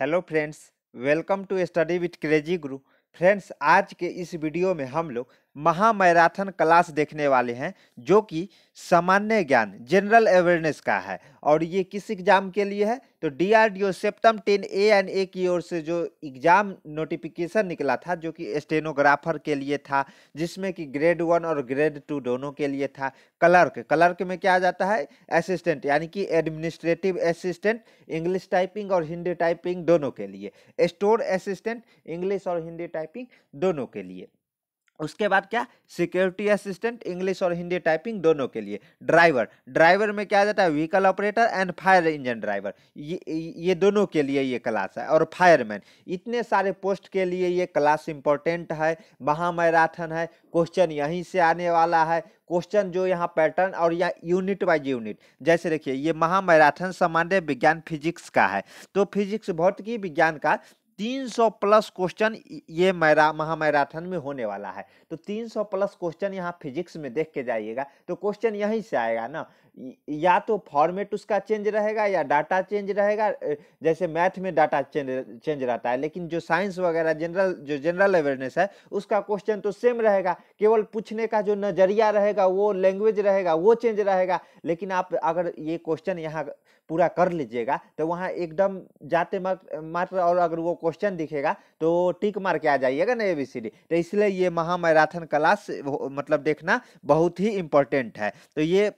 Hello friends welcome to study with crazy guru friends आज के इस वीडियो में हम लोग महामैराथन क्लास देखने वाले हैं जो कि सामान्य ज्ञान जनरल अवेयरनेस का है और ये किस एग्जाम के लिए है तो DRDO CEPTAM ten A and A की ओर से जो एग्जाम नोटिफिकेशन निकला था जो कि स्टेनोग्राफर के लिए था जिसमें कि ग्रेड वन और ग्रेड टू दोनों के लिए था क्लर्क क्लर्क में क्या आ जाता है असिस्टेंट यानी कि एडमिनिस्ट्रेटिव असिस्टेंट इंग्लिश टाइपिंग और हिंदी टाइपिंग दोनों के लिए स्टोर असिस्टेंट इंग्लिश और हिंदी टाइपिंग दोनों के लिए उसके बाद क्या सिक्योरिटी असिस्टेंट इंग्लिश और हिंदी टाइपिंग दोनों के लिए ड्राइवर ड्राइवर में क्या आ जाता है vehicle operator and fire engine driver ये ये दोनों के लिए ये क्लास है और फायरमैन इतने सारे पोस्ट के लिए ये क्लास इंपॉर्टेंट है महामैराथन है क्वेश्चन यहीं से आने वाला है क्वेश्चन जो यहाँ पैटर्न और यहाँ यूनिट वाइज यूनिट जैसे देखिए ये महामैराथन सामान्य विज्ञान फिजिक्स का है तो फिजिक्स भौतिकी विज्ञान का 300 प्लस क्वेश्चन ये मैरा महामैराथन में होने वाला है तो 300 प्लस क्वेश्चन यहाँ फिजिक्स में देख के जाइएगा तो क्वेश्चन यहीं से आएगा ना या तो फॉर्मेट उसका चेंज रहेगा या डाटा चेंज रहेगा जैसे मैथ में डाटा चेंज चेंज रहता है लेकिन जो साइंस वगैरह जनरल जो जनरल अवेयरनेस है उसका क्वेश्चन तो सेम रहेगा केवल पूछने का जो नज़रिया रहेगा वो लैंग्वेज रहेगा वो चेंज रहेगा लेकिन आप अगर ये क्वेश्चन यहाँ पूरा कर लीजिएगा तो वहाँ एकदम जाते मात्र और अगर वो क्वेश्चन दिखेगा तो टिक मार के आ जाइएगा ना ए बी सी डी तो इसलिए ये महामैराथन क्लास मतलब देखना बहुत ही इम्पोर्टेंट है तो ये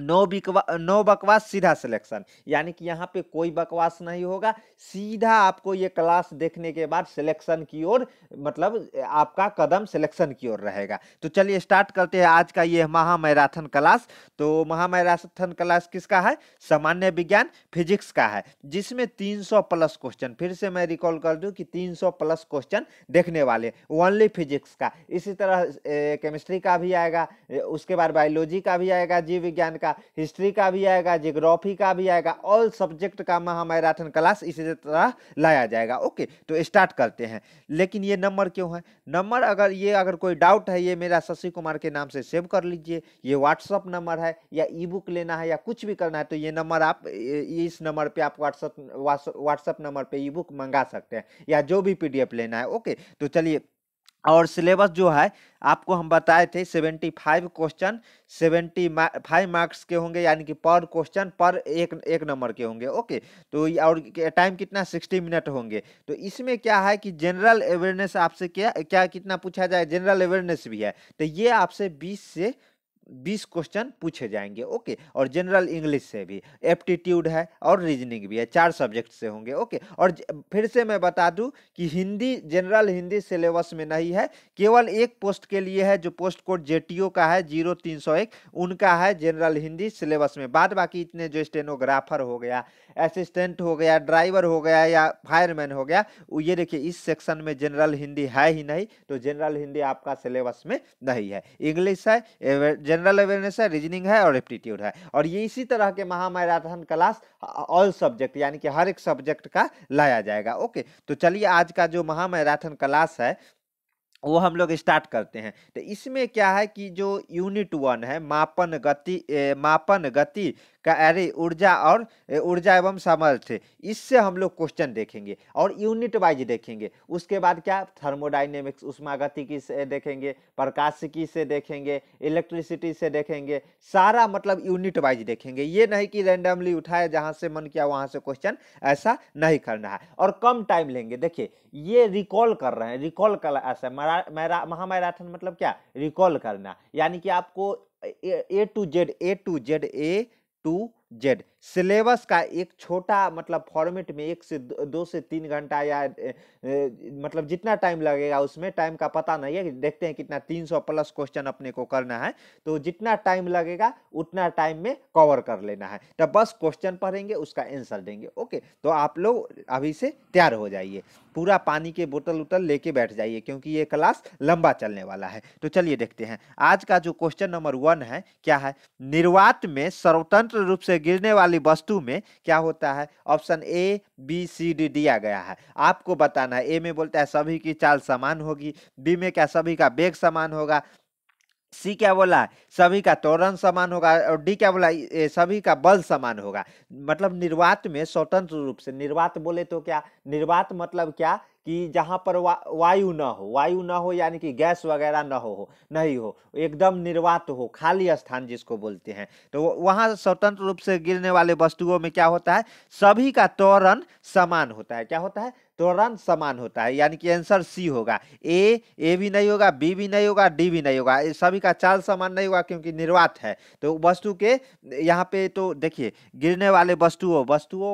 नो बिकवा नो बकवास सीधा सिलेक्शन यानी कि यहाँ पे कोई बकवास नहीं होगा सीधा आपको ये क्लास देखने के बाद सिलेक्शन की ओर मतलब आपका कदम सिलेक्शन की ओर रहेगा तो चलिए स्टार्ट करते हैं आज का ये महामैराथन क्लास तो महामैराथन क्लास किसका है सामान्य विज्ञान फिजिक्स का है जिसमें 300 प्लस क्वेश्चन फिर से मैं रिकॉल कर दूँ कि तीन प्लस क्वेश्चन देखने वाले ओनली फिजिक्स का इसी तरह केमिस्ट्री का भी आएगा उसके बाद बायोलॉजी का भी आएगा जीव विज्ञान का हिस्ट्री का भी आएगा जियोग्राफी का भी आएगा ऑल सब्जेक्ट का महामैराथन क्लास इसी तरह लाया जाएगा ओके तो स्टार्ट करते हैं लेकिन ये नंबर क्यों है नंबर अगर ये अगर कोई डाउट है ये मेरा शशि कुमार के नाम से सेव कर लीजिए ये व्हाट्सअप नंबर है या ई बुक लेना है या कुछ भी करना है तो ये नंबर आप इस नंबर पर आप व्हाट्सअप व्हाट्सअप नंबर पर ई बुक मंगा सकते हैं या जो भी पी लेना है ओके तो चलिए और सिलेबस जो है आपको हम बताए थे seventy five question seventy five marks के होंगे यानी कि पर क्वेश्चन पर एक एक नंबर के होंगे ओके तो और टाइम कितना सिक्सटी मिनट होंगे तो इसमें क्या है कि जनरल अवेयरनेस आपसे क्या क्या कितना पूछा जाए जनरल अवेयरनेस भी है तो ये आपसे बीस से बीस क्वेश्चन पूछे जाएंगे ओके और जनरल इंग्लिश से भी एप्टीट्यूड है और रीजनिंग भी है चार सब्जेक्ट से होंगे ओके और फिर से मैं बता दूं कि हिंदी जनरल हिंदी सिलेबस में नहीं है केवल एक पोस्ट के लिए है जो पोस्ट कोड जेटीओ का है जीरो तीन सौ एक उनका है जनरल हिंदी सिलेबस में बाद बाकी इतने जो स्टेनोग्राफर हो गया असिस्टेंट हो गया ड्राइवर हो गया या फायरमैन हो गया ये देखिए इस सेक्शन में जनरल हिंदी है ही नहीं तो जनरल हिंदी आपका सिलेबस में नहीं है इंग्लिश है जनरल अवेयरनेस है रीजनिंग है और एप्टीट्यूड है और ये इसी तरह के महामैराथन क्लास ऑल सब्जेक्ट यानी कि हर एक सब्जेक्ट का लाया जाएगा ओके तो चलिए आज का जो महामैराथन क्लास है वो हम लोग स्टार्ट करते हैं तो इसमें क्या है कि जो यूनिट वन है मापन गति ए, मापन गति अरे ऊर्जा और ऊर्जा एवं सामर्थ्य इससे हम लोग क्वेश्चन देखेंगे और यूनिट वाइज देखेंगे उसके बाद क्या थर्मोडाइनेमिक्स उष्मागतिकी से देखेंगे प्रकाशिकी से देखेंगे इलेक्ट्रिसिटी से देखेंगे सारा मतलब यूनिट वाइज देखेंगे ये नहीं कि रेंडमली उठाए जहाँ से मन किया वहाँ से क्वेश्चन ऐसा नहीं करना है और कम टाइम लेंगे देखिए ये रिकॉल कर रहे हैं रिकॉल कर ऐसा महामैराथन मतलब क्या रिकॉल करना यानी कि आपको A to Z A to Z A to Z syllabus का एक छोटा मतलब फॉर्मेट में एक से दो से तीन घंटा या मतलब जितना टाइम लगेगा उसमें टाइम का पता नहीं है देखते हैं कितना तीन सौ प्लस क्वेश्चन अपने को करना है तो जितना टाइम लगेगा उतना टाइम में कवर कर लेना है तो बस क्वेश्चन पढ़ेंगे उसका आंसर देंगे ओके तो आप लोग अभी से तैयार हो जाइए पूरा पानी के बोतल उतल लेके बैठ जाइए क्योंकि ये क्लास लंबा चलने वाला है तो चलिए देखते हैं आज का जो क्वेश्चन नंबर वन है क्या है निर्वात में स्वतंत्र रूप से गिरने वाले वाली वस्तु में क्या होता है option A B C D दिया गया है आपको बताना है ए में बोलता है सभी की चाल समान होगी बी में क्या सभी का बेग समान होगा सी क्या बोला सभी का त्वरण समान होगा और डी क्या बोला सभी का बल समान होगा मतलब निर्वात में स्वतंत्र रूप से निर्वात बोले तो क्या निर्वात मतलब क्या कि जहाँ पर वा, वायु ना हो वायु ना हो यानी कि गैस वगैरह ना हो नहीं हो एकदम निर्वात हो खाली स्थान जिसको बोलते हैं तो वहाँ स्वतंत्र रूप से गिरने वाले वस्तुओं में क्या होता है सभी का त्वरण समान होता है क्या होता है त्वरण समान होता है यानी कि आंसर सी होगा ए ए भी नहीं होगा बी भी नहीं होगा डी भी नहीं होगा सभी का चाल समान नहीं होगा क्योंकि निर्वात है तो वस्तु के यहाँ पे तो देखिए गिरने वाले वस्तुओं वस्तुओं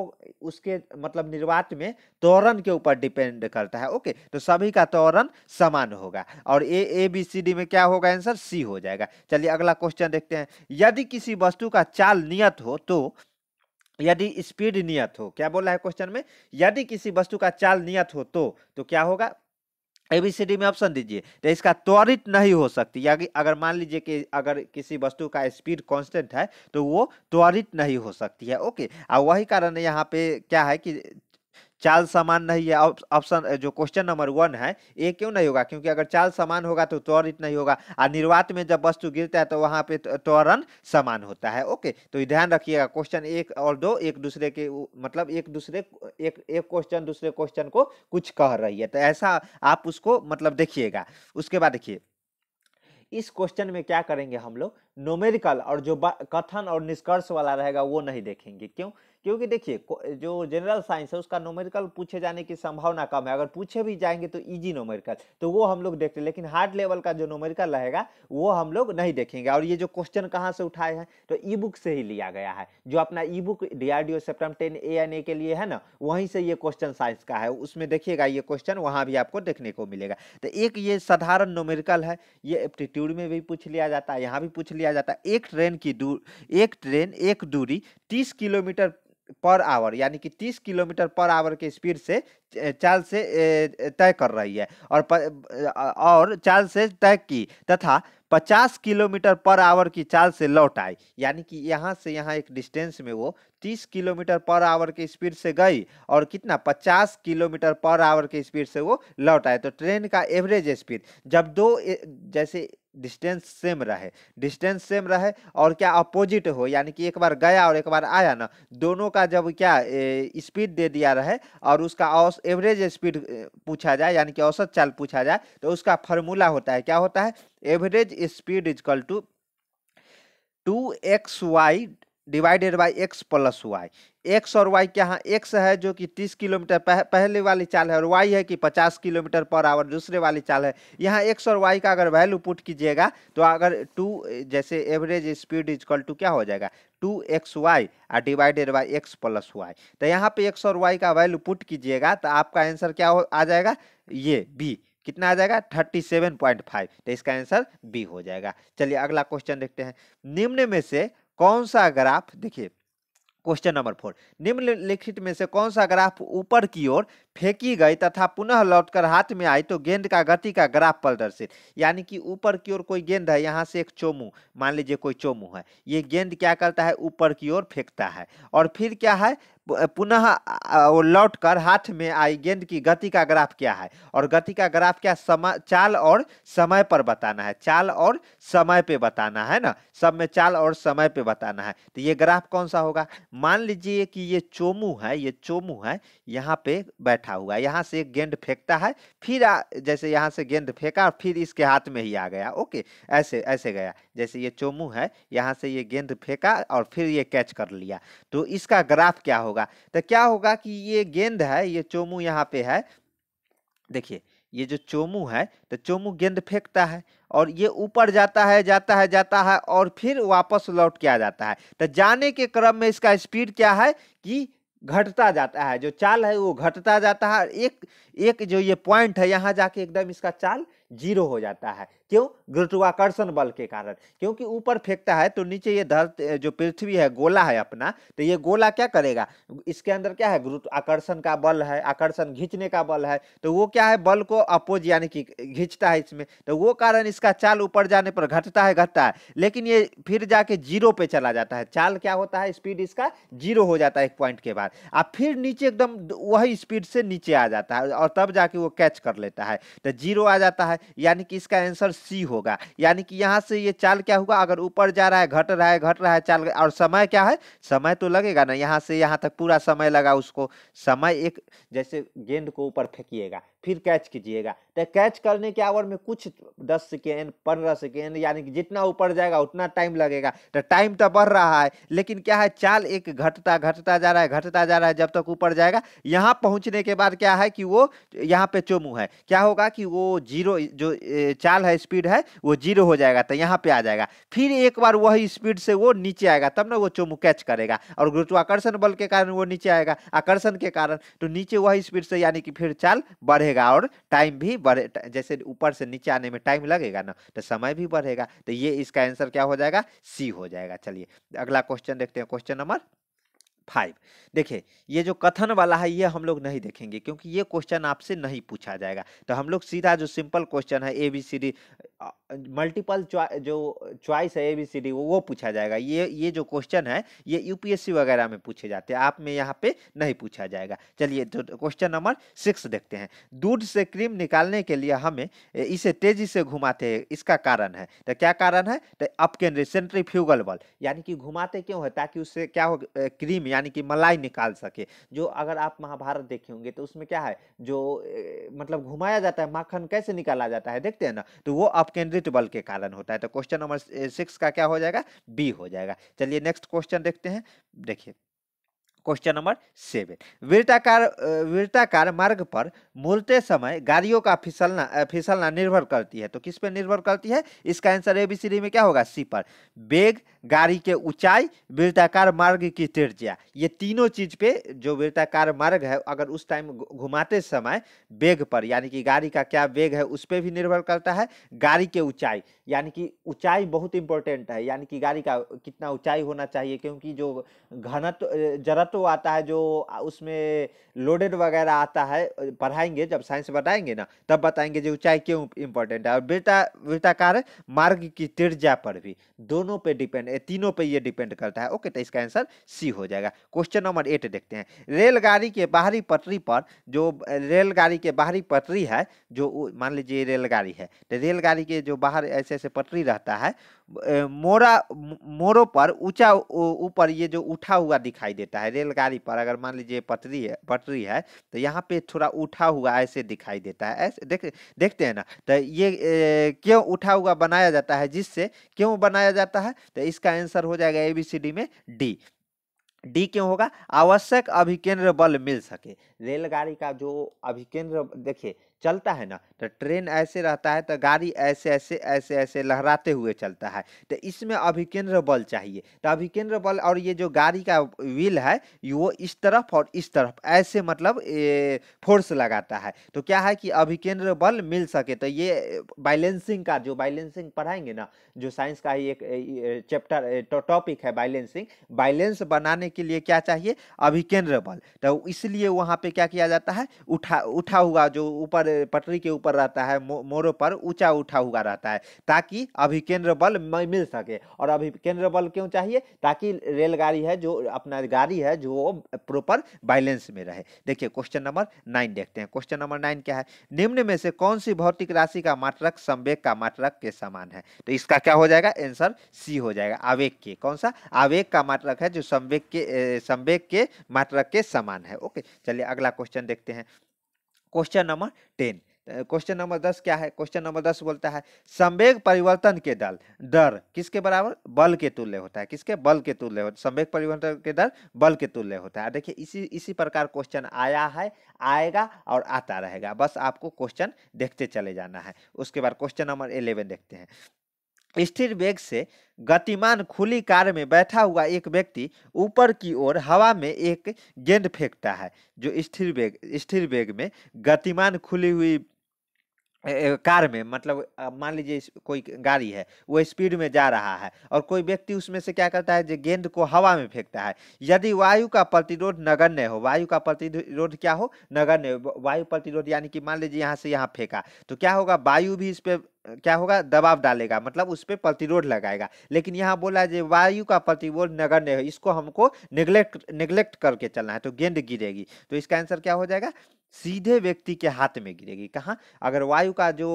उसके मतलब निर्वात में त्वरण के ऊपर डिपेंड करता है ओके तो सभी का त्वरण समान होगा और ए ए बी सी डी में क्या होगा आंसर सी हो जाएगा चलिए अगला क्वेश्चन देखते हैं यदि किसी वस्तु का चाल नियत हो तो यदि स्पीड नियत हो क्या बोला है क्वेश्चन में यदि किसी वस्तु का चाल नियत हो तो तो क्या होगा एबीसीडी में ऑप्शन दीजिए तो इसका त्वरित नहीं हो सकती या अगर मान लीजिए कि अगर किसी वस्तु का स्पीड कांस्टेंट है तो वो त्वरित नहीं हो सकती है ओके और वही कारण यहाँ पे क्या है कि चाल समान नहीं है ऑप्शन जो क्वेश्चन नंबर वन है ये क्यों नहीं होगा क्योंकि अगर चाल समान होगा तो त्वरित नहीं होगा और निर्वात में जब वस्तु गिरता है तो वहाँ पे त्वरण समान होता है ओके तो ध्यान रखिएगा क्वेश्चन एक और दो एक दूसरे के मतलब एक दूसरे एक एक क्वेश्चन दूसरे क्वेश्चन को कुछ कह रही है तो ऐसा आप उसको मतलब देखिएगा उसके बाद देखिए इस क्वेश्चन में क्या करेंगे हम लोग नोमेरिकल और जो कथन और निष्कर्ष वाला रहेगा वो नहीं देखेंगे क्यों क्योंकि देखिए जो जनरल साइंस है उसका नोमेरिकल पूछे जाने की संभावना कम है अगर पूछे भी जाएंगे तो ईजी नोमेरिकल तो वो हम लोग देखते लेकिन हार्ड लेवल का जो नोमेरिकल रहेगा वो हम लोग नहीं देखेंगे और ये जो क्वेश्चन कहाँ से उठाए हैं तो ई बुक से ही लिया गया है जो अपना ebook D R D O CEPTAM ten A N A के लिए है ना वहीं से ये क्वेश्चन साइंस का है उसमें देखिएगा ये क्वेश्चन वहाँ भी आपको देखने को मिलेगा तो एक ये साधारण नोमेरिकल है ये एप्टीट्यूड में भी पूछ लिया जाता है यहाँ भी पूछ लिया जाता है एक ट्रेन की दूर एक ट्रेन एक दूरी 30 किलोमीटर पर आवर यानी कि 30 किलोमीटर पर आवर के स्पीड से चाल से तय कर रही है और प, और चाल से तय की तथा 50 किलोमीटर पर आवर की चाल से लौट आई यानी कि यहाँ से यहाँ एक डिस्टेंस में वो तीस किलोमीटर पर आवर की स्पीड से गई और कितना पचास किलोमीटर पर आवर की स्पीड से वो लौट आए तो ट्रेन का एवरेज स्पीड जब दो जैसे डिस्टेंस सेम रहे डिस्टेंस सेम रहे और क्या अपोजिट हो यानी कि एक बार गया और एक बार आया ना दोनों का जब क्या स्पीड दे दिया रहे और उसका औस एवरेज स्पीड पूछा जाए यानी कि औसत चाल पूछा जाए तो उसका फॉर्मूला होता है क्या होता है average speed equal to two X Y divided by X plus Y X और वाई के यहाँ एक्स है जो कि तीस किलोमीटर पह, पहले वाली चाल है और वाई है कि पचास किलोमीटर पर आवर दूसरे वाली चाल है यहाँ एक्स और वाई का अगर वैल्यू पुट कीजिएगा तो अगर टू जैसे average speed equal to क्या हो जाएगा टू एक्स वाई और divided by X plus Y तो यहाँ पे एक्स और वाई का वैल्यू पुट कीजिएगा तो आपका आंसर क्या हो आ जाएगा ये बी कितना आ जाएगा थर्टी सेवन पॉइंट फाइव तो इसका आंसर बी हो जाएगा चलिए अगला क्वेश्चन देखते हैं निम्न में से कौन सा ग्राफ देखिए क्वेश्चन नंबर फोर निम्नलिखित में से कौन सा ग्राफ ऊपर की ओर फेंकी गई तथा पुनः लौटकर हाथ में आई तो गेंद का गति का ग्राफ प्रदर्शित यानी कि ऊपर की ओर कोई गेंद है यहाँ से एक चोमू मान लीजिए कोई चोमू है ये गेंद क्या करता है ऊपर की ओर फेंकता है और फिर क्या है पुनः लौट कर हाथ में आई गेंद की गति का ग्राफ क्या है और गति का ग्राफ क्या समय चाल और समय पर बताना है चाल और समय पे बताना है ना सब में चाल और समय पे बताना है तो ये ग्राफ कौन सा होगा मान लीजिए कि ये चोमू है ये चोमू है यहाँ पे बैठ बैठा हुआ है यहाँ से एक गेंद फेंकता है फिर आ, जैसे यहाँ से गेंद फेंका और फिर इसके हाथ में ही आ गया ओके ऐसे ऐसे गया जैसे ये चोमू है यहाँ से ये गेंद फेंका और फिर ये कैच कर लिया तो इसका ग्राफ क्या होगा तो क्या होगा कि ये गेंद है ये चोमू यहाँ पे है देखिए ये जो चोमू है तो चोमू गेंद फेंकता है और ये ऊपर जाता है जाता है जाता है और फिर वापस लौट के आ जाता है तो जाने के क्रम में इसका स्पीड क्या है कि घटता जाता है जो चाल है वो घटता जाता है एक एक जो ये पॉइंट है यहाँ जाके एकदम इसका चाल जीरो हो जाता है क्यों गुरुत्वाकर्षण बल के कारण क्योंकि ऊपर फेंकता है तो नीचे ये धरती जो पृथ्वी है गोला है अपना तो ये गोला क्या करेगा इसके अंदर क्या है गुरुत्वाकर्षण का बल है आकर्षण घिंचने का बल है तो वो क्या है बल को अपोज यानी कि घींचता है इसमें तो वो कारण इसका चाल ऊपर जाने पर घटता है घटता है लेकिन ये फिर जाके जीरो पे चला जाता है चाल क्या होता है स्पीड इसका जीरो हो जाता है एक पॉइंट के बाद अब फिर नीचे एकदम वही स्पीड से नीचे आ जाता है और और तब जाके वो कैच कर लेता है तो जीरो आ जाता है यानी कि इसका आंसर सी होगा यानी कि यहाँ से ये चाल क्या हुआ अगर ऊपर जा रहा है घट रहा है घट रहा है चाल और समय क्या है समय तो लगेगा ना यहाँ से यहाँ तक पूरा समय लगा उसको समय एक जैसे गेंद को ऊपर फेंकीेगा फिर कैच कीजिएगा तो कैच करने के आवर में कुछ दस सेकेंड पंद्रह सेकेंड यानी कि जितना ऊपर जाएगा उतना टाइम लगेगा तो टाइम तो बढ़ रहा है लेकिन क्या है चाल एक घटता घटता जा रहा है घटता जा रहा है जब तक ऊपर जाएगा यहाँ पहुँचने के बाद क्या है कि वो यहाँ पे चोमू है क्या होगा कि वो जीरो जो चाल है स्पीड है वो जीरो हो जाएगा तो यहाँ पर आ जाएगा फिर एक बार वही स्पीड से वो नीचे आएगा तब ना वो चोमू कैच करेगा और गुरुत्वाकर्षण बल के कारण वो नीचे आएगा आकर्षण के कारण तो नीचे वही स्पीड से यानी कि फिर चाल बढ़ेगा बढ़ेगा और टाइम भी बढ़े जैसे ऊपर से नीचे आने में टाइम लगेगा ना तो समय भी बढ़ेगा तो ये इसका आंसर क्या हो जाएगा सी हो जाएगा चलिए अगला क्वेश्चन देखते हैं क्वेश्चन नंबर फाइव देखिए ये जो कथन वाला है ये हम लोग नहीं देखेंगे क्योंकि ये क्वेश्चन आपसे नहीं पूछा जाएगा तो हम लोग सीधा जो सिंपल क्वेश्चन है A B C D multiple जो चॉइस है ए बी सी डी वो वो पूछा जाएगा ये ये जो क्वेश्चन है ये यूपीएससी वगैरह में पूछे जाते हैं आप में यहाँ पे नहीं पूछा जाएगा चलिए तो क्वेश्चन नंबर सिक्स देखते हैं दूध से क्रीम निकालने के लिए हमें इसे तेजी से घुमाते हैं इसका कारण है तो क्या कारण है तो अपकेंद्रित सेंट्रीफ्यूगल बल यानी कि घुमाते क्यों है ताकि उससे क्या हो क्रीम यानी कि मलाई निकाल सके जो अगर आप महाभारत देखे होंगे तो उसमें क्या है जो मतलब घुमाया जाता है माखन कैसे निकाला जाता है देखते हैं ना तो वो अप अपकेंद्रित बल के कारण होता है तो क्वेश्चन नंबर सिक्स का क्या हो जाएगा बी हो जाएगा चलिए नेक्स्ट क्वेश्चन देखते हैं देखिए क्वेश्चन नंबर सेवन वृताकार वृताकार मार्ग पर मूलते समय गाड़ियों का फिसलना फिसलना निर्भर करती है तो किस पर निर्भर करती है इसका answer A B C D में क्या होगा सी पर बेग गाड़ी के ऊंचाई वृत्ताकार मार्ग की त्रिज्या ये तीनों चीज पे जो वृत्ताकार मार्ग है अगर उस टाइम घुमाते समय वेग पर यानी कि गाड़ी का क्या वेग है उस पर भी निर्भर करता है गाड़ी के ऊंचाई यानी कि ऊंचाई बहुत इंपॉर्टेंट है यानी कि गाड़ी का कितना ऊंचाई होना चाहिए क्योंकि जो घनत्व जड़त्व आता है जो उसमें लोडेड वगैरह आता है पढ़ाएंगे जब साइंस बताएंगे ना तब बताएंगे जो ऊंचाई क्यों इंपॉर्टेंट है और वृत्ता वृत्ताकार मार्ग की त्रिज्या पर भी दोनों पे डिपेंड तीनों पे ये डिपेंड करता है ओके तो इसका आंसर सी हो जाएगा क्वेश्चन नंबर एट देखते हैं रेलगाड़ी के बाहरी पटरी पर जो रेलगाड़ी के बाहरी पटरी है जो मान लीजिए रेलगाड़ी है तो रेलगाड़ी के जो बाहर ऐसे ऐसे पटरी रहता है मोरा मोरों पर ऊंचा ऊपर ये जो उठा हुआ दिखाई देता है रेलगाड़ी पर अगर मान लीजिए पटरी है पटरी है तो यहाँ पे थोड़ा उठा हुआ ऐसे दिखाई देता है ऐसे देख देखते हैं ना तो ये ए, क्यों उठा हुआ बनाया जाता है जिससे क्यों बनाया जाता है तो इसका आंसर हो जाएगा ए बी सी डी में डी डी क्यों होगा आवश्यक अभिकेंद्र बल मिल सके रेलगाड़ी का जो अभिकेंद्र देखिए चलता है ना तो ट्रेन ऐसे रहता है तो गाड़ी ऐसे ऐसे ऐसे ऐसे लहराते हुए चलता है तो इसमें अभिकेंद्र बल चाहिए तो अभिकेंद्र बल और ये जो गाड़ी का व्हील है वो इस तरफ और इस तरफ ऐसे मतलब फोर्स लगाता है तो क्या है कि अभिकेंद्र बल मिल सके तो ये बैलेंसिंग का जो बैलेंसिंग पढ़ाएंगे ना जो साइंस का ही एक चैप्टर टॉपिक है बैलेंसिंग बैलेंस बनाने के लिए क्या चाहिए अभिकेंद्र बल तो इसलिए वहाँ पर क्या किया जाता है उठा उठा हुआ जो ऊपर पटरी के ऊपर रहता है मो, मोरों पर ऊंचा उठा हुआ रहता है ताकि अभिकेंद्र बल मिल सके और अभिकेंद्र बल क्यों चाहिए ताकि रेलगाड़ी है जो अपना गाड़ी है जो प्रॉपर बैलेंस में रहे देखिए क्वेश्चन नंबर नाइन देखते हैं क्वेश्चन नंबर नाइन क्या है निम्न में से कौन सी भौतिक राशि का मात्रक संवेक का मात्रक के समान है तो इसका क्या हो जाएगा एंसर सी हो जाएगा आवेग के कौन सा आवेग का मात्रक है जो संवेग के संवेग के मात्रक के समान है ओके चलिए अगला क्वेश्चन देखते हैं question number ten question number दस क्या है क्वेश्चन नंबर दस बोलता है संवेग परिवर्तन के दल दर किसके बराबर बल के तुल्य होता है किसके बल के तुल्य होता है संवेग परिवर्तन के दर बल के तुल्य होता है देखिए इसी इसी प्रकार क्वेश्चन आया है आएगा और आता रहेगा बस आपको क्वेश्चन देखते चले जाना है उसके बाद क्वेश्चन नंबर इलेवन देखते हैं स्थिर वेग से गतिमान खुली कार में बैठा हुआ एक व्यक्ति ऊपर की ओर हवा में एक गेंद फेंकता है जो स्थिर वेग स्थिर वेग में गतिमान खुली हुई ए, कार में मतलब मान लीजिए कोई गाड़ी है वो स्पीड में जा रहा है और कोई व्यक्ति उसमें से क्या करता है जो गेंद को हवा में फेंकता है यदि वायु का प्रतिरोध नगण्य हो वायु का प्रतिरोध क्या हो नगण्य वायु प्रतिरोध यानी कि मान लीजिए यहाँ से यहाँ फेंका तो क्या होगा वायु भी इस पर क्या होगा दबाव डालेगा मतलब उस पर प्रतिरोध लगाएगा लेकिन यहाँ बोला जो वायु का प्रतिरोध नगण्य हो इसको हमको निग्लेक्ट निग्लेक्ट करके चलना है तो गेंद गिरेगी तो इसका आंसर क्या हो जाएगा सीधे व्यक्ति के हाथ में गिरेगी कहाँ अगर वायु का जो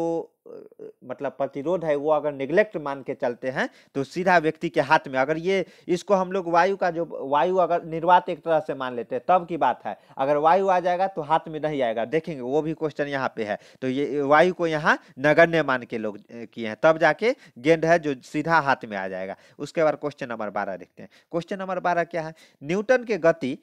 मतलब प्रतिरोध है वो अगर निग्लेक्ट मान के चलते हैं तो सीधा व्यक्ति के हाथ में अगर ये इसको हम लोग वायु का जो वायु अगर निर्वात एक तरह से मान लेते हैं तब की बात है अगर वायु आ जाएगा तो हाथ में नहीं आएगा देखेंगे वो भी क्वेश्चन यहाँ पे है तो ये वायु को यहाँ नगण्य मान के लोग किए हैं तब जाके गेंद है जो सीधा हाथ में आ जाएगा उसके बाद क्वेश्चन नंबर बारह देखते हैं क्वेश्चन नंबर बारह क्या है न्यूटन के गति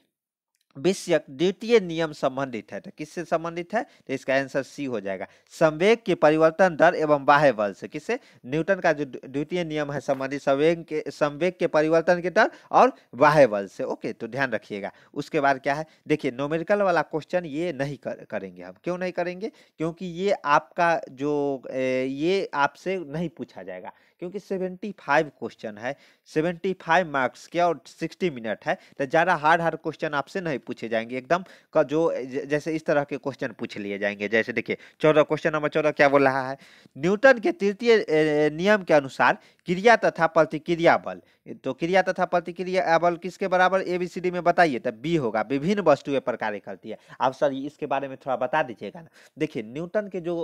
विषयक द्वितीय नियम संबंधित है तो किससे संबंधित है तो इसका आंसर सी हो जाएगा संवेग के परिवर्तन दर एवं बाह्य बल से किससे न्यूटन का जो द्वितीय नियम है संबंधित संवेग के संवेग के परिवर्तन के दर और बाह्य बल से ओके तो ध्यान रखिएगा उसके बाद क्या है देखिए नोमेरिकल वाला क्वेश्चन ये नहीं कर, करेंगे हम क्यों नहीं करेंगे क्योंकि ये आपका जो ए, ये आपसे नहीं पूछा जाएगा क्योंकि 75 क्वेश्चन है 75 मार्क्स के और 60 मिनट है तो ज़्यादा हार्ड हार्ड क्वेश्चन आपसे नहीं पूछे जाएंगे एकदम का जो जैसे इस तरह के क्वेश्चन पूछ लिए जाएंगे जैसे देखिए चौदह क्वेश्चन नंबर चौदह क्या बोल रहा है न्यूटन के तृतीय नियम के अनुसार क्रिया तथा प्रतिक्रिया बल तो क्रिया तथा प्रतिक्रिया बल किसके बराबर ए बी सी डी में बताइए तो बी होगा विभिन्न वस्तुएं पर कार्य करती है आप सर इसके बारे में थोड़ा बता दीजिएगा ना देखिए न्यूटन के जो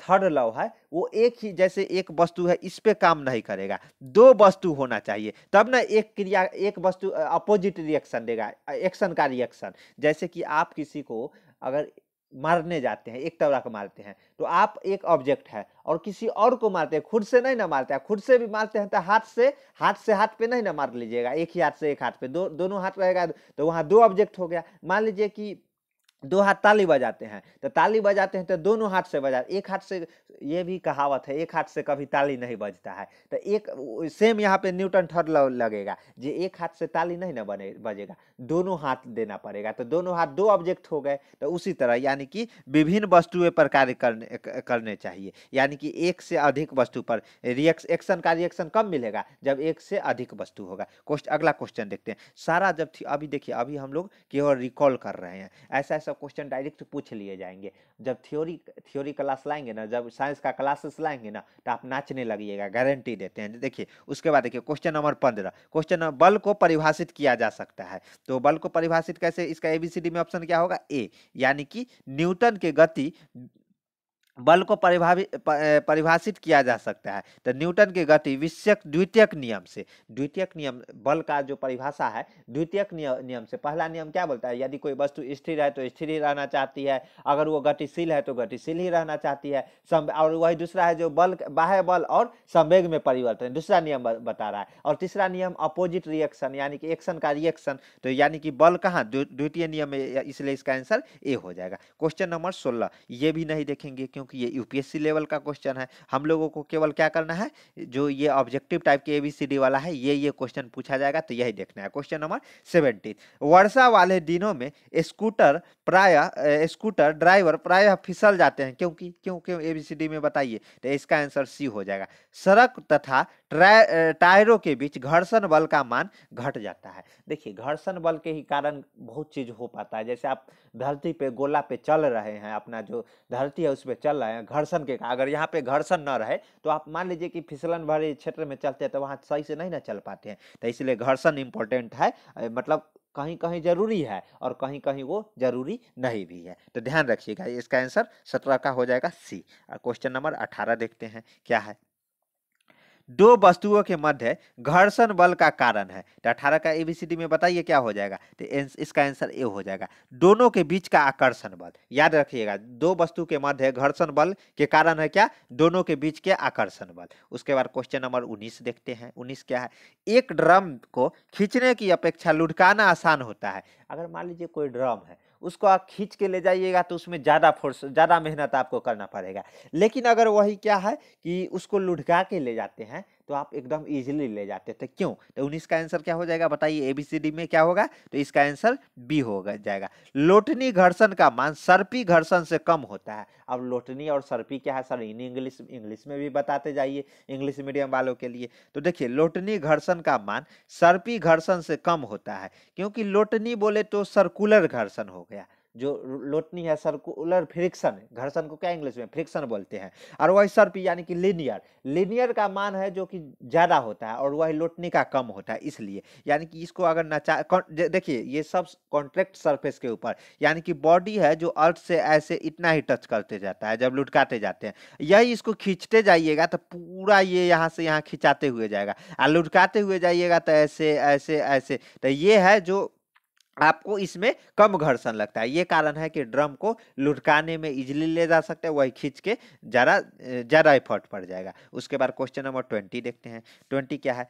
थर्ड लव है वो एक ही जैसे एक वस्तु है इस पे काम नहीं करेगा दो वस्तु होना चाहिए तब ना एक क्रिया एक वस्तु अपोजिट रिएक्शन देगा एक्शन का रिएक्शन जैसे कि आप किसी को अगर मारने जाते हैं एक तबला को मारते हैं तो आप एक ऑब्जेक्ट है और किसी और को मारते हैं खुद से नहीं ना मारते हैं खुद से भी मारते हैं तो हाथ से हाथ से हाथ पे नहीं ना मार लीजिएगा एक ही हाथ से एक हाथ पे दो दोनों हाथ रहेगा तो वहाँ दो ऑब्जेक्ट हो गया मान लीजिए कि दो हाथ ताली बजाते हैं तो ताली बजाते हैं तो दोनों हाथ से बजा एक हाथ से ये भी कहावत है एक हाथ से कभी ताली नहीं बजता है तो एक सेम यहाँ पे न्यूटन थर लगेगा जे एक हाथ से ताली नहीं ना बने बजेगा दोनों हाथ देना पड़ेगा तो दोनों हाथ दो ऑब्जेक्ट हो गए तो उसी तरह यानी कि विभिन्न वस्तुएं पर कार्य करने करने चाहिए यानी कि एक से अधिक वस्तु पर रिएक्स एक्शन का रिएक्शन कम मिलेगा जब एक से अधिक वस्तु होगा क्वेश्चन अगला क्वेश्चन देखते हैं सारा जब अभी देखिए अभी हम लोग केवल रिकॉल कर रहे हैं ऐसा ऐसा क्वेश्चन डायरेक्ट पूछ लिए जाएंगे जब थ्योरी थ्योरी क्लास लाएंगे ना जब साइंस का क्लासेस लाएंगे ना तो आप नाचने लगिएगा गारंटी देते हैं देखिए उसके बाद देखिए क्वेश्चन नंबर पंद्रह क्वेश्चन बल को परिभाषित किया जा सकता है तो बल को परिभाषित कैसे इसका एबीसीडी में ऑप्शन क्या होगा ए यानी कि न्यूटन के गति बल को परिभाषित किया जा सकता है तो न्यूटन की गति विषय द्वितीयक नियम से द्वितीयक नियम बल का जो परिभाषा है द्वितीयक नियम से पहला नियम क्या बोलता है यदि कोई वस्तु स्थिर है तो स्थिर ही रहना चाहती है अगर वो गतिशील है तो गतिशील ही रहना चाहती है और वही दूसरा है जो बल बाह्य बल और संवेग में परिवर्तन दूसरा नियम बता रहा है और तीसरा नियम अपोजिट रिएक्शन यानी कि एक्शन का रिएक्शन तो यानी कि बल कहाँ द्वितीय नियम इसलिए इसका आंसर ए हो जाएगा क्वेश्चन नंबर सोलह ये भी नहीं देखेंगे क्योंकि क्योंकि ये यूपीएससी लेवल का क्वेश्चन है हम लोगों को केवल क्या करना है जो ये ऑब्जेक्टिव टाइप के एबीसीडी वाला है ये ये क्वेश्चन पूछा जाएगा तो यही देखना है क्वेश्चन नंबर सेवेंटीन वर्षा वाले दिनों में स्कूटर प्राय स्कूटर ड्राइवर प्राय फिसल जाते हैं क्योंकि क्यों क्यों एबीसीडी में बताइए तो इसका आंसर सी हो जाएगा सड़क तथा टायरों के बीच घर्षण बल का मान घट जाता है देखिए घर्षण बल के ही कारण बहुत चीज हो पाता है जैसे आप धरती पे गोला पे चल रहे हैं अपना जो धरती है उस पर चल रहे हैं घर्षण के अगर यहाँ पे घर्षण न रहे तो आप मान लीजिए कि फिसलन भरे क्षेत्र में चलते हैं तो वहाँ सही से नहीं ना चल पाते हैं तो इसलिए घर्षण इम्पोर्टेंट है मतलब कहीं कहीं जरूरी है और कहीं कहीं वो जरूरी नहीं भी है तो ध्यान रखिएगा इसका आंसर सत्रह का हो जाएगा सी क्वेश्चन नंबर अठारह देखते हैं क्या है दो वस्तुओं के मध्य घर्षण बल का कारण है तो अठारह का ए बी सी डी में बताइए क्या हो जाएगा तो इसका आंसर ए हो जाएगा दोनों के बीच का आकर्षण बल याद रखिएगा दो वस्तु के मध्य घर्षण बल के कारण है क्या दोनों के बीच के आकर्षण बल उसके बाद क्वेश्चन नंबर उन्नीस देखते हैं उन्नीस क्या है एक ड्रम को खींचने की अपेक्षा लुढ़काना आसान होता है अगर मान लीजिए कोई ड्रम है उसको आप खींच के ले जाइएगा तो उसमें ज़्यादा फोर्स ज़्यादा मेहनत आपको करना पड़ेगा लेकिन अगर वही क्या है कि उसको लुढ़का के ले जाते हैं तो आप एकदम ईजिली ले जाते थे क्यों तो उन्नीस का आंसर क्या हो जाएगा बताइए ए बी सी डी में क्या होगा तो इसका आंसर बी हो जाएगा लोटनी घर्षण का मान सर्पी घर्षण से कम होता है अब लोटनी और सर्पी क्या है सर इन इंग्लिश इंग्लिश में भी बताते जाइए इंग्लिश मीडियम वालों के लिए तो देखिए लोटनी घर्षण का मान सर्पी घर्षण से कम होता है क्योंकि लोटनी बोले तो सर्कुलर घर्षण हो गया जो लोटनी है सर्कुलर फ्रिक्शन घर्षण को क्या इंग्लिश में फ्रिक्शन बोलते हैं और वही सर्प यानी कि लिनियर लिनियर का मान है जो कि ज़्यादा होता है और वही लोटनी का कम होता है इसलिए यानी कि इसको अगर नचा देखिए ये सब कॉन्ट्रैक्ट सरफेस के ऊपर यानी कि बॉडी है जो अर्थ से ऐसे इतना ही टच करते जाता है जब लुटकाते जाते हैं यही इसको खींचते जाइएगा तो पूरा ये यहाँ से यहाँ खिंचाते हुए जाएगा और लुटकाते हुए जाइएगा तो ऐसे ऐसे ऐसे तो ये है जो आपको इसमें कम घर्षण लगता है ये कारण है कि ड्रम को लुटकाने में इजिली ले जा सकते हैं वही खींच के ज़्यादा ज़्यादा एफर्ट पड़ जाएगा उसके बाद क्वेश्चन नंबर ट्वेंटी देखते हैं ट्वेंटी क्या है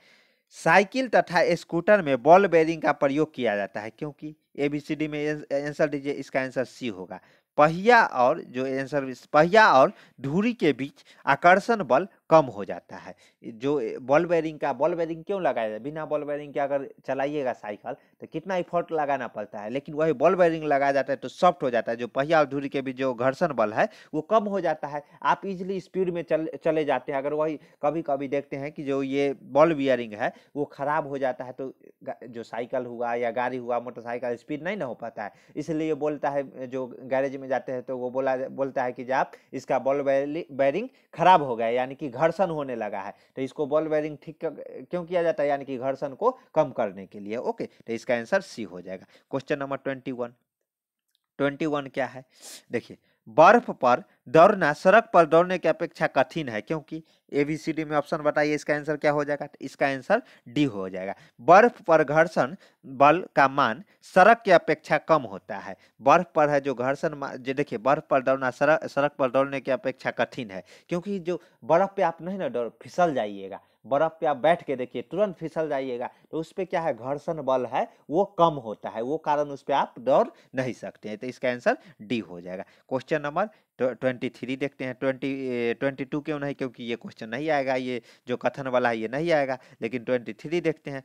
साइकिल तथा स्कूटर में बॉल बेरिंग का प्रयोग किया जाता है क्योंकि ए बी सी डी में आंसर दीजिए इसका आंसर सी होगा पहिया और जो आंसर पहिया और धूरी के बीच आकर्षण बल कम हो जाता है जो बॉल बेयरिंग का बॉल बैरिंग क्यों लगाया जाए बिना बॉल बैरिंग के अगर चलाइएगा साइकिल तो कितना इफोर्ट लगाना पड़ता है लेकिन वही बॉल बेयरिंग लगाया जाता है तो सॉफ्ट हो जाता है जो पहिया और धुरी के भी जो घर्षण बल है वो कम हो जाता है आप इजिली स्पीड में चल चले जाते हैं अगर वही कभी कभी देखते हैं कि जो ये बॉल बियरिंग है वो ख़राब हो जाता है तो जो साइकिल हुआ या गाड़ी हुआ मोटरसाइकिल स्पीड नहीं ना हो पाता है इसलिए बोलता है जो गैरेज में जाते हैं तो वो बोला बोलता है कि आप इसका बॉल बैरिंग खराब हो गया यानी कि घर्षण होने लगा है तो इसको बॉल बैरिंग ठीक क्यों किया जाता है यानी कि घर्षण को कम करने के लिए ओके तो इसका आंसर सी हो जाएगा question number twenty one twenty one क्या है देखिए बर्फ पर दौड़ना सड़क पर दौड़ने की अपेक्षा कठिन है क्योंकि ए बी सी डी में ऑप्शन बताइए इसका आंसर क्या हो जाएगा इसका आंसर डी हो जाएगा बर्फ पर घर्षण बल का मान सड़क की अपेक्षा कम होता है बर्फ पर है जो घर्षण जो देखिए बर्फ पर दौड़ना सड़क सड़क पर दौड़ने की अपेक्षा कठिन है क्योंकि जो बर्फ पे आप नहीं ना दौड़ फिसल जाइएगा बर्फ पे आप बैठ के देखिए तुरंत फिसल जाइएगा तो उस पर क्या है घर्षण बल है वो कम होता है वो कारण उस पर आप दौड़ नहीं सकते हैं तो इसका आंसर डी हो जाएगा क्वेश्चन नंबर ट्वेंटी थ्री देखते हैं ट्वेंटी ट्वेंटी टू क्यों नहीं क्योंकि ये क्वेश्चन नहीं आएगा ये जो कथन वाला है ये नहीं आएगा लेकिन ट्वेंटी थ्री देखते हैं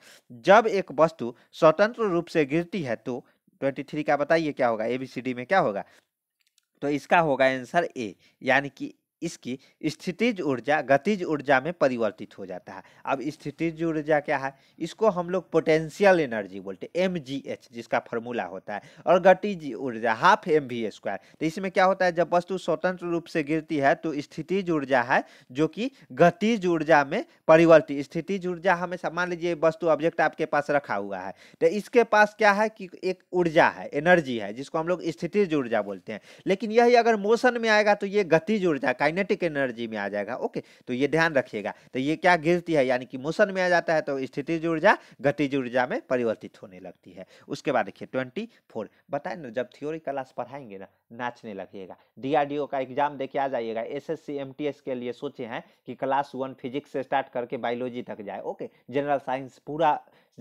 जब एक वस्तु स्वतंत्र रूप से गिरती है तो ट्वेंटी थ्री का बताइए क्या होगा ए बी सी डी में क्या होगा तो इसका होगा आंसर ए यानी कि इसकी स्थितिज ऊर्जा गतिज ऊर्जा में परिवर्तित हो जाता है अब स्थितिज ऊर्जा क्या है इसको हम लोग पोटेंशियल एनर्जी बोलते हैं एम जिसका फॉर्मूला होता है और गतिज ऊर्जा हाफ एम वी स्क्वायर तो इसमें क्या होता है जब वस्तु स्वतंत्र रूप से गिरती है तो स्थितिज ऊर्जा है जो कि गतिज ऊर्जा में परिवर्तित स्थितिज ऊर्जा हमेशा मान लीजिए वस्तु ऑब्जेक्ट आपके पास रखा हुआ है तो इसके पास क्या है कि एक ऊर्जा है एनर्जी है जिसको हम लोग स्थितिज ऊर्जा बोलते हैं लेकिन यही अगर मोशन में आएगा तो ये गतिज ऊर्जा का काइनेटिक एनर्जी में आ जाएगा ओके तो ये ध्यान रखिएगा तो ये क्या गिरती है यानी कि मोशन में आ जाता है तो स्थिति ऊर्जा गति ऊर्जा में परिवर्तित होने लगती है उसके बाद देखिए ट्वेंटी फोर बताए ना जब थ्योरी क्लास पढ़ाएंगे ना नाचने लगेगा डीआरडीओ का एग्जाम देके आ जाइएगा एसएससी एमटीएस के लिए सोचे हैं कि क्लास वन फिजिक्स से स्टार्ट करके बायोलॉजी तक जाए ओके जनरल साइंस पूरा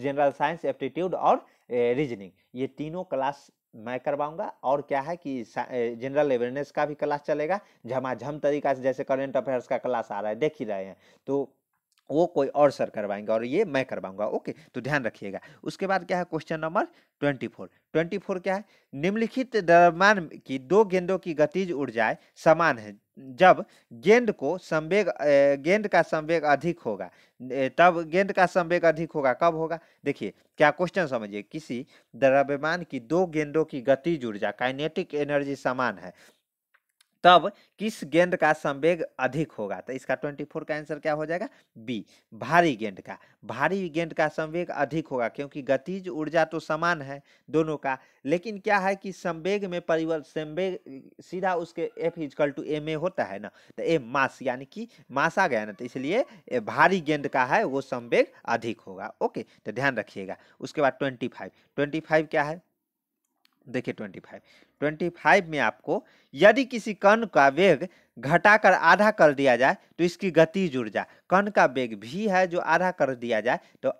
जनरल साइंस एप्टीट्यूड और रीजनिंग ये तीनों क्लास मैं करवाऊंगा और क्या है कि जनरल अवेयरनेस का भी क्लास चलेगा झमाझम तरीका से जैसे करेंट अफेयर्स का क्लास आ रहा है देख ही रहे हैं तो वो कोई और सर करवाएंगे और ये मैं करवाऊंगा ओके तो ध्यान रखिएगा उसके बाद क्या है question number twenty four twenty four क्या है निम्नलिखित दरमान की दो गेंदों की गतिज ऊर्जाएं समान है जब गेंद को संवेग गेंद का संवेग अधिक होगा तब गेंद का संवेग अधिक होगा कब होगा देखिए क्या क्वेश्चन समझिए किसी द्रव्यमान की दो गेंदों की गति ऊर्जा काइनेटिक एनर्जी समान है तब किस गेंद का संवेग अधिक होगा तो इसका ट्वेंटी फोर का आंसर क्या हो जाएगा बी भारी गेंद का भारी गेंद का संवेग अधिक होगा क्योंकि गतिज ऊर्जा तो समान है दोनों का लेकिन क्या है कि संवेग में परिवर्तन संवेग सीधा उसके F is equal to M A होता है ना तो ए मास यानी कि मास आ गया ना तो इसलिए भारी गेंद का है वो संवेग अधिक होगा ओके तो ध्यान रखिएगा उसके बाद ट्वेंटी फाइव ट्वेंटी फाइव क्या है देखिए ट्वेंटी फाइव ट्वेंटी फाइव में आपको यदि किसी कण का वेग घटाकर आधा कर दिया जाए तो इसकी गति जुड़ जाए कण का वेग भी है जो आधा कर दिया जाए तो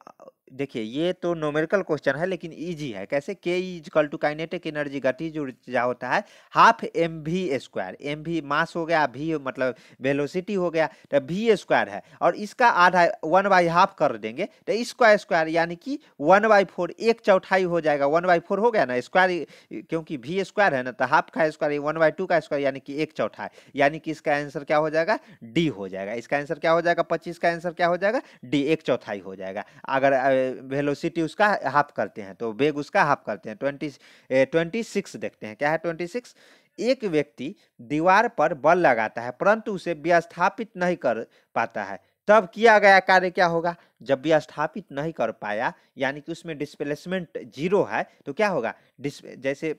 देखिए ये तो नोमेरिकल क्वेश्चन है लेकिन इजी है कैसे के इजकल टू काइनेटिक एनर्जी गति जो ऊर्जा होता है half M V square M V mass हो गया भी मतलब वेलोसिटी हो गया तो भी स्क्वायर है और इसका आधा वन बाई हाफ कर देंगे तो स्क्वायर स्क्वायर यानी कि वन बाई फोर एक चौथाई हो जाएगा वन बाई फोर हो गया ना स्क्वायर क्योंकि भी स्क्वायर है ना तो हाफ का स्क्वायर वन बाई टू का स्क्वायर यानी कि एक चौथाई यानी कि इसका आंसर क्या हो जाएगा डी हो जाएगा इसका आंसर क्या हो जाएगा पच्चीस का आंसर क्या हो जाएगा डी एक चौथाई हो जाएगा अगर वेलोसिटी उसका हाफ करते हैं तो वेग उसका हाफ करते हैं ट्वेंटी ट्वेंटी सिक्स देखते हैं क्या है ट्वेंटी सिक्स एक व्यक्ति दीवार पर बल लगाता है परंतु उसे व्यस्थापित नहीं कर पाता है तब किया गया कार्य क्या होगा जब भी स्थापित नहीं कर पाया यानी कि उसमें डिस्प्लेसमेंट जीरो है तो क्या होगा जैसे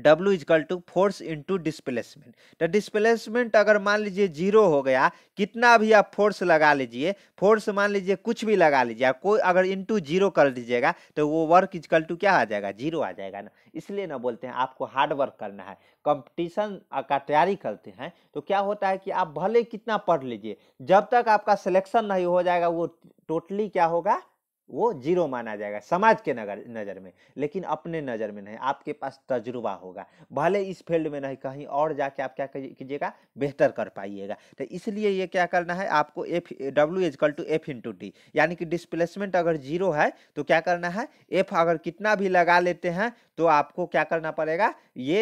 W equal to force into displacement तो डिस्प्लेसमेंट अगर मान लीजिए जीरो हो गया कितना भी आप फोर्स लगा लीजिए फोर्स मान लीजिए कुछ भी लगा लीजिए आप कोई अगर इंटू जीरो कर दीजिएगा तो वो वर्क इजकल टू क्या आ जाएगा जीरो आ जाएगा ना इसलिए ना बोलते हैं आपको हार्ड वर्क करना है कंपटीशन का तैयारी करते हैं तो क्या होता है कि आप भले कितना पढ़ लीजिए जब तक आपका सिलेक्शन नहीं हो जाएगा वो टोटली क्या होगा वो जीरो माना जाएगा समाज के नगर नज़र में लेकिन अपने नज़र में नहीं आपके पास तजुर्बा होगा भले इस फील्ड में नहीं कहीं और जाके आप क्या कीजिएगा बेहतर कर पाइएगा तो इसलिए ये क्या करना है आपको F W is equal to F into D यानी कि डिस्प्लेसमेंट अगर जीरो है तो क्या करना है एफ अगर कितना भी लगा लेते हैं तो आपको क्या करना पड़ेगा ये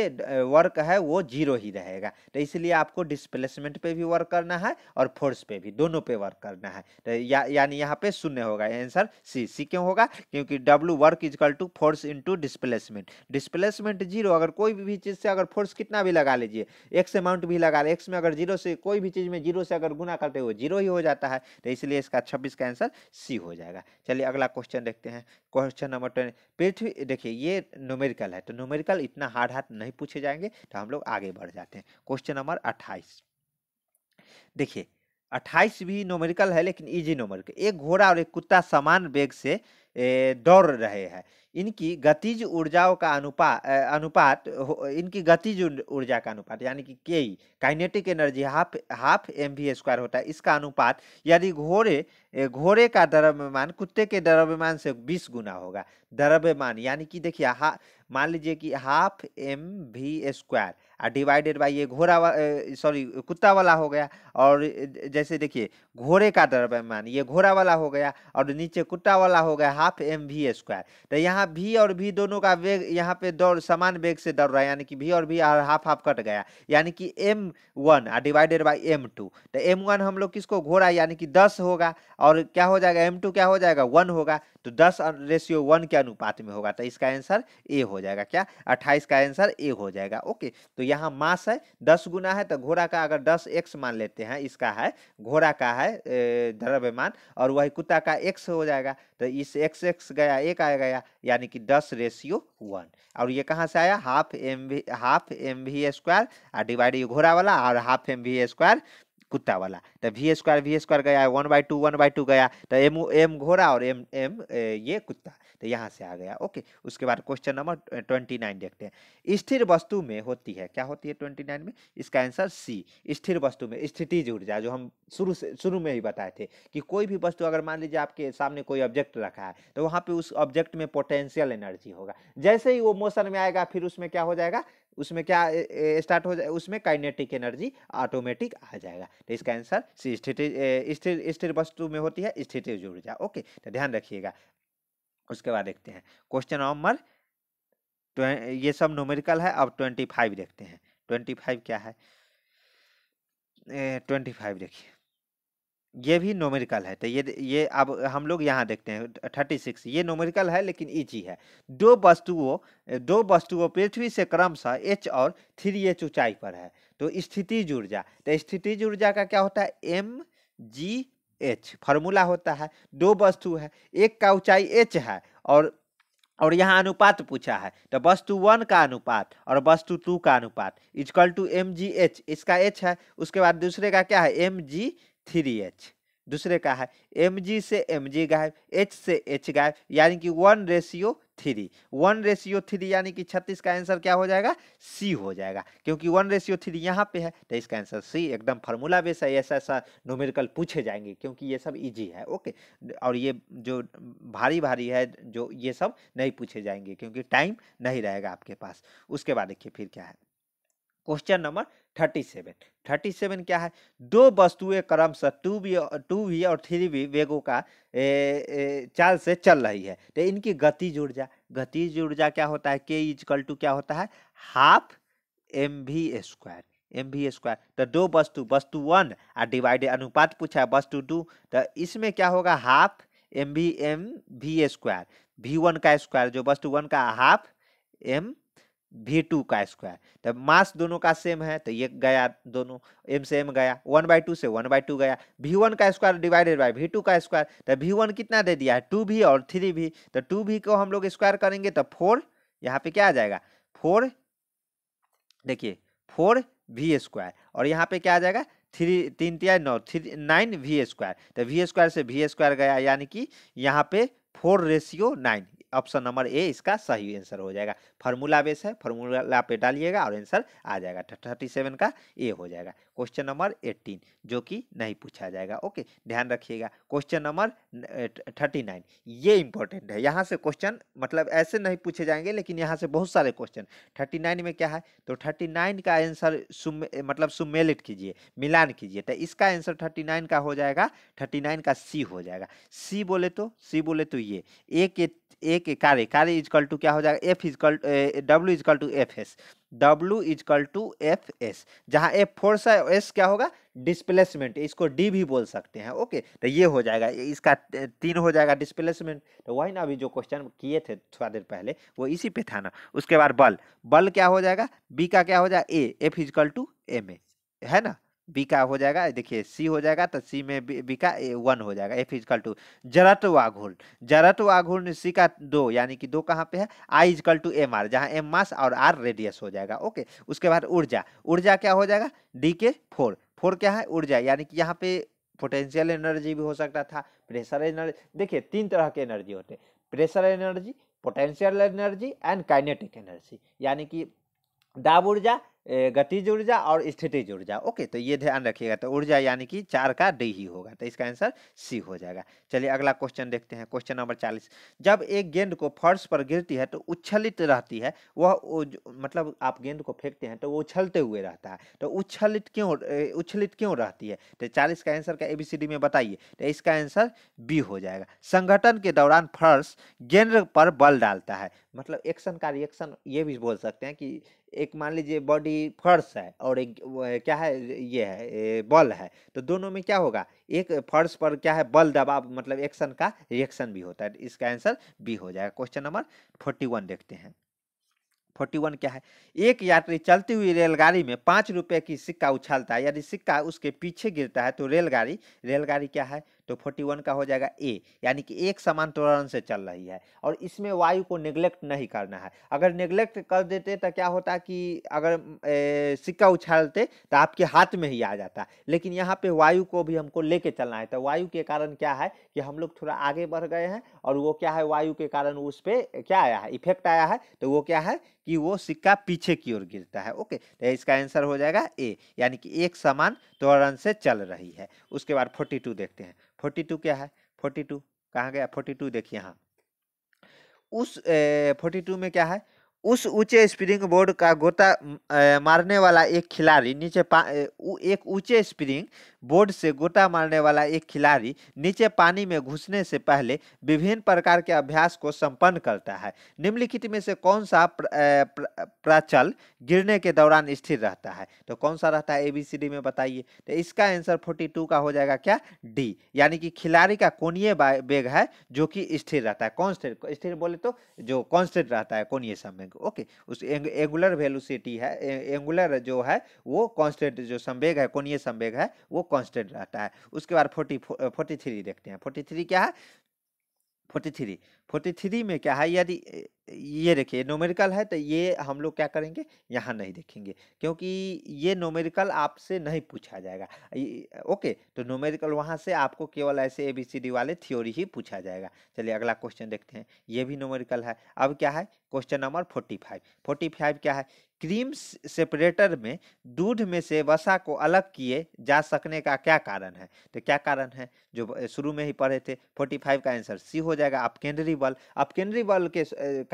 वर्क है वो जीरो ही रहेगा तो इसलिए आपको डिस्प्लेसमेंट पे भी वर्क करना है और फोर्स पे भी दोनों पे वर्क करना है तो या, यानी यहाँ पे शून्य होगा आंसर सी सी क्यों होगा क्योंकि W work equal to force into displacement displacement zero अगर कोई भी चीज़ से अगर फोर्स कितना भी लगा लीजिए एक्स अमाउंट भी लगा ले एक्स में अगर जीरो से कोई भी चीज़ में जीरो से अगर गुना करते हो जीरो ही हो जाता है तो इसलिए इसका छब्बीस का आंसर सी हो जाएगा चलिए अगला क्वेश्चन देखते हैं क्वेश्चन नंबर ट्वेंटी पृथ्वी देखिए ये न्यूमेरिकल है तो न्यूमेरिकल इतना हार्ड हाथ नहीं पूछे जाएंगे तो हम लोग आगे बढ़ जाते हैं क्वेश्चन नंबर अट्ठाईस देखिए अट्ठाईस भी नोमेरिकल है लेकिन इजी नोमेरिकल एक घोड़ा और एक कुत्ता समान वेग से दौड़ रहे हैं इनकी गतिज ऊर्जाओं का अनुपात अनुपात इनकी गतिज ऊर्जा का अनुपात यानी कि के kinetic energy half half M V square होता है इसका अनुपात यदि घोड़े घोड़े का द्रव्यमान कुत्ते के द्रव्यमान से 20 गुना होगा द्रव्यमान यानी कि देखिए हा मान लीजिए कि हाफ एम वी स्क्वायर आ डिवाइडेड बाई ये घोड़ा सॉरी कुत्ता वाला हो गया और जैसे देखिए घोड़े का मान ये घोड़ा वाला हो गया और नीचे कुत्ता वाला हो गया हाफ एम वी स्क्वायर तो यहाँ भी और भी दोनों का वेग यहाँ पे दौड़ समान वेग से दौड़ रहा है यानी कि भी और भी और हाफ हाफ कट गया यानी कि एम वन आ डिवाइडेड बाई एम टू तो एम वन हम लोग किसको घोड़ा यानी कि दस होगा और क्या हो जाएगा एम टू क्या हो जाएगा वन होगा तो दस रेशियो वन के अनुपात में होगा तो इसका आंसर ए हो जाएगा क्या अट्ठाईस का आंसर ए हो जाएगा ओके तो यहाँ मास है दस गुना है तो घोड़ा का अगर दस एक्स मान लेते हैं इसका है घोड़ा का है द्रव्यमान और वही कुत्ता का एक्स हो जाएगा तो इस एक्स एक्स गया एक आ गया यानी कि दस रेशियो वन और ये कहाँ से आया half M half M square और डिवाइड घोड़ा वाला और हाफ एम स्क्वायर कुत्ता वाला तो वी स्क्वायर वी स्क्वायर गया one by two one by two गया तो एम एम घोड़ा और एम एम ये कुत्ता तो यहाँ से आ गया ओके उसके बाद क्वेश्चन नंबर ट्वेंटी नाइन देखते हैं स्थिर वस्तु में होती है क्या होती है ट्वेंटी नाइन में इसका आंसर सी स्थिर वस्तु में स्थिति ऊर्जा जो हम शुरू से शुरू में ही बताए थे कि कोई भी वस्तु अगर मान लीजिए आपके सामने कोई ऑब्जेक्ट रखा है तो वहाँ पर उस ऑब्जेक्ट में पोटेंशियल एनर्जी होगा जैसे ही वो मोशन में आएगा फिर उसमें क्या हो जाएगा उसमें क्या स्टार्ट हो जाए उसमें काइनेटिक एनर्जी ऑटोमेटिक आ जाएगा तो इसका आंसर सी स्थिति स्थिर स्थिर वस्तु में होती है स्थिति ऊर्जा ओके तो ध्यान रखिएगा उसके बाद देखते हैं क्वेश्चन नंबर ये सब नोमेरिकल है अब ट्वेंटी फाइव देखते हैं ट्वेंटी फाइव क्या है ट्वेंटी फाइव देखिए ये भी नोमेरिकल है तो ये ये अब हम लोग यहाँ देखते हैं थर्टी सिक्स ये नोमेरिकल है लेकिन ईजी है दो वस्तुओं दो वस्तुओं पृथ्वी से क्रमशः एच और थ्री एच ऊंचाई पर है तो स्थिति ऊर्जा तो स्थिति ऊर्जा का क्या होता है एम जी एच फार्मूला होता है दो वस्तु है एक का ऊंचाई एच है और और यहाँ अनुपात पूछा है तो वस्तु वन का अनुपात और वस्तु टू का अनुपात equal to M G H इसका एच है उसके बाद दूसरे का क्या है एम जी थ्री एच दूसरे का है एम जी से एम जी गायब एच से एच गायब यानी कि one ratio three one ratio three यानी कि छत्तीस का आंसर क्या हो जाएगा सी हो जाएगा क्योंकि वन रेशियो थ्री यहाँ पे है तो इसका आंसर सी एकदम फार्मूला बेस है ऐसा ऐसा नोमेरिकल पूछे जाएंगे क्योंकि ये सब इजी है ओके और ये जो भारी भारी है जो ये सब नहीं पूछे जाएंगे क्योंकि टाइम नहीं रहेगा आपके पास उसके बाद देखिए फिर क्या है question number thirty seven thirty seven क्या है दो वस्तुएं से टू बी टू वी और थ्री बी वेगों का ए, ए, चाल से चल रही है तो इनकी गति ऊर्जा गति ऊर्जा क्या होता है के इजकल टू क्या होता है half M V square M V square तो दो वस्तु वस्तु वन आ डिवाइडेड अनुपात पूछा है वस्तु टू तो इसमें क्या होगा half M V M V square V one का स्क्वायर जो वस्तु वन का हाफ एम वी टू का स्क्वायर तब मास दोनों का सेम है तो ये गया दोनों एम से एम गया वन बाई टू से वन बाई टू गया वी वन का square divided by V two का स्क्वायर तो वी वन कितना दे दिया है टू भी और थ्री भी तो टू भी को हम लोग स्क्वायर करेंगे तो फोर यहाँ पे क्या आ जाएगा फोर देखिए फोर वी स्क्वायर और यहाँ पे क्या आ जाएगा थ्री तीन तिया नौ थ्री नाइन वी स्क्वायर तो वी स्क्वायर से वी स्क्वायर गया यानी कि यहाँ पे four ratio nine option number A इसका सही आंसर हो जाएगा फार्मूला बेस है फार्मूला पे डालिएगा और आंसर आ जाएगा थर्टी सेवन का ए हो जाएगा क्वेश्चन नंबर एट्टीन जो कि नहीं पूछा जाएगा ओके ध्यान रखिएगा क्वेश्चन नंबर थर्टी नाइन ये इंपॉर्टेंट है यहाँ से क्वेश्चन मतलब ऐसे नहीं पूछे जाएंगे लेकिन यहाँ से बहुत सारे क्वेश्चन थर्टी नाइन में क्या है तो थर्टी नाइन का आंसर सुम मतलब सुमेलिट कीजिए मिलान कीजिए तो इसका आंसर थर्टी नाइन का हो जाएगा थर्टी नाइन का सी हो जाएगा सी बोले तो सी बोले तो ये ए के ए के कार्य कार्य इजकल टू क्या हो जाएगा F is equal W is equal to F S W is equal to F S जहाँ एफ फोर्स है एस क्या होगा डिस्प्लेसमेंट इसको डी भी बोल सकते हैं ओके तो ये हो जाएगा इसका तीन हो जाएगा डिस्प्लेसमेंट तो वही ना अभी जो क्वेश्चन किए थे थोड़ा देर पहले वो इसी पे था ना उसके बाद बल बल क्या हो जाएगा बी का क्या हो जाएगा A F is equal to M A है ना बी का हो जाएगा देखिए सी हो जाएगा तो सी में बी, बी का वन हो जाएगा एफ इजकल टू जरत्व आघूर्ण जरत्व आघूर्ण सी का दो यानी कि दो कहाँ पे है I is equal to M R जहाँ एम मास और आर रेडियस हो जाएगा ओके उसके बाद ऊर्जा ऊर्जा क्या हो जाएगा डी के फोर फोर क्या है ऊर्जा यानी कि यहाँ पे पोटेंशियल एनर्जी भी हो सकता था प्रेशर एनर्जी देखिए तीन तरह के एनर्जी होते हैं pressure energy potential energy and kinetic energy यानी कि दाब ऊर्जा गतिज ऊर्जा और स्थितिज ऊर्जा ओके तो ये ध्यान रखिएगा तो ऊर्जा यानी कि चार का डी ही होगा तो इसका आंसर सी हो जाएगा चलिए अगला क्वेश्चन देखते हैं क्वेश्चन नंबर चालीस जब एक गेंद को फर्श पर गिरती है तो उच्छलित रहती है वह मतलब आप गेंद को फेंकते हैं तो वो उछलते हुए रहता है तो उच्छलित क्यों उच्छलित क्यों रहती है तो चालीस का आंसर का ए बी सी डी में बताइए तो इसका आंसर बी हो जाएगा संगठन के दौरान फर्श गेंद पर बल डालता है मतलब एक्शन का रिएक्शन ये भी बोल सकते हैं कि एक मान लीजिए बॉडी फर्श है और एक क्या है ये है बल है तो दोनों में क्या होगा एक फर्श पर क्या है बल दबाव मतलब एक्शन का रिएक्शन भी होता है इसका आंसर बी हो जाएगा क्वेश्चन नंबर फोर्टी वन देखते हैं फोर्टी वन क्या है एक यात्री चलती हुई रेलगाड़ी में पाँच रुपये की सिक्का उछालता है यदि सिक्का उसके पीछे गिरता है तो रेलगाड़ी रेलगाड़ी क्या है तो 41 का हो जाएगा ए यानी कि एक समान त्वरण से चल रही है और इसमें वायु को निगलेक्ट नहीं करना है अगर निग्लेक्ट कर देते तो क्या होता कि अगर ए, सिक्का उछालते तो आपके हाथ में ही आ जाता लेकिन यहाँ पे वायु को भी हमको लेके चलना है तो वायु के कारण क्या है कि हम लोग थोड़ा आगे बढ़ गए हैं और वो क्या है वायु के कारण उस पर क्या आया है इफेक्ट आया है तो वो क्या है कि वो सिक्का पीछे की ओर गिरता है ओके तो इसका आंसर हो जाएगा ए यानी कि एक समान त्वरण से चल रही है उसके बाद 42 देखते हैं फोर्टी टू क्या है फोर्टी टू कहाँ गया फोर्टी टू देखिए यहाँ उस फोर्टी टू में क्या है उस ऊंचे स्प्रिंग बोर्ड का गोता मारने वाला एक खिलाड़ी नीचे एक ऊंचे स्प्रिंग बोर्ड से गोटा मारने वाला एक खिलाड़ी नीचे पानी में घुसने से पहले विभिन्न प्रकार के अभ्यास को संपन्न करता है निम्नलिखित में से कौन सा प्रचल गिरने के दौरान स्थिर रहता है तो कौन सा रहता है ए बी सी डी में बताइए तो इसका आंसर फोर्टी टू का हो जाएगा क्या डी यानी कि खिलाड़ी का कोणीय बेग है जो कि स्थिर रहता है कॉन्स्टेंट स्थिर बोले तो जो कॉन्स्टेंट रहता है कोणीय संवेग ओके उस एंग, एंगुलर वेलोसिटी है एंगुलर जो है वो कॉन्स्टेंट जो संवेग है कोणीय संवेग है वो कांस्टेंट रहता है उसके बाद फोर्टी फोर्टी थ्री देखते हैं फोर्टी थ्री क्या है फोर्टी थ्री फोर्टी थ्री में क्या है यदि ये देखिए नोमेरिकल है तो ये हम लोग क्या करेंगे यहाँ नहीं देखेंगे क्योंकि ये नोमेरिकल आपसे नहीं पूछा जाएगा ओके तो नोमेरिकल वहाँ से आपको केवल ऐसे ए बी सी डी वाले थ्योरी ही पूछा जाएगा चलिए अगला क्वेश्चन देखते हैं ये भी नोमेरिकल है अब क्या है question number forty five forty five क्या है क्रीम सेपरेटर में दूध में से वसा को अलग किए जा सकने का क्या कारण है तो क्या कारण है जो शुरू में ही पढ़े थे फोर्टी फाइव का आंसर सी हो जाएगा आप केंद्रीय बल अब केंद्रीय बल के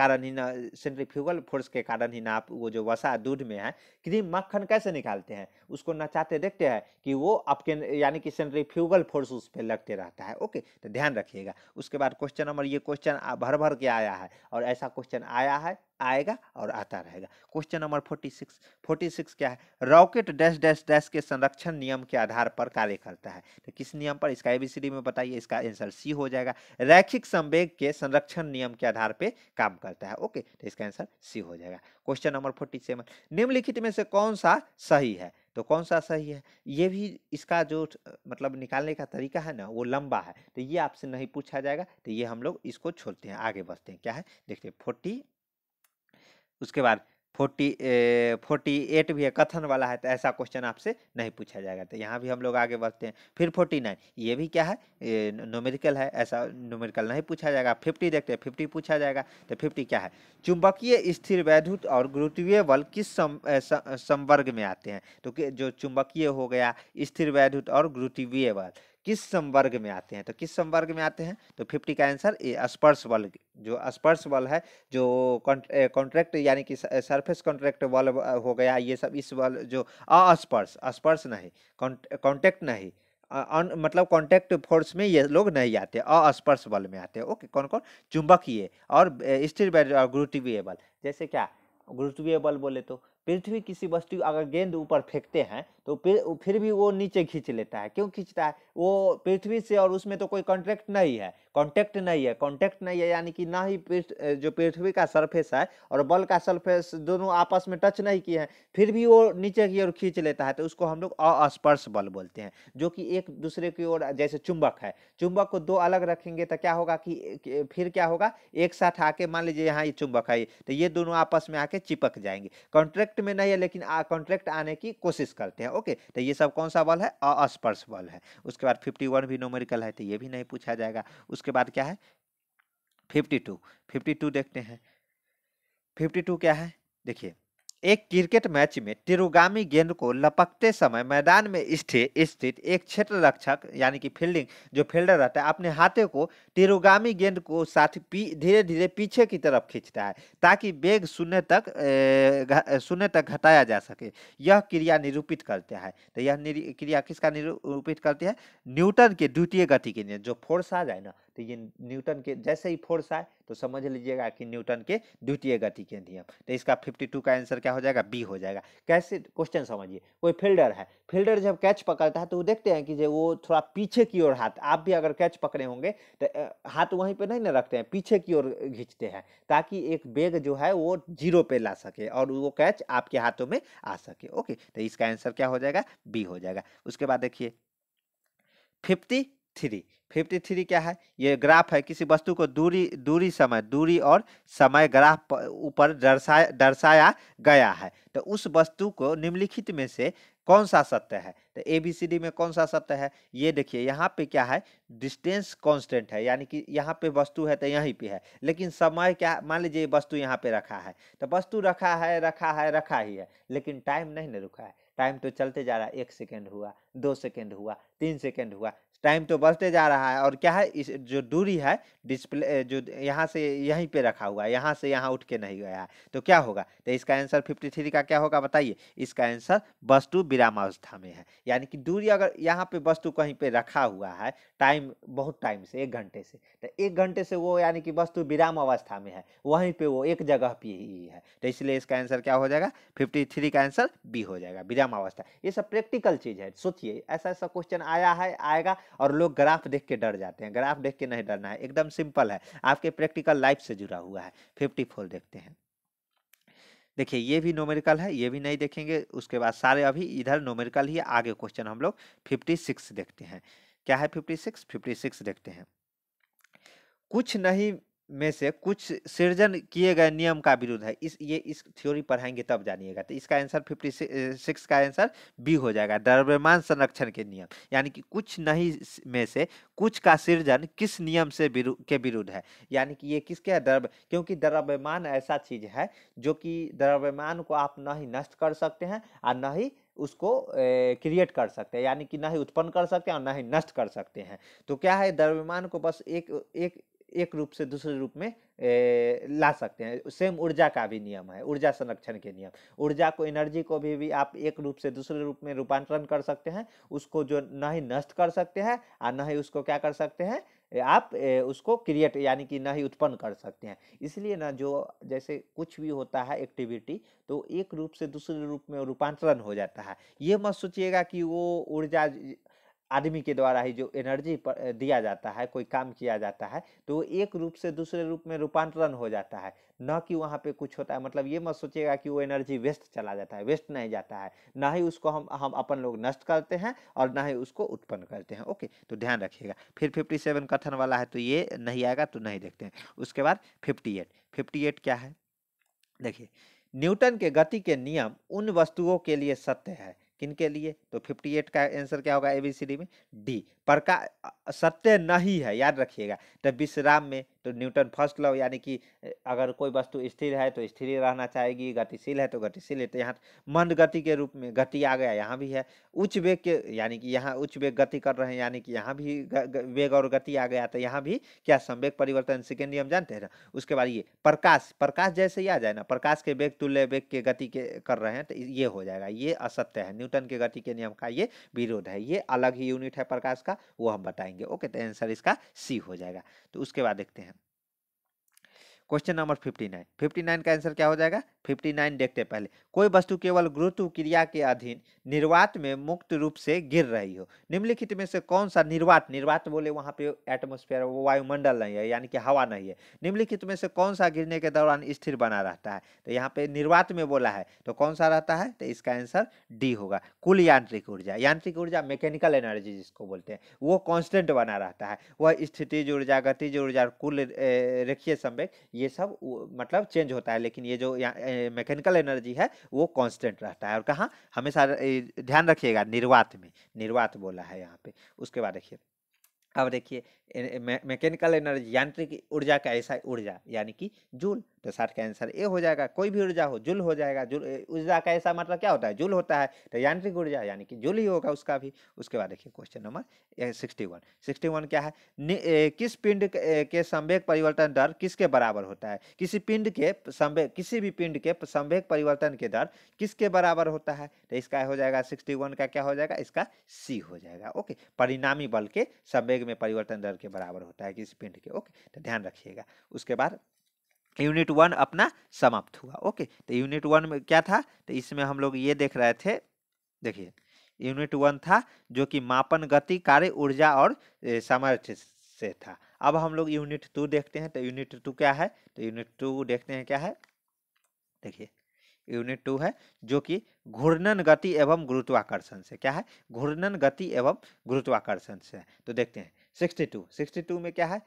कारण ही ना सेंट्रीफ्यूगल फोर्स के कारण ही ना आप वो जो वसा दूध में है कि मक्खन कैसे निकालते हैं उसको नचाते देखते हैं कि वो आपके यानी कि सेंट्रीफ्यूगल फोर्स उस पर लगते रहता है ओके तो ध्यान रखिएगा उसके बाद क्वेश्चन नंबर ये क्वेश्चन भर भर के आया है और ऐसा क्वेश्चन आया है आएगा और आता रहेगा question number forty six forty six क्या है रॉकेट डैश डैश डैश के संरक्षण नियम के आधार पर कार्य करता है तो किस नियम पर इसका एबीसीडी में बताइए इसका आंसर सी हो जाएगा रैखिक संवेग के संरक्षण नियम के आधार पर काम करता है ओके तो इसका आंसर सी हो जाएगा क्वेश्चन नंबर फोर्टी सेवन निम्नलिखित में से कौन सा सही है तो कौन सा सही है ये भी इसका जो मतलब निकालने का तरीका है ना वो लंबा है तो ये आपसे नहीं पूछा जाएगा तो ये हम लोग इसको छोड़ते हैं आगे बढ़ते हैं क्या है देखते हैं फोर्टी उसके बाद फोर्टी फोर्टी एट भी है कथन वाला है तो ऐसा क्वेश्चन आपसे नहीं पूछा जाएगा तो यहाँ भी हम लोग आगे बढ़ते हैं फिर फोर्टी नाइन ये भी क्या है नोमेरिकल है ऐसा नोमेरिकल नहीं पूछा जाएगा फिफ्टी देखते हैं फिफ्टी पूछा जाएगा तो फिफ्टी क्या है चुंबकीय स्थिर वैद्युत और गुरुत्वीय बल किस सम, संवर्ग में आते हैं तो जो चुंबकीय हो गया स्थिर वैद्युत और गुरुत्वीय बल किस संवर्ग में आते हैं तो किस संवर्ग में आते हैं तो फिफ्टी का आंसर ए स्पर्श बल जो स्पर्श बल है जो कॉन्ट्रैक्ट यानी कि सरफेस कॉन्ट्रैक्ट बल हो गया ये सब इस बल जो अस्पर्श स्पर्श नहीं कॉन्टैक्ट नहीं अन मतलब कॉन्टैक्ट फोर्स में ये लोग नहीं आते अस्पर्श बल में आते हैं ओके कौन कौन चुंबकीय और स्थिर गुरुत्वीय बल जैसे क्या गुरुत्वीय बल बोले तो पृथ्वी किसी वस्तु अगर गेंद ऊपर फेंकते हैं तो फिर फिर भी वो नीचे खींच लेता है क्यों खींचता है वो पृथ्वी से और उसमें तो कोई कॉन्ट्रैक्ट नहीं है कॉन्टैक्ट नहीं है कॉन्टैक्ट नहीं है यानी कि ना ही जो पृथ्वी का सरफेस है और बल का सरफेस दोनों आपस में टच नहीं किए हैं फिर भी वो नीचे की ओर खींच लेता है तो उसको हम लोग अस्पर्श बल बोलते हैं जो कि एक दूसरे की ओर जैसे चुंबक है चुंबक को दो अलग रखेंगे तो क्या होगा कि फिर क्या होगा एक साथ आके मान लीजिए यहाँ ये चुंबक है तो ये दोनों आपस में आके चिपक जाएंगे कॉन्ट्रैक्ट में नहीं है लेकिन कॉन्ट्रैक्ट आने की कोशिश करते हैं ओके तो ये सब कौन सा बल है अस्पर्श बल है उसके बाद फिफ्टी वन भी नोमरिकल है तो ये भी नहीं पूछा जाएगा उसके बाद क्या है फिफ्टी टू फिफ्टी टू देखते हैं फिफ्टी टू क्या है देखिए एक क्रिकेट मैच में तिरुगामी गेंद को लपकते समय मैदान में स्थित स्थित एक क्षेत्र रक्षक यानी कि फील्डिंग जो फील्डर रहता है अपने हाथे को तिरुगामी गेंद को साथ धीरे धीरे पीछे की तरफ खींचता है ताकि बेग शून्य तक शून्य तक घटाया जा सके यह क्रिया निरूपित करते हैं तो यह क्रिया किसका निरूपित करती है न्यूटन के द्वितीय गति के लिए जो फोर्स आ जाए ना तो ये न्यूटन के जैसे ही फोर्स आए तो समझ लीजिएगा कि न्यूटन के द्वितीय गति के नियम तो इसका फिफ्टी टू का आंसर क्या हो जाएगा बी हो जाएगा कैसे क्वेश्चन समझिए कोई फील्डर है फील्डर जब कैच पकड़ता है तो वो देखते हैं कि जो वो थोड़ा पीछे की ओर हाथ आप भी अगर कैच पकड़े होंगे तो हाथ वहीं पर नहीं ना रखते हैं पीछे की ओर खींचते हैं ताकि एक बेग जो है वो जीरो पे ला सके और वो कैच आपके हाथों में आ सके ओके तो इसका आंसर क्या हो जाएगा बी हो जाएगा उसके बाद देखिए फिफ्टी थ्री फिफ्टी थ्री क्या है ये ग्राफ है किसी वस्तु को दूरी दूरी समय दूरी और समय ग्राफ ऊपर दर्शाया दर्शाया गया है तो उस वस्तु को निम्नलिखित में से कौन सा सत्य है तो ए बी सी डी में कौन सा सत्य है ये देखिए यहाँ पे क्या है डिस्टेंस कांस्टेंट है यानी कि यहाँ पे वस्तु है तो यहीं पे है लेकिन समय क्या मान लीजिए ये वस्तु यहाँ पे रखा है तो वस्तु रखा है रखा है रखा ही है लेकिन टाइम नहीं ना रुका है टाइम तो चलते जा रहा है एक सेकेंड हुआ दो सेकेंड हुआ तीन सेकेंड हुआ टाइम तो बढ़ते जा रहा है और क्या है इस जो दूरी है डिस्प्ले जो यहाँ से यहीं पे रखा हुआ है यहाँ से यहाँ उठ के नहीं गया है तो क्या होगा तो इसका आंसर 53 का क्या होगा बताइए इसका आंसर वस्तु विरामावस्था में है यानी कि दूरी अगर यहाँ पे वस्तु कहीं पे रखा हुआ है टाइम बहुत टाइम से एक घंटे से तो एक घंटे से वो यानी कि वस्तु विराम अवस्था में है वहीं पर वो एक जगह पर ही है तो इसलिए इसका आंसर क्या हो जाएगा फिफ्टी का आंसर बी हो जाएगा विराम अवस्था ये सब प्रैक्टिकल चीज़ है सोचिए ऐसा ऐसा क्वेश्चन आया है आएगा और लोग ग्राफ देख के डर जाते हैं ग्राफ देख के नहीं डरना है एकदम सिंपल है आपके प्रैक्टिकल लाइफ से जुड़ा हुआ है फिफ्टी फोर देखते हैं देखिए ये भी नोमेरिकल है ये भी नहीं देखेंगे उसके बाद सारे अभी इधर नोमेरिकल ही आगे क्वेश्चन हम लोग फिफ्टी सिक्स देखते हैं क्या है फिफ्टी सिक्स फिफ्टी सिक्स देखते हैं कुछ नहीं में से कुछ सृजन किए गए नियम का विरुद्ध है इस ये इस थ्योरी पढ़ाएंगे तब जानिएगा तो इसका आंसर फिफ्टी सिक्स का आंसर बी हो जाएगा द्रव्यमान संरक्षण के नियम यानी कि कुछ नहीं में से कुछ का सृजन किस नियम से विरु, के विरुद्ध है यानी कि ये किसके है द्रव्य क्योंकि द्रव्यमान ऐसा चीज है जो कि द्रव्यमान को आप न ही नष्ट कर सकते हैं और न ही उसको क्रिएट कर सकते हैं यानी कि ना ही उत्पन्न कर सकते हैं और न ही नष्ट कर सकते हैं तो क्या है द्रव्यमान को बस एक एक एक रूप से दूसरे रूप में ए, ला सकते हैं सेम ऊर्जा का भी नियम है ऊर्जा संरक्षण के नियम ऊर्जा को एनर्जी को भी भी आप एक रूप से दूसरे रूप में रूपांतरण कर सकते हैं उसको जो न ही नष्ट कर सकते हैं और न ही उसको क्या कर सकते हैं आप उसको क्रिएट यानी कि ना ही उत्पन्न कर सकते हैं इसलिए ना जो जैसे कुछ भी होता है एक्टिविटी तो एक रूप से दूसरे रूप में रूपांतरण हो जाता है ये मत सोचिएगा कि वो ऊर्जा आदमी के द्वारा ही जो एनर्जी पर दिया जाता है कोई काम किया जाता है तो वो एक रूप से दूसरे रूप में रूपांतरण हो जाता है न कि वहाँ पे कुछ होता है मतलब ये मत सोचेगा कि वो एनर्जी वेस्ट चला जाता है वेस्ट नहीं जाता है ना ही उसको हम हम अपन लोग नष्ट करते हैं और ना ही उसको उत्पन्न करते हैं ओके तो ध्यान रखिएगा फिर फिफ्टी सेवन कथन वाला है तो ये नहीं आएगा तो नहीं देखते हैं उसके बाद फिफ्टी एट फिफ्टी एट क्या है देखिए न्यूटन के गति के नियम उन वस्तुओं के लिए सत्य है किन के लिए तो 58 का आंसर क्या होगा ए बी सी डी में डी पर का सत्य नहीं है याद रखिएगा तो विश्राम में तो न्यूटन फर्स्ट लॉ यानी कि अगर कोई वस्तु स्थिर है तो स्थिर रहना चाहेगी गतिशील है तो गतिशील है तो यहाँ मंद गति के रूप में गति आ गया यहाँ भी है उच्च वेग के यानी कि यहाँ उच्च वेग गति कर रहे हैं यानी कि यहाँ भी वेग और गति आ गया तो यहाँ भी क्या संवेग परिवर्तन सेकेंड नियम जानते हैं ना उसके बाद ये प्रकाश प्रकाश जैसे ही आ जाए ना प्रकाश के वेग तुल्य वेग के गति के कर रहे हैं तो ये हो जाएगा ये असत्य है न्यूटन के गति के नियम का ये विरोध है ये अलग ही यूनिट है प्रकाश का वो हम बताएंगे ओके तो आंसर इसका सी हो जाएगा तो उसके बाद देखते हैं question number fifty nine fifty nine का आंसर क्या हो जाएगा फिफ्टी नाइन देखते पहले कोई वस्तु केवल गुरुत्व क्रिया के अधीन निर्वात में मुक्त रूप से गिर रही हो निम्नलिखित में से कौन सा निर्वात निर्वात बोले वहाँ पे एटमोस्फेयर वो वायुमंडल नहीं है यानी कि हवा नहीं है निम्नलिखित में से कौन सा गिरने के दौरान स्थिर बना रहता है तो यहाँ पे निर्वात में बोला है तो कौन सा रहता है तो इसका आंसर डी होगा कुल यांत्रिक ऊर्जा यांत्रिक ऊर्जा मैकेनिकल एनर्जी जिसको बोलते हैं वो कॉन्स्टेंट बना रहता है वह स्थितिज ऊर्जा गतिज ऊर्जा कुल रेखीय संवेग ये सब मतलब चेंज होता है लेकिन ये जो मैकेनिकल एनर्जी है वो कांस्टेंट रहता है और कहाँ हमेशा ध्यान रखिएगा निर्वात में निर्वात बोला है यहाँ पे उसके बाद देखिए अब देखिए मैकेनिकल एनर्जी यांत्रिक ऊर्जा का ऐसा ऊर्जा यानी कि जूल तो साठ का आंसर ए हो जाएगा कोई भी ऊर्जा हो जूल हो जाएगा जूल ऊर्जा का ऐसा मतलब क्या होता है जूल होता है तो यांत्रिक ऊर्जा यानी कि जूल ही होगा उसका भी उसके बाद देखिए question number sixty one sixty one क्या है ए, किस पिंड के संवेग परिवर्तन दर किसके बराबर होता है किसी पिंड के संवेग किसी भी पिंड के संवेग परिवर्तन के दर किसके बराबर होता है तो इसका हो जाएगा सिक्सटी वन का क्या हो जाएगा इसका सी हो जाएगा ओके परिणामी बल के संवेग डिग्री में परिवर्तन दर के बराबर होता है किसी पिंड के ओके तो ध्यान रखिएगा उसके बाद यूनिट वन अपना समाप्त हुआ ओके तो यूनिट वन में क्या था तो इसमें हम लोग ये देख रहे थे देखिए यूनिट वन था जो कि मापन गति कार्य ऊर्जा और सामर्थ्य से था अब हम लोग यूनिट टू देखते हैं तो यूनिट टू क्या है तो यूनिट टू देखते हैं क्या है देखिए यूनिट टू है जो कि घूर्णन गति एवं गुरुत्वाकर्षण से क्या है घूर्णन गति एवं गुरुत्वाकर्षण से तो देखते हैं सिक्सटी टू सिक्सटी टू में क्या है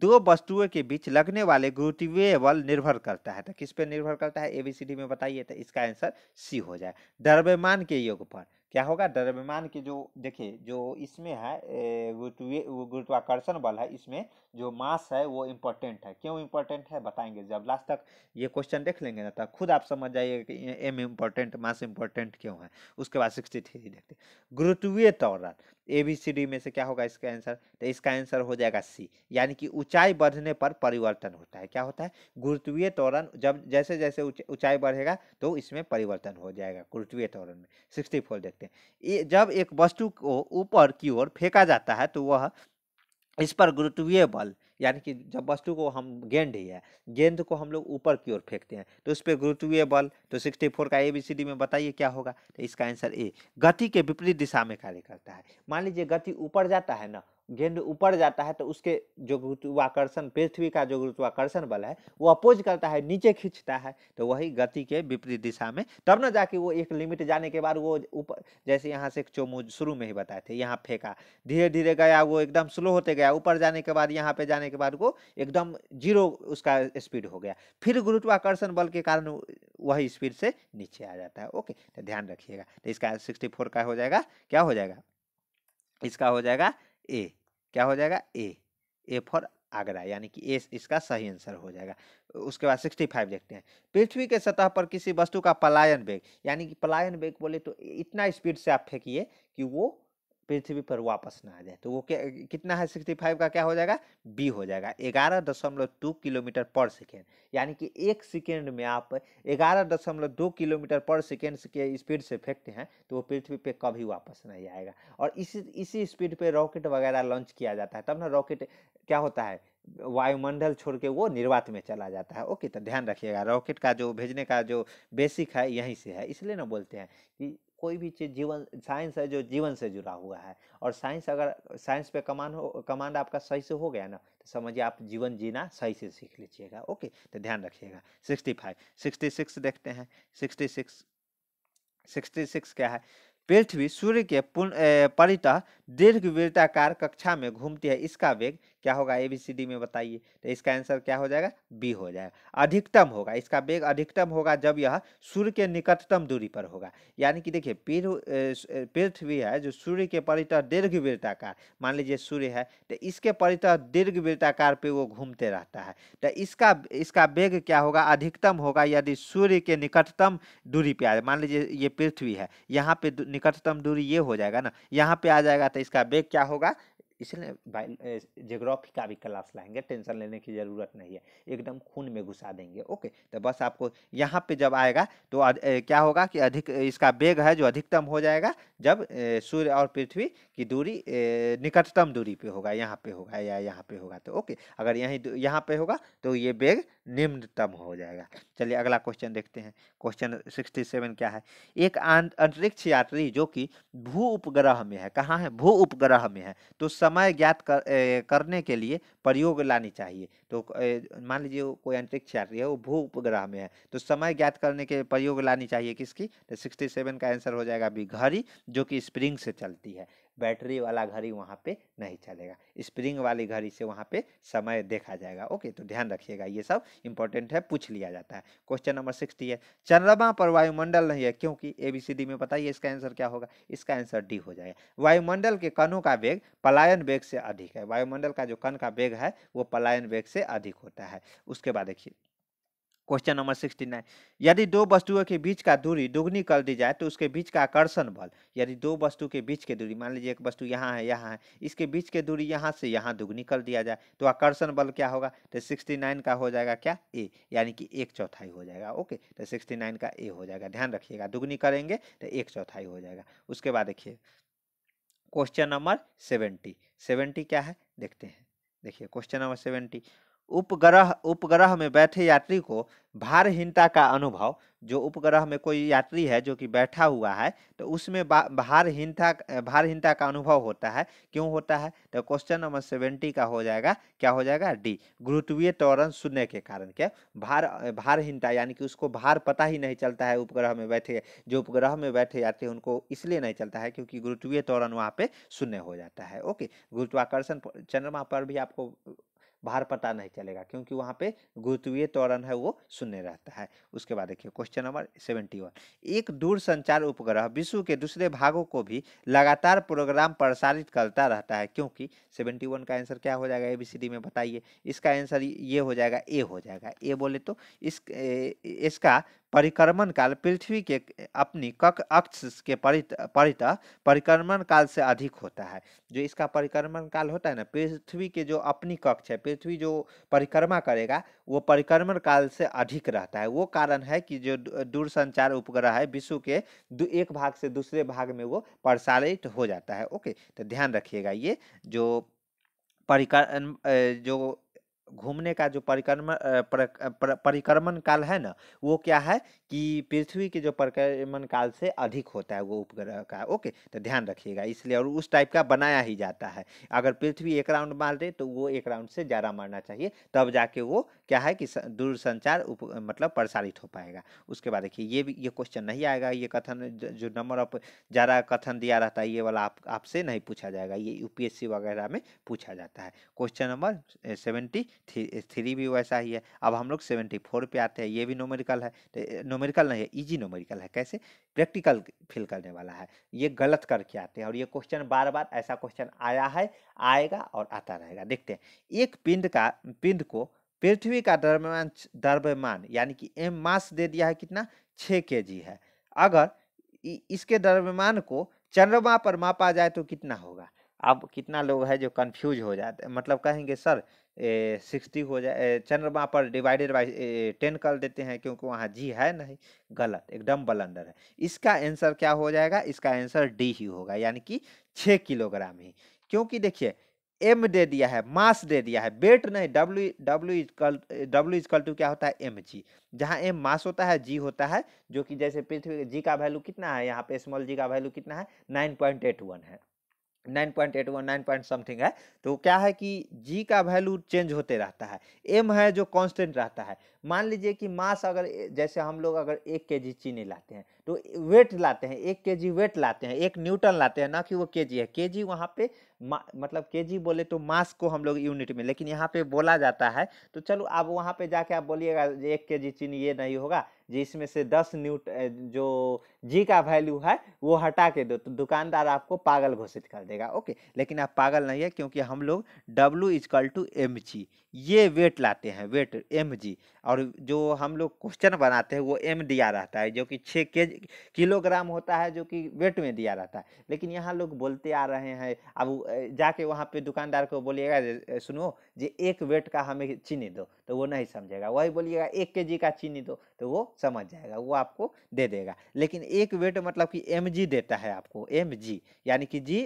दो वस्तुओं के बीच लगने वाले गुरुत्वीय बल निर्भर करता है तो किस पे निर्भर करता है ए बी सी डी में बताइए तो इसका आंसर सी हो जाए द्रव्यमान के योग पर क्या होगा द्रव्यमान की जो देखिए जो इसमें है तो गुरुत्वाकर्षण बल है इसमें जो मास है वो इम्पोर्टेंट है क्यों इम्पोर्टेंट है बताएंगे जब लास्ट तक ये क्वेश्चन देख लेंगे ना तब खुद आप समझ जाइए कि एम इम्पोर्टेंट मास इम्पोर्टेंट क्यों है उसके बाद सिक्सटी थ्री देखते गुरुत्वीय त्वरण ए बी सी डी में से क्या होगा इसका आंसर तो इसका आंसर हो जाएगा सी यानी कि ऊंचाई बढ़ने पर परिवर्तन होता है क्या होता है गुरुत्वीय त्वरण जब जैसे जैसे ऊंचाई बढ़ेगा तो इसमें परिवर्तन हो जाएगा गुरुत्वीय त्वरण में सिक्सटी फोर देखते सकते हैं जब एक वस्तु को ऊपर की ओर फेंका जाता है तो वह इस पर गुरुत्वीय बल यानी कि जब वस्तु को हम गेंद ही है गेंद को हम लोग ऊपर की ओर फेंकते हैं तो उस पर गुरुत्वीय बल तो 64 का ए बी सी डी में बताइए क्या होगा तो इसका आंसर ए गति के विपरीत दिशा में कार्य करता है मान लीजिए गति ऊपर जाता है ना गेंद ऊपर जाता है तो उसके जो गुरुत्वाकर्षण पृथ्वी का जो गुरुत्वाकर्षण बल है वो अपोज करता है नीचे खींचता है तो वही गति के विपरीत दिशा में तब ना जाके वो एक लिमिट जाने के बाद वो ऊपर जैसे यहाँ से चोमू शुरू में ही बताए थे यहाँ फेंका धीरे धीरे गया वो एकदम स्लो होते गया ऊपर जाने के बाद यहाँ पे जाने के बाद वो एकदम जीरो उसका स्पीड हो गया फिर गुरुत्वाकर्षण बल के कारण वही स्पीड से नीचे आ जाता है ओके तो ध्यान रखिएगा तो इसका सिक्सटी फोर का हो जाएगा क्या हो जाएगा इसका हो जाएगा ए क्या हो जाएगा ए ए फॉर आगरा यानी कि ए इसका सही आंसर हो जाएगा उसके बाद सिक्सटी फाइव देखते हैं पृथ्वी के सतह पर किसी वस्तु का पलायन बेग यानी कि पलायन बेग बोले तो इतना स्पीड से आप फेंकिए कि वो पृथ्वी पर वापस ना आ जाए तो वो क्या कितना है सिक्सटी फाइव का क्या हो जाएगा बी हो जाएगा ग्यारह दशमलव दो किलोमीटर पर सेकेंड यानी कि एक सेकेंड में आप ग्यारह दशमलव दो किलोमीटर पर सेकेंड के स्पीड से फेंकते हैं तो वो पृथ्वी पे कभी वापस नहीं आएगा और इसी इसी स्पीड पे रॉकेट वगैरह लॉन्च किया जाता है तब ना रॉकेट क्या होता है वायुमंडल छोड़ के वो निर्वात में चला जाता है ओके तो ध्यान रखिएगा रॉकेट का जो भेजने का जो बेसिक है यहीं से है इसलिए ना बोलते हैं कि कोई भी चीज़ जीवन साइंस है जो जीवन से जुड़ा हुआ है और साइंस अगर साइंस पे कमान हो कमांड आपका सही से हो गया ना तो समझिए आप जीवन जीना सही से सीख लीजिएगा ओके तो ध्यान रखिएगा सिक्सटी फाइव सिक्सटी सिक्स देखते हैं सिक्सटी सिक्स सिक्सटी सिक्स क्या है पृथ्वी सूर्य के पुन परिता दीर्घ वृत्ताकार कक्षा में घूमती है इसका वेग क्या होगा ए बी सी डी में बताइए तो इसका आंसर क्या हो जाएगा बी हो जाएगा अधिकतम होगा इसका वेग अधिकतम होगा जब यह सूर्य के निकटतम दूरी पर होगा यानी कि देखिए पृथ्वी है जो सूर्य के परितः दीर्घ वीरताकार मान लीजिए सूर्य है तो इसके परितः दीर्घ वीरताकार पे वो घूमते रहता है तो इसका इसका वेग क्या होगा अधिकतम होगा यदि सूर्य के निकटतम दूरी पर आ जाए मान लीजिए ये पृथ्वी है यहाँ पे निकटतम दूरी ये हो जाएगा ना यहाँ पे आ जाएगा तो इसका वेग क्या होगा इसलिए जोग्राफी का भी क्लास लाएंगे टेंशन लेने की ज़रूरत नहीं है एकदम खून में घुसा देंगे ओके तो बस आपको यहाँ पे जब आएगा तो अध, ए, क्या होगा कि अधिक इसका वेग है जो अधिकतम हो जाएगा जब सूर्य और पृथ्वी की दूरी ए, निकटतम दूरी पे होगा यहाँ पे होगा या यहाँ पे होगा तो ओके अगर यहीं यहाँ पे होगा तो ये वेग निम्नतम हो जाएगा चलिए अगला क्वेश्चन देखते हैं क्वेश्चन सिक्सटी सेवन क्या है एक अंतरिक्ष यात्री जो कि भू उपग्रह में है कहाँ है भू उपग्रह में है तो सब समय ज्ञात कर, करने के लिए प्रयोग लानी चाहिए तो मान लीजिए कोई अंतरिक्ष यात्री है वो भू उपग्रह में है तो समय ज्ञात करने के प्रयोग लानी चाहिए किसकी तो सिक्सटी सेवन का आंसर हो जाएगा बी घड़ी जो कि स्प्रिंग से चलती है बैटरी वाला घड़ी वहाँ पे नहीं चलेगा स्प्रिंग वाली घड़ी से वहाँ पे समय देखा जाएगा ओके तो ध्यान रखिएगा ये सब इंपॉर्टेंट है पूछ लिया जाता है क्वेश्चन नंबर सिक्सटी है चंद्रमा पर वायुमंडल नहीं है क्योंकि ए बी सी डी में बताइए इसका आंसर क्या होगा इसका आंसर डी हो जाएगा वायुमंडल के कणों का वेग पलायन वेग से अधिक है वायुमंडल का जो कण का वेग है वो पलायन वेग से अधिक होता है उसके बाद देखिए क्वेश्चन नंबर सिक्सटी नाइन यदि दो वस्तुओं के बीच का दूरी दुगनी कर दी जाए तो उसके बीच का आकर्षण बल यदि दो वस्तु के बीच की दूरी मान लीजिए एक वस्तु यहाँ है यहाँ है इसके बीच की दूरी यहाँ से यहाँ दुगनी कर दिया जाए तो आकर्षण बल क्या होगा तो सिक्सटी नाइन का हो जाएगा क्या ए यानी कि एक चौथाई हो जाएगा ओके तो सिक्सटी नाइन का ए हो जाएगा ध्यान रखिएगा दुगनी करेंगे तो एक चौथाई हो जाएगा उसके बाद देखिए क्वेश्चन नंबर सेवेंटी सेवेंटी क्या है देखते हैं देखिए क्वेश्चन नंबर सेवेंटी उपग्रह उपग्रह में बैठे यात्री को भारहीनता का अनुभव जो उपग्रह में कोई यात्री है जो कि बैठा हुआ है तो उसमें भारहीनता भारहीनता का अनुभव होता है क्यों होता है तो क्वेश्चन नंबर सेवेंटी का हो जाएगा क्या हो जाएगा डी गुरुत्वीय त्वरण शून्य के कारण क्या भार भारहीनता यानी कि उसको भार पता ही नहीं चलता है उपग्रह में बैठे जो उपग्रह में बैठे यात्री उनको इसलिए नहीं चलता है क्योंकि गुरुत्वीय त्वरण वहाँ पर शून्य हो जाता है ओके गुरुत्वाकर्षण चंद्रमा पर भी आपको भार पता नहीं चलेगा क्योंकि वहाँ पे गुरुत्वीय त्वरण है वो शून्य रहता है उसके बाद देखिए क्वेश्चन नंबर सेवेंटी वन एक दूर संचार उपग्रह विश्व के दूसरे भागों को भी लगातार प्रोग्राम प्रसारित करता रहता है क्योंकि सेवेंटी वन का आंसर क्या हो जाएगा ए बी सी डी में बताइए इसका आंसर ये हो जाएगा ए हो जाएगा ए बोले तो इस ए, इसका परिक्रमण काल पृथ्वी के अपनी कक अक्ष के परित परिक्रमण काल से अधिक होता है जो इसका परिक्रमण काल होता है ना पृथ्वी के जो अपनी कक्ष है पृथ्वी जो परिक्रमा करेगा वो परिक्रमण काल से अधिक रहता है वो कारण है कि जो दूरसंचार उपग्रह है विश्व के एक भाग से दूसरे भाग में वो प्रसारित हो जाता है ओके तो ध्यान रखिएगा ये जो परिकर जो घूमने का जो परिक्रमा पर, पर, परिक्रमण काल है ना वो क्या है कि पृथ्वी के जो परिक्रमण काल से अधिक होता है वो उपग्रह का ओके तो ध्यान रखिएगा इसलिए और उस टाइप का बनाया ही जाता है अगर पृथ्वी एक राउंड मार दे तो वो एक राउंड से ज़्यादा मारना चाहिए तब जाके वो क्या है कि दूरसंचार उप मतलब प्रसारित हो पाएगा उसके बाद देखिए ये भी ये क्वेश्चन नहीं आएगा ये कथन जो नंबर ऑफ ज़्यादा कथन दिया रहता है ये वाला आप आपसे नहीं पूछा जाएगा ये यूपीएससी वगैरह में पूछा जाता है question number seventy three three भी वैसा ही है अब हम लोग सेवेंटी फोर पर आते हैं ये भी नोमेरिकल है नोमेरिकल तो, नहीं है ईजी नोमेरिकल है कैसे प्रैक्टिकल फिल करने वाला है ये गलत करके आते हैं और ये क्वेश्चन बार बार ऐसा क्वेश्चन आया है आएगा और आता रहेगा देखते हैं एक पिंड का पिंड को पृथ्वी का द्रव्यमान द्रव्यमान यानी कि एम मास दे दिया है कितना छः के जी है अगर इसके द्रव्यमान को चंद्रमा पर मापा जाए तो कितना होगा अब कितना लोग है जो कंफ्यूज हो जाते हैं मतलब कहेंगे सर सिक्सटी हो जाए चंद्रमा पर डिवाइडेड बाई टेन कर देते हैं क्योंकि वहाँ जी है नहीं गलत एकदम बलंडर है इसका आंसर क्या हो जाएगा इसका आंसर डी ही होगा यानी कि छः किलोग्राम ही क्योंकि देखिए एम दे दिया है मास दे दिया है वेट नहीं W W is equal W is equal to क्या होता है एम जी जहाँ एम मास होता है जी होता है जो कि जैसे पृथ्वी जी का वैल्यू कितना है यहाँ पे स्मॉल जी का वैल्यू कितना है नाइन पॉइंट एट वन है nine point eight one nine point something है तो क्या है कि जी का वैल्यू चेंज होते रहता है एम है जो कांस्टेंट रहता है मान लीजिए कि मास अगर जैसे हम लोग अगर एक के जी चीनी लाते हैं तो वेट लाते हैं एक के जी वेट लाते हैं एक न्यूटन लाते हैं ना कि वो के जी है के जी वहाँ पे मतलब के जी बोले तो मास को हम लोग यूनिट में लेकिन यहाँ पे बोला जाता है तो चलो आप वहाँ पे जाके आप बोलिएगा एक के जी चीनी ये नहीं होगा जिसमें से दस न्यूट जो जी का वैल्यू है वो हटा के दो तो दुकानदार आपको पागल घोषित कर देगा ओके लेकिन आप पागल नहीं है क्योंकि हम लोग W is equal to M G ये वेट लाते हैं वेट एम जी और जो हम लोग क्वेश्चन बनाते हैं वो एम दिया रहता है जो कि छः के किलोग्राम होता है जो कि वेट में दिया रहता है लेकिन यहाँ लोग बोलते आ रहे हैं अब जाके वहाँ पर दुकानदार को बोलिएगा सुनो जे एक वेट का हमें चीनी दो तो वो नहीं समझेगा वही बोलिएगा एक के जी का चीनी दो तो वो समझ जाएगा वो आपको दे देगा लेकिन एक वेट मतलब कि एम जी देता है आपको एम जी यानी कि जी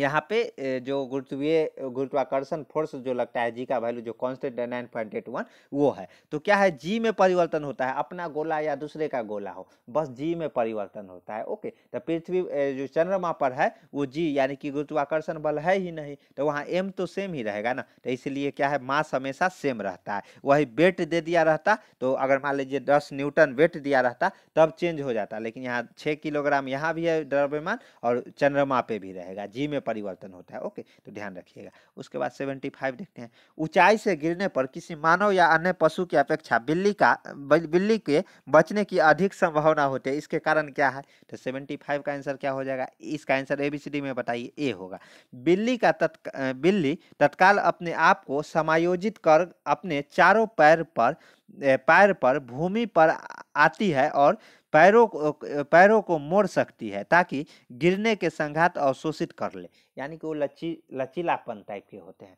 यहाँ पे जो गुरुत्वीय गुरुत्वाकर्षण फोर्स जो लगता है जी का वैल्यू जो कॉन्स्टेंट है नाइन पॉइंट एट वन वो है तो क्या है जी में परिवर्तन होता है अपना गोला या दूसरे का गोला हो बस जी में परिवर्तन होता है ओके तो पृथ्वी जो चंद्रमा पर है वो जी यानी कि गुरुत्वाकर्षण बल है ही नहीं तो वहाँ एम तो सेम ही रहेगा ना तो इसलिए क्या है मास हमेशा सेम रहता है वही वेट दे दिया रहता तो अगर मान लीजिए दस न्यूटन वेट दिया रहता तब चेंज हो जाता लेकिन यहाँ छः किलोग्राम यहाँ भी है द्रव्यमान और चंद्रमा पर भी रहेगा जी में में परिवर्तन होता है ओके तो ध्यान रखिएगा उसके बाद सेवेंटी फाइव देखते हैं ऊंचाई से गिरने पर किसी मानव या अन्य पशु की अपेक्षा बिल्ली का बिल्ली के बचने की अधिक संभावना होती है इसके कारण क्या है तो सेवेंटी फाइव का आंसर क्या हो जाएगा इसका answer A B C D में बताइए ए होगा बिल्ली का तत्क बिल्ली तत्काल अपने आप को समायोजित कर अपने चारों पैर पर पैर पर भूमि पर आती है और पैरों को पैरों को मोड़ सकती है ताकि गिरने के संघात अवशोषित कर ले यानी कि वो लची लचीलापन टाइप के होते हैं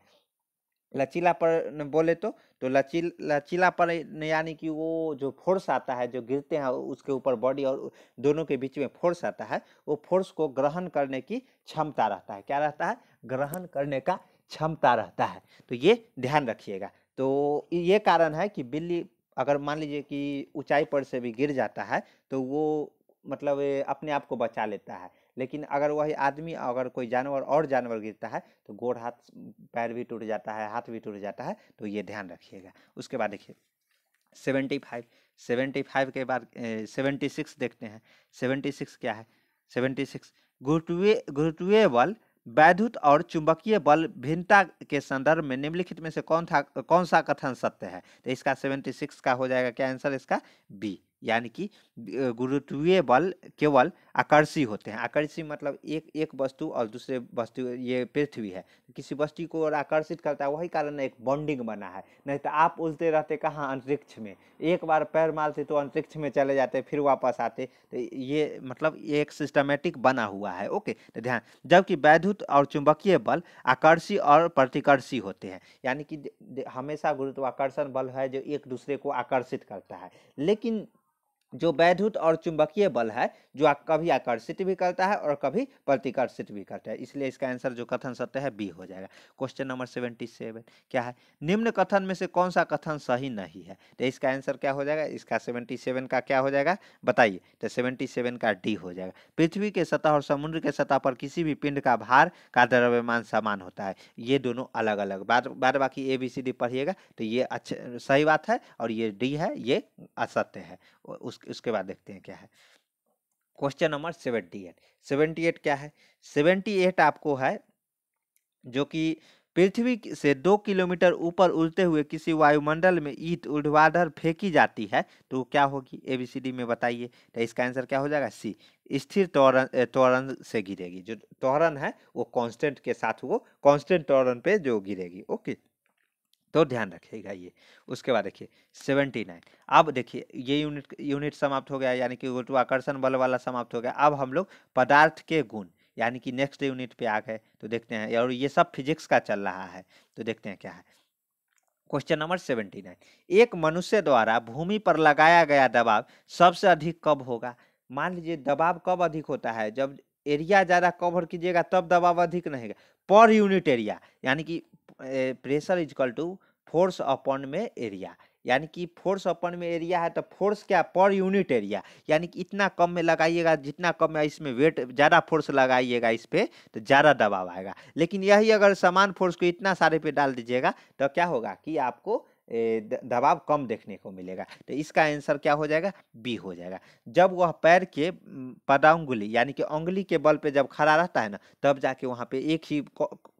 लचीलापन बोले तो तो लची लचीलापन यानी कि वो जो फोर्स आता है जो गिरते हैं उसके ऊपर बॉडी और दोनों के बीच में फोर्स आता है वो फोर्स को ग्रहण करने की क्षमता रहता है क्या रहता है ग्रहण करने का क्षमता रहता है तो ये ध्यान रखिएगा तो ये कारण है कि बिल्ली अगर मान लीजिए कि ऊंचाई पर से भी गिर जाता है तो वो मतलब अपने आप को बचा लेता है लेकिन अगर वही आदमी अगर कोई जानवर और जानवर गिरता है तो गोड़ हाथ पैर भी टूट जाता है हाथ भी टूट जाता है तो ये ध्यान रखिएगा उसके बाद देखिए सेवेंटी फाइव सेवेंटी फाइव के बाद सेवेंटी सिक्स देखते हैं सेवेंटी सिक्स क्या है सेवेंटी सिक्स घुटवे घुटवे वाल वैद्युत और चुंबकीय बल भिन्नता के संदर्भ में निम्नलिखित में से कौन था कौन सा कथन सत्य है तो इसका सेवेंटी सिक्स का हो जाएगा क्या आंसर इसका बी यानी कि गुरुत्वीय बल केवल आकर्षी होते हैं आकर्षी मतलब एक एक वस्तु और दूसरे वस्तु ये पृथ्वी है किसी वस्तु को और आकर्षित करता है वही कारण एक बॉन्डिंग बना है नहीं तो आप उलते रहते कहाँ अंतरिक्ष में एक बार पैर मारते तो अंतरिक्ष में चले जाते फिर वापस आते तो ये मतलब ये एक सिस्टमेटिक बना हुआ है ओके तो ध्यान जबकि वैद्युत और चुंबकीय बल आकर्षी और प्रतिकर्षी होते हैं यानी कि हमेशा गुरुत्वाकर्षण बल है जो एक दूसरे को आकर्षित करता है लेकिन जो वैद्युत और चुंबकीय बल है जो कभी आकर्षित भी करता है और कभी प्रतिकर्षित भी करता है इसलिए इसका आंसर जो कथन सत्य है बी हो जाएगा क्वेश्चन नंबर सेवेंटी सेवन क्या है निम्न कथन में से कौन सा कथन सही नहीं है तो इसका आंसर क्या हो जाएगा इसका सेवेंटी सेवन का क्या हो जाएगा बताइए तो सेवेंटी सेवन का डी हो जाएगा पृथ्वी के सतह और समुद्र के सतह पर किसी भी पिंड का भार का द्रव्यमान समान होता है ये दोनों अलग अलग बाद बाद बाकी ए बी सी डी पढ़िएगा तो ये अच्छे सही बात है और ये डी है ये असत्य है उसका उसके बाद देखते हैं क्या है question number seventy eight seventy eight क्या है सेवेंटी एट आपको है जो कि पृथ्वी से दो किलोमीटर ऊपर उड़ते हुए किसी वायुमंडल में ईट ऊर्ध्वाधर फेंकी जाती है तो क्या होगी ए बी सी डी में बताइए तो इसका आंसर क्या हो जाएगा सी स्थिर तोरण तोरण से गिरेगी जो तोरण है वो कांस्टेंट के साथ वो कांस्टेंट तोरण पे जो गिरेगी ओके तो ध्यान रखिएगा ये उसके बाद देखिए सेवेंटी नाइन अब देखिए ये यूनिट यूनिट समाप्त हो गया यानी कि गुरुत्वाकर्षण तो बल वाला समाप्त हो गया अब हम लोग पदार्थ के गुण यानी कि नेक्स्ट यूनिट पे आ गए तो देखते हैं और ये सब फिजिक्स का चल रहा है तो देखते हैं क्या है क्वेश्चन नंबर सेवेंटी नाइन एक मनुष्य द्वारा भूमि पर लगाया गया दबाव सबसे अधिक कब होगा मान लीजिए दबाव कब अधिक होता है जब एरिया ज़्यादा कवर कीजिएगा तब दबाव अधिक रहेगा पर यूनिट एरिया यानी कि pressure is equal to force upon में एरिया यानी कि फोर्स अपन में एरिया है तो फोर्स क्या पर यूनिट एरिया यानी कि इतना कम में लगाइएगा जितना कम है इसमें वेट ज़्यादा फोर्स लगाइएगा इस पर तो ज़्यादा दबाव आएगा लेकिन यही अगर समान फोर्स को इतना सारे पे डाल दीजिएगा तो क्या होगा कि आपको दबाव कम देखने को मिलेगा तो इसका आंसर क्या हो जाएगा बी हो जाएगा जब वह पैर के पदांगुली यानी कि उंगली के बल पे जब खड़ा रहता है ना तब जाके वहाँ पे एक ही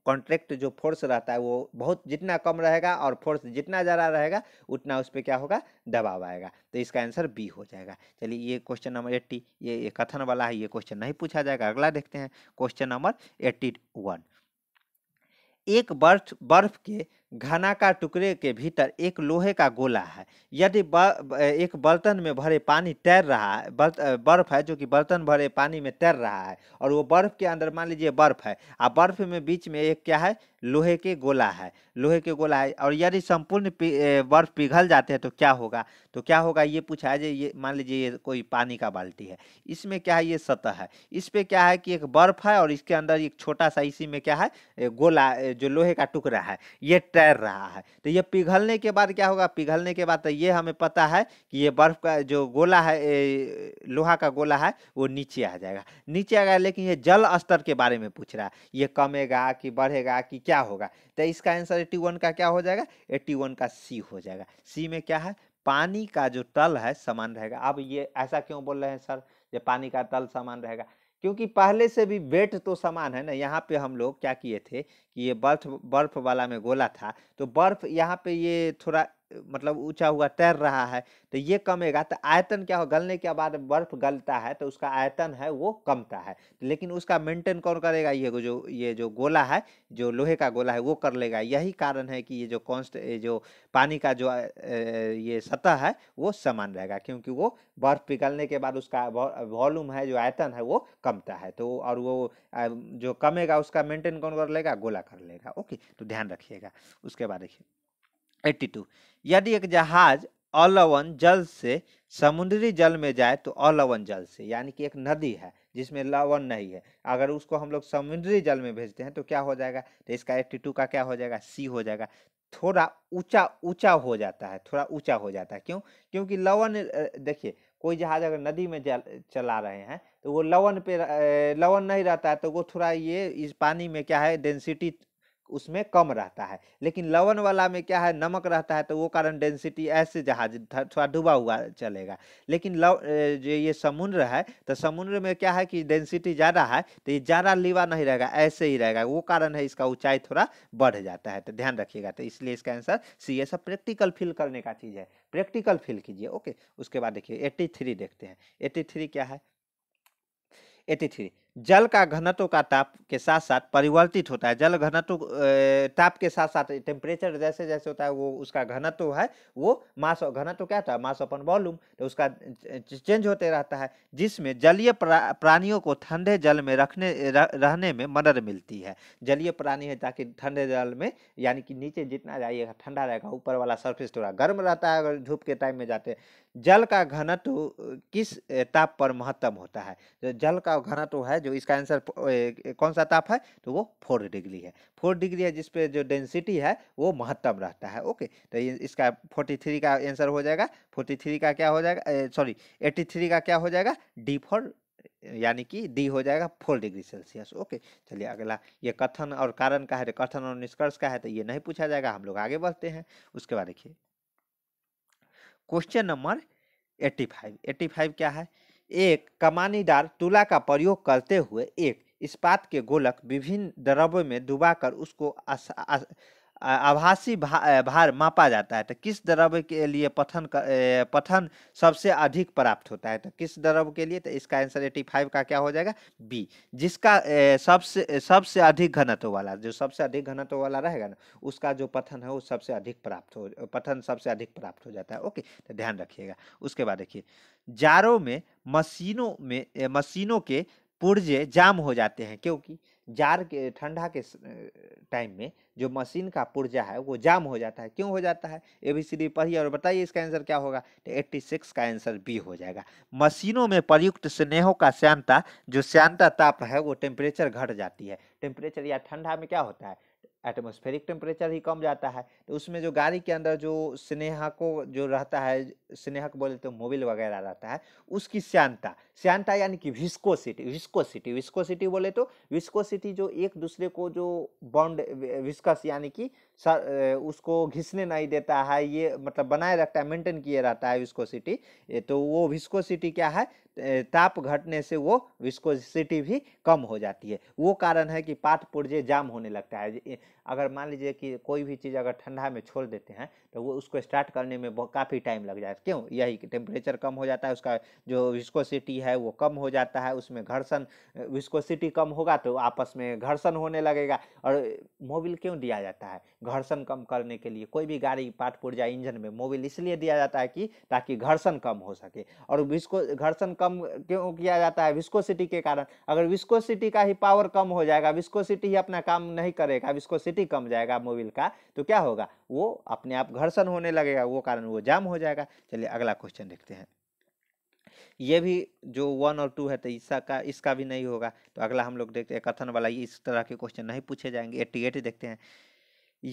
कॉन्ट्रैक्ट जो फोर्स रहता है वो बहुत जितना कम रहेगा और फोर्स जितना ज़्यादा रहेगा उतना उस पर क्या होगा दबाव आएगा तो इसका आंसर बी हो जाएगा चलिए ये क्वेश्चन नंबर एट्टी ये, ये कथन वाला है ये क्वेश्चन नहीं पूछा जाएगा अगला देखते हैं क्वेश्चन नंबर एट्टी वन एक बर्फ बर्फ के घना का टुकड़े के भीतर एक लोहे का गोला है यदि ब, एक बर्तन में भरे पानी तैर रहा है बर्फ है जो कि बर्तन भरे पानी में तैर रहा है और वो बर्फ के अंदर मान लीजिए बर्फ है और बर्फ में बीच में एक क्या है लोहे के गोला है लोहे के गोला है और यदि संपूर्ण बर्फ पिघल जाते हैं तो क्या होगा तो क्या होगा ये पूछा है ये मान लीजिए ये कोई पानी का बाल्टी है इसमें क्या है ये सतह है इस पर क्या है कि एक बर्फ है और इसके अंदर एक छोटा सा इसी में क्या है गोला जो लोहे का टुकड़ा है ये तैर रहा है तो ये पिघलने के बाद क्या होगा पिघलने के बाद तो ये हमें पता है कि ये बर्फ का जो गोला है ए, लोहा का गोला है वो नीचे आ जाएगा नीचे आ गया लेकिन ये जल स्तर के बारे में पूछ रहा है ये कमेगा कि बढ़ेगा कि क्या होगा तो इसका आंसर एट्टी वन का क्या हो जाएगा एट्टी वन का सी हो जाएगा सी में क्या है पानी का जो तल है समान रहेगा अब ये ऐसा क्यों बोल रहे हैं सर ये पानी का तल समान रहेगा क्योंकि पहले से भी वेट तो समान है ना यहाँ पे हम लोग क्या किए थे कि ये बर्फ बर्फ वाला में गोला था तो बर्फ यहाँ पे ये थोड़ा मतलब ऊंचा हुआ तैर रहा है तो ये कमेगा तो आयतन क्या हो गलने के बाद बर्फ गलता है तो उसका आयतन है वो कमता है तो लेकिन उसका मेंटेन कौन करेगा ये जो ये जो गोला है जो लोहे का गोला है वो कर लेगा यही कारण है कि ये जो कॉन्स्ट जो पानी का जो ये सतह है वो समान रहेगा क्योंकि वो बर्फ पिघलने के बाद उसका वॉल्यूम है जो आयतन है वो कमता है तो और वो जो कमेगा उसका मेंटेन कौन कर लेगा गोला कर लेगा ओके तो ध्यान रखिएगा उसके बाद देखिए 82 यदि एक जहाज अलवन जल से समुद्री जल में जाए तो अलवन जल से यानी कि एक नदी है जिसमें लवन नहीं है अगर उसको हम लोग समुद्री जल में भेजते हैं तो क्या हो जाएगा तो इसका एट्टी टू का क्या हो जाएगा सी हो जाएगा थोड़ा ऊंचा ऊंचा हो जाता है थोड़ा ऊंचा हो जाता है क्यों क्योंकि लवन देखिए कोई जहाज अगर नदी में चला रहे हैं तो वो लवन पे लवन नहीं रहता है तो वो थोड़ा ये इस पानी में क्या है डेंसिटी उसमें कम रहता है लेकिन लवन वाला में क्या है नमक रहता है तो वो कारण डेंसिटी ऐसे जहाज थोड़ा डूबा हुआ चलेगा लेकिन लव जो ये समुद्र है तो समुद्र में क्या है कि डेंसिटी ज़्यादा है तो ये ज़्यादा लीवा नहीं रहेगा ऐसे ही रहेगा वो कारण है इसका ऊंचाई थोड़ा बढ़ जाता है तो ध्यान रखिएगा तो इसलिए इसका आंसर सी ये सब प्रैक्टिकल फील करने का चीज़ है प्रैक्टिकल फील कीजिए ओके उसके बाद देखिए एट्टी थ्री देखते हैं एट्टी थ्री क्या है एट्टी थ्री जल का घनत्व का ताप के साथ साथ परिवर्तित होता है जल घनत्व ताप के साथ साथ टेम्परेचर जैसे जैसे होता है वो उसका घनत्व है वो मास घनत्व क्या होता है मास अपन वॉल्यूम तो उसका चेंज होते रहता है जिसमें जलीय प्रा, प्राणियों को ठंडे जल में रखने रह, रहने में मदद मिलती है जलीय प्राणी है ताकि ठंडे जल में यानी कि नीचे जितना जाइएगा ठंडा रहेगा ऊपर वाला सर्फेस थोड़ा गर्म रहता है अगर धूप के टाइम में जाते जल का घनत्व किस ताप पर महत्तम होता है तो जल का घनत्व है जो इसका आंसर कौन सा ताप है तो वो फोर डिग्री है फोर डिग्री है जिसपे जो डेंसिटी है वो महत्तम रहता है ओके तो इसका फोर्टी थ्री का आंसर हो जाएगा फोर्टी थ्री का क्या हो जाएगा सॉरी एट्टी थ्री का क्या हो जाएगा डी फोर यानी कि डी हो जाएगा फोर डिग्री सेल्सियस ओके चलिए अगला ये कथन और कारण का है तो कथन और निष्कर्ष का है तो ये नहीं पूछा जाएगा हम लोग आगे बढ़ते हैं उसके बाद देखिए question number eighty five eighty five क्या है एक कमानीदार तुला का प्रयोग करते हुए एक इस्पात के गोलक विभिन्न द्रव्यों में डुबाकर उसको आभासी भा, भार मापा जाता है तो किस द्रव्य के लिए पठन पठन सबसे अधिक प्राप्त होता है तो किस द्रव्य के लिए तो इसका आंसर एटी फाइव का क्या हो जाएगा बी जिसका सबसे सबसे अधिक घनत्व वाला जो सबसे अधिक घनत्व वाला रहेगा ना उसका जो पठन है वो सबसे अधिक प्राप्त हो पठन सबसे अधिक प्राप्त हो जाता है ओके तो ध्यान रखिएगा उसके बाद देखिए जारों में मशीनों में मशीनों के पुर्जे जाम हो जाते हैं क्योंकि जार के ठंडा के टाइम में जो मशीन का पुर्जा है वो जाम हो जाता है क्यों हो जाता है ए बी सी डी पढ़िए और बताइए इसका आंसर क्या होगा तो एट्टी सिक्स का आंसर बी हो जाएगा मशीनों में प्रयुक्त स्नेहों का श्यांता जो श्यांता ताप है वो टेम्परेचर घट जाती है टेम्परेचर या ठंडा में क्या होता है एटमोस्फेरिक टेम्परेचर ही कम जाता है तो उसमें जो गाड़ी के अंदर जो स्नेहको जो रहता है स्नेहक बोले तो मोबिल वगैरह रहता है उसकी श्यांता श्यांता यानी कि विस्कोसिटी विस्कोसिटी विस्कोसिटी बोले तो विस्कोसिटी जो एक दूसरे को जो बॉन्ड विस्कस यानी कि उसको घिसने नहीं देता है ये मतलब बनाए रखता है मेंटेन किए रहता है विस्कोसिटी तो वो विस्कोसिटी क्या है ताप घटने से वो विस्कोसिटी भी कम हो जाती है वो कारण है कि पाठ पुर्जे जाम होने लगता है अगर मान लीजिए कि कोई भी चीज़ अगर ठंडा में छोड़ देते हैं तो वो उसको स्टार्ट करने में काफ़ी टाइम लग जाए क्यों यही टेम्परेचर कम हो जाता है उसका जो विस्कोसिटी है वो कम हो जाता है उसमें घर्षण विस्कोसिटी कम होगा तो आपस में घर्षण होने लगेगा और मोबिल क्यों दिया जाता है घर्षण कम करने के लिए कोई भी गाड़ी पार्ट पुर्जा इंजन में मोबिल इसलिए दिया जाता है कि ताकि घर्षण कम हो सके और विस्को घर्षण कम क्यों किया जाता है विस्कोसिटी के कारण अगर विस्कोसिटी का ही पावर कम हो जाएगा विस्कोसिटी ही अपना काम नहीं करेगा विस्कोसिटी वेलोसिटी कम जाएगा मोबिल का तो क्या होगा वो अपने आप घर्षण होने लगेगा वो कारण वो जाम हो जाएगा चलिए अगला क्वेश्चन देखते हैं ये भी जो वन और टू है तो इसका का इसका भी नहीं होगा तो अगला हम लोग देखते हैं कथन वाला इस तरह के क्वेश्चन नहीं पूछे जाएंगे एट्टी एट देखते हैं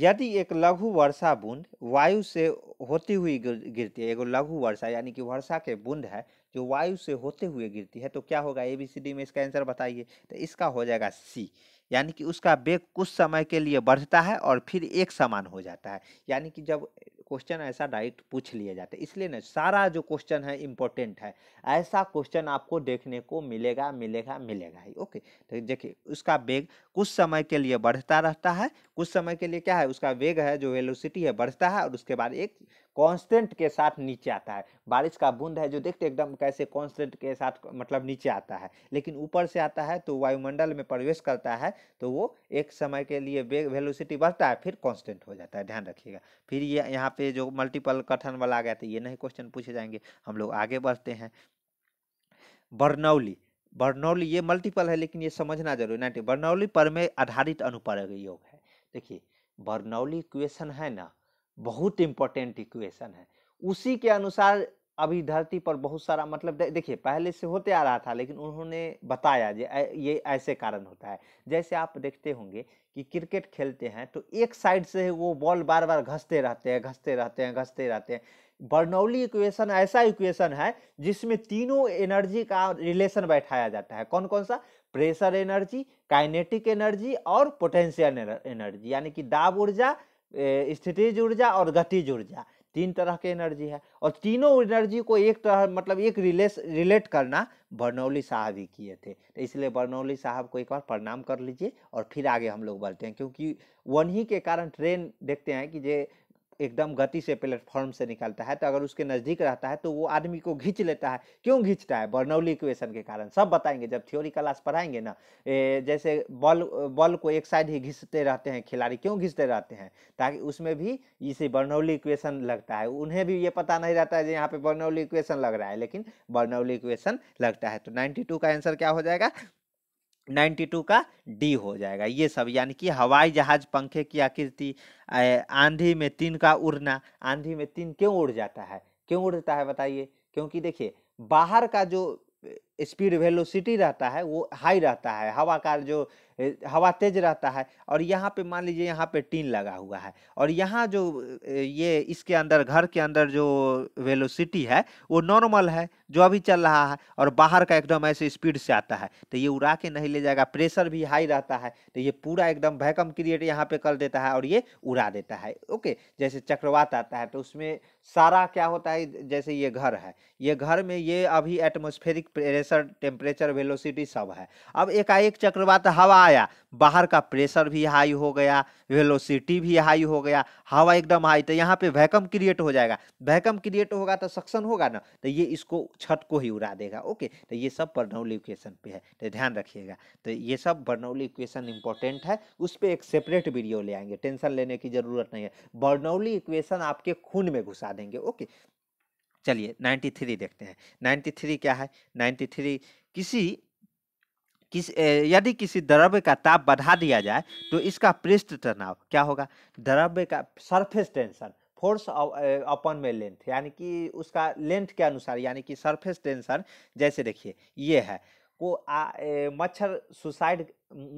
यदि एक लघु वर्षा बूंद वायु से होती हुई गिरती है एगो लघु वर्षा यानी कि वर्षा के बूंद है जो वायु से होते हुए गिरती है तो क्या होगा ए बी सी डी में इसका आंसर बताइए तो इसका हो जाएगा सी यानी कि उसका वेग कुछ समय के लिए बढ़ता है और फिर एक समान हो जाता है यानी कि जब क्वेश्चन ऐसा डायरेक्ट पूछ लिए जाते है इसलिए ना सारा जो क्वेश्चन है इम्पोर्टेंट है ऐसा क्वेश्चन आपको देखने को मिलेगा मिलेगा मिलेगा ही ओके तो देखिए उसका वेग कुछ समय के लिए बढ़ता रहता है कुछ समय के लिए क्या है उसका वेग है जो वेलोसिटी है बढ़ता है और उसके बाद एक कांस्टेंट के साथ नीचे आता है बारिश का बूंद है जो देखते एकदम कैसे कांस्टेंट के साथ मतलब नीचे आता है लेकिन ऊपर से आता है तो वायुमंडल में प्रवेश करता है तो वो एक समय के लिए वेग वेलोसिटी बढ़ता है फिर कांस्टेंट हो जाता है ध्यान रखिएगा फिर ये यहाँ पे जो मल्टीपल कथन वाला आ गया तो ये नहीं क्वेश्चन पूछे जाएंगे हम लोग आगे बढ़ते हैं बर्नौली बर्नौली ये मल्टीपल है लेकिन ये समझना जरूरी नाइन्टी बर्नौली पर में आधारित अनुपर योग है देखिए बर्नौली क्वेश्चन है ना बहुत इंपॉर्टेंट इक्वेशन है उसी के अनुसार अभी धरती पर बहुत सारा मतलब देखिए पहले से होते आ रहा था लेकिन उन्होंने बताया जे ये ऐसे कारण होता है जैसे आप देखते होंगे कि क्रिकेट खेलते हैं तो एक साइड से वो बॉल बार बार घसते रहते हैं घसते रहते हैं घसते रहते हैं बर्नौली इक्वेशन ऐसा इक्वेशन है जिसमें तीनों एनर्जी का रिलेशन बैठाया जाता है कौन कौन सा प्रेशर एनर्जी काइनेटिक एनर्जी और पोटेंशियल एनर्जी यानी कि दाब ऊर्जा स्थितिज ऊर्जा और गतिज ऊर्जा तीन तरह के एनर्जी है और तीनों एनर्जी को एक तरह मतलब एक रिलेस रिलेट करना बर्नौली साहब ही किए थे तो इसलिए बर्नौली साहब को एक बार प्रणाम कर लीजिए और फिर आगे हम लोग बढ़ते हैं क्योंकि वन ही के कारण ट्रेन देखते हैं कि जे एकदम गति से प्लेटफॉर्म से निकलता है तो अगर उसके नज़दीक रहता है तो वो आदमी को घींच लेता है क्यों घींचता है बर्नौली इक्वेशन के कारण सब बताएंगे जब थ्योरी क्लास पढ़ाएंगे ना ए, जैसे बॉल बॉल को एक साइड ही घिसते रहते हैं खिलाड़ी क्यों घिसते रहते हैं ताकि उसमें भी इसे बर्नौली इक्वेशन लगता है उन्हें भी ये पता नहीं रहता है यहाँ पर बर्नौली इक्वेशन लग रहा है लेकिन बर्नौली इक्वेशन लगता है तो नाइन्टी का आंसर क्या हो जाएगा 92 का डी हो जाएगा ये सब यानी कि हवाई जहाज पंखे की आकृति आंधी में तीन का उड़ना आंधी में तीन क्यों उड़ जाता है क्यों उड़ता है बताइए क्योंकि देखिए बाहर का जो स्पीड वेलोसिटी रहता है वो हाई रहता है हवा का जो हवा तेज रहता है और यहाँ पे मान लीजिए यहाँ पे टीन लगा हुआ है और यहाँ जो ये इसके अंदर घर के अंदर जो वेलोसिटी है वो नॉर्मल है जो अभी चल रहा है और बाहर का एकदम ऐसे स्पीड से आता है तो ये उड़ा के नहीं ले जाएगा प्रेशर भी हाई रहता है तो ये पूरा एकदम भैकम क्रिएट यहाँ पे कर देता है और ये उड़ा देता है ओके जैसे चक्रवात आता है तो उसमें सारा क्या होता है जैसे ये घर है ये घर में ये अभी एटमोस्फेरिक प्रेशर टेम्परेचर वेलोसिटी सब है अब एकाएक चक्रवात हवा आया बाहर का प्रेशर भी हाई हो गया वेलोसिटी भी हाई हो गया हवा एकदम हाई तो यहाँ पे वैकम क्रिएट हो जाएगा वैकम क्रिएट होगा तो सक्शन होगा ना तो ये इसको छत को ही उड़ा देगा ओके तो ये सब बर्नौली इक्वेशन पे है तो ध्यान रखिएगा तो ये सब बर्नौली इक्वेशन इंपॉर्टेंट है उस पर एक सेपरेट वीडियो ले आएंगे टेंशन लेने की ज़रूरत नहीं है बर्नौली इक्वेशन आपके खून में घुसा देंगे ओके चलिए नाइन्टी देखते हैं नाइन्टी क्या है नाइन्टी किसी किस यदि किसी द्रव्य का ताप बढ़ा दिया जाए तो इसका पृष्ठ तनाव क्या होगा द्रव्य का सरफेस टेंशन फोर्स अपन में लेंथ यानी कि उसका लेंथ के अनुसार यानी कि सरफेस टेंशन जैसे देखिए ये है को आ, ए, मच्छर सुसाइड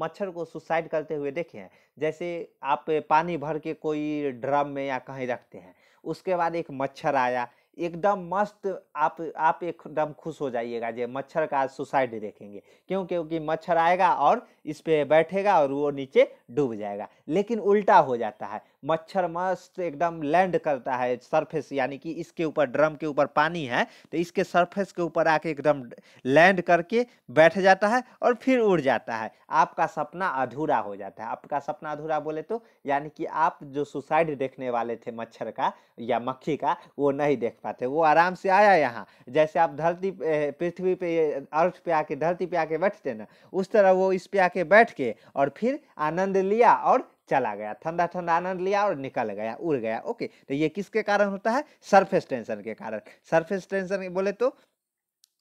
मच्छर को सुसाइड करते हुए देखे हैं जैसे आप पानी भर के कोई ड्रम में या कहीं रखते हैं उसके बाद एक मच्छर आया एकदम मस्त आप आप एकदम खुश हो जाइएगा जो मच्छर का सुसाइड देखेंगे क्यों क्योंकि मच्छर आएगा और इस पर बैठेगा और वो नीचे डूब जाएगा लेकिन उल्टा हो जाता है मच्छर मस्त एकदम लैंड करता है सरफेस यानी कि इसके ऊपर ड्रम के ऊपर पानी है तो इसके सरफेस के ऊपर आके एकदम लैंड करके बैठ जाता है और फिर उड़ जाता है आपका सपना अधूरा हो जाता है आपका सपना अधूरा बोले तो यानी कि आप जो सुसाइड देखने वाले थे मच्छर का या मक्खी का वो नहीं देख पाते वो आराम से आया यहाँ जैसे आप धरती पृथ्वी पे अर्थ पे आके धरती पे आके बैठते ना उस तरह वो इस पे आके बैठ के और फिर आनंद लिया और चला गया ठंडा ठंडा आनंद लिया और निकल गया उड़ गया ओके तो ये किसके कारण होता है सरफेस टेंशन के कारण सरफेस टेंशन बोले तो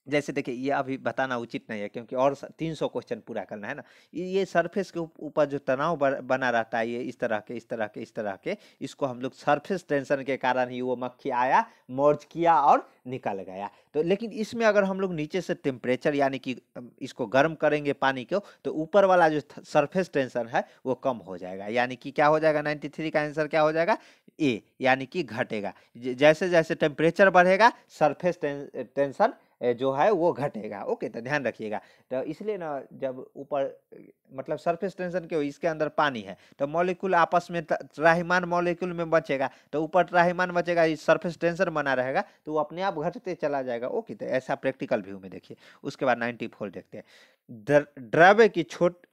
जैसे देखिए ये अभी बताना उचित नहीं है क्योंकि और 300 क्वेश्चन पूरा करना है ना ये सरफेस के ऊपर जो तनाव बना रहता है ये इस तरह के इस तरह के इस तरह के इसको हम लोग सरफेस टेंशन के कारण ही वो मक्खी आया मौज किया और निकल गया तो लेकिन इसमें अगर हम लोग नीचे से टेम्परेचर यानी कि इसको गर्म करेंगे पानी को तो ऊपर वाला जो सरफेस टेंशन है वो कम हो जाएगा यानी कि क्या हो जाएगा थ्री का आंसर क्या हो जाएगा ए यानी कि घटेगा जैसे जैसे टेम्परेचर बढ़ेगा सरफेस टेंशन जो है वो घटेगा ओके तो ध्यान रखिएगा तो इसलिए ना जब ऊपर मतलब सरफेस टेंशन के इसके अंदर पानी है तो मॉलिक्यूल आपस में त्राहिमान मॉलिक्यूल में बचेगा तो ऊपर त्राहिमान बचेगा इस सरफेस टेंशन बना रहेगा तो वो अपने आप घटते चला जाएगा ओके तो ऐसा प्रैक्टिकल व्यू में देखिए उसके बाद नाइन्टी फोर देखते हैं द्रव्य की छोट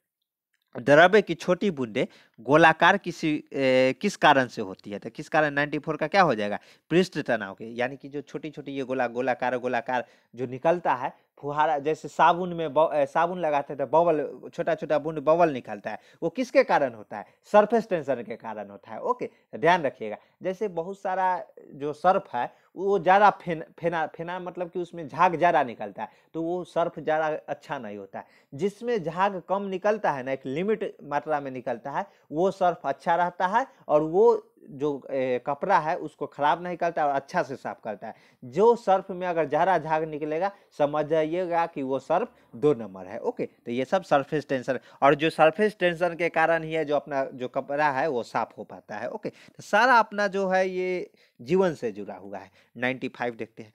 द्रव्य की छोटी बूंदें गोलाकार किसी ए, किस कारण से होती है तो किस कारण 94 का क्या हो जाएगा पृष्ठ तनाव के यानी कि जो छोटी छोटी ये गोला गोलाकार गोलाकार जो निकलता है फुहारा जैसे साबुन में साबुन लगाते हैं तो बबल छोटा छोटा बूंद बबल निकलता है वो किसके कारण होता है सरफेस टेंशन के कारण होता है ओके ध्यान रखिएगा जैसे बहुत सारा जो सर्फ है वो ज़्यादा फेना फेना फेना मतलब कि उसमें झाग ज़्यादा निकलता है तो वो सर्फ ज़्यादा अच्छा नहीं होता है जिसमें झाग कम निकलता है ना एक लिमिट मात्रा में निकलता है वो सर्फ अच्छा रहता है और वो जो ए, कपड़ा है उसको खराब नहीं करता और अच्छा से साफ करता है जो सर्फ में अगर जहरा झाग निकलेगा समझ जाइएगा कि वो सर्फ दो नंबर है ओके तो ये सब सरफेस टेंशन और जो सरफेस टेंशन के कारण ही है जो अपना जो कपड़ा है वो साफ हो पाता है ओके तो सारा अपना जो है ये जीवन से जुड़ा हुआ है नाइन्टी फाइव देखते हैं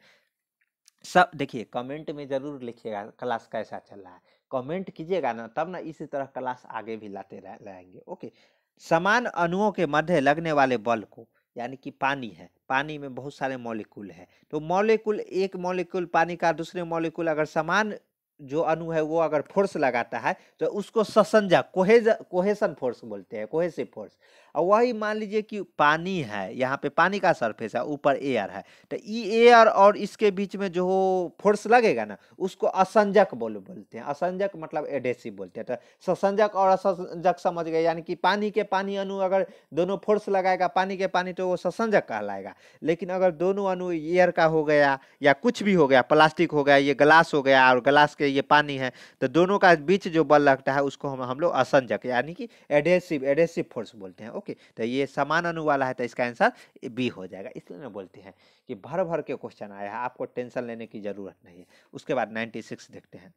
सब देखिए कमेंट में ज़रूर लिखिएगा क्लास कैसा चल रहा है कमेंट कीजिएगा ना तब ना इसी तरह क्लास आगे भी लाते रहेंगे ओके समान अणुओं के मध्य लगने वाले बल को यानी कि पानी है पानी में बहुत सारे मॉलिक्यूल है तो मॉलिक्यूल एक मॉलिक्यूल पानी का दूसरे मॉलिक्यूल अगर समान जो अणु है वो अगर फोर्स लगाता है तो उसको ससंजा कोहेज कोहेसन फोर्स बोलते हैं कोहेसिव फोर्स और वही मान लीजिए कि पानी है यहाँ पे पानी का सरफेस है ऊपर एयर है तो ई एयर और इसके बीच में जो फोर्स लगेगा ना उसको असंजक बोल बोलते हैं असंजक मतलब एडेसिव बोलते हैं तो ससंजक और असंजक समझ गए यानी कि पानी के पानी अनु अगर दोनों फोर्स लगाएगा पानी के पानी तो वो ससंजक कहलाएगा लेकिन अगर दोनों अनु एयर का हो गया या कुछ भी हो गया प्लास्टिक हो गया ये ग्लास हो गया और ग्लास के ये पानी है तो दोनों का बीच जो बल लगता है उसको हम हम लोग असंजक यानी कि एडेसिव एडेसिव फोर्स बोलते हैं ओके तो ये समान अनु वाला है तो इसका आंसर बी हो जाएगा इसलिए मैं बोलते हैं कि भर भर के क्वेश्चन आया है आपको टेंशन लेने की ज़रूरत नहीं है उसके बाद नाइन्टी सिक्स देखते हैं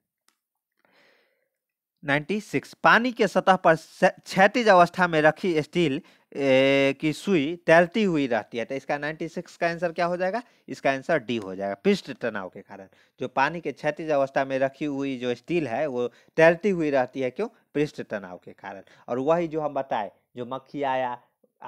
नाइन्टी सिक्स पानी के सतह पर क्षैतिज अवस्था में रखी स्टील की सुई तैरती हुई रहती है तो इसका नाइन्टी सिक्स का आंसर क्या हो जाएगा इसका आंसर डी हो जाएगा पृष्ठ तनाव के कारण जो पानी के क्षैतिज अवस्था में रखी हुई जो स्टील है वो तैरती हुई रहती है क्यों पृष्ठ तनाव के कारण और वही जो हम बताए जो मक्खी आया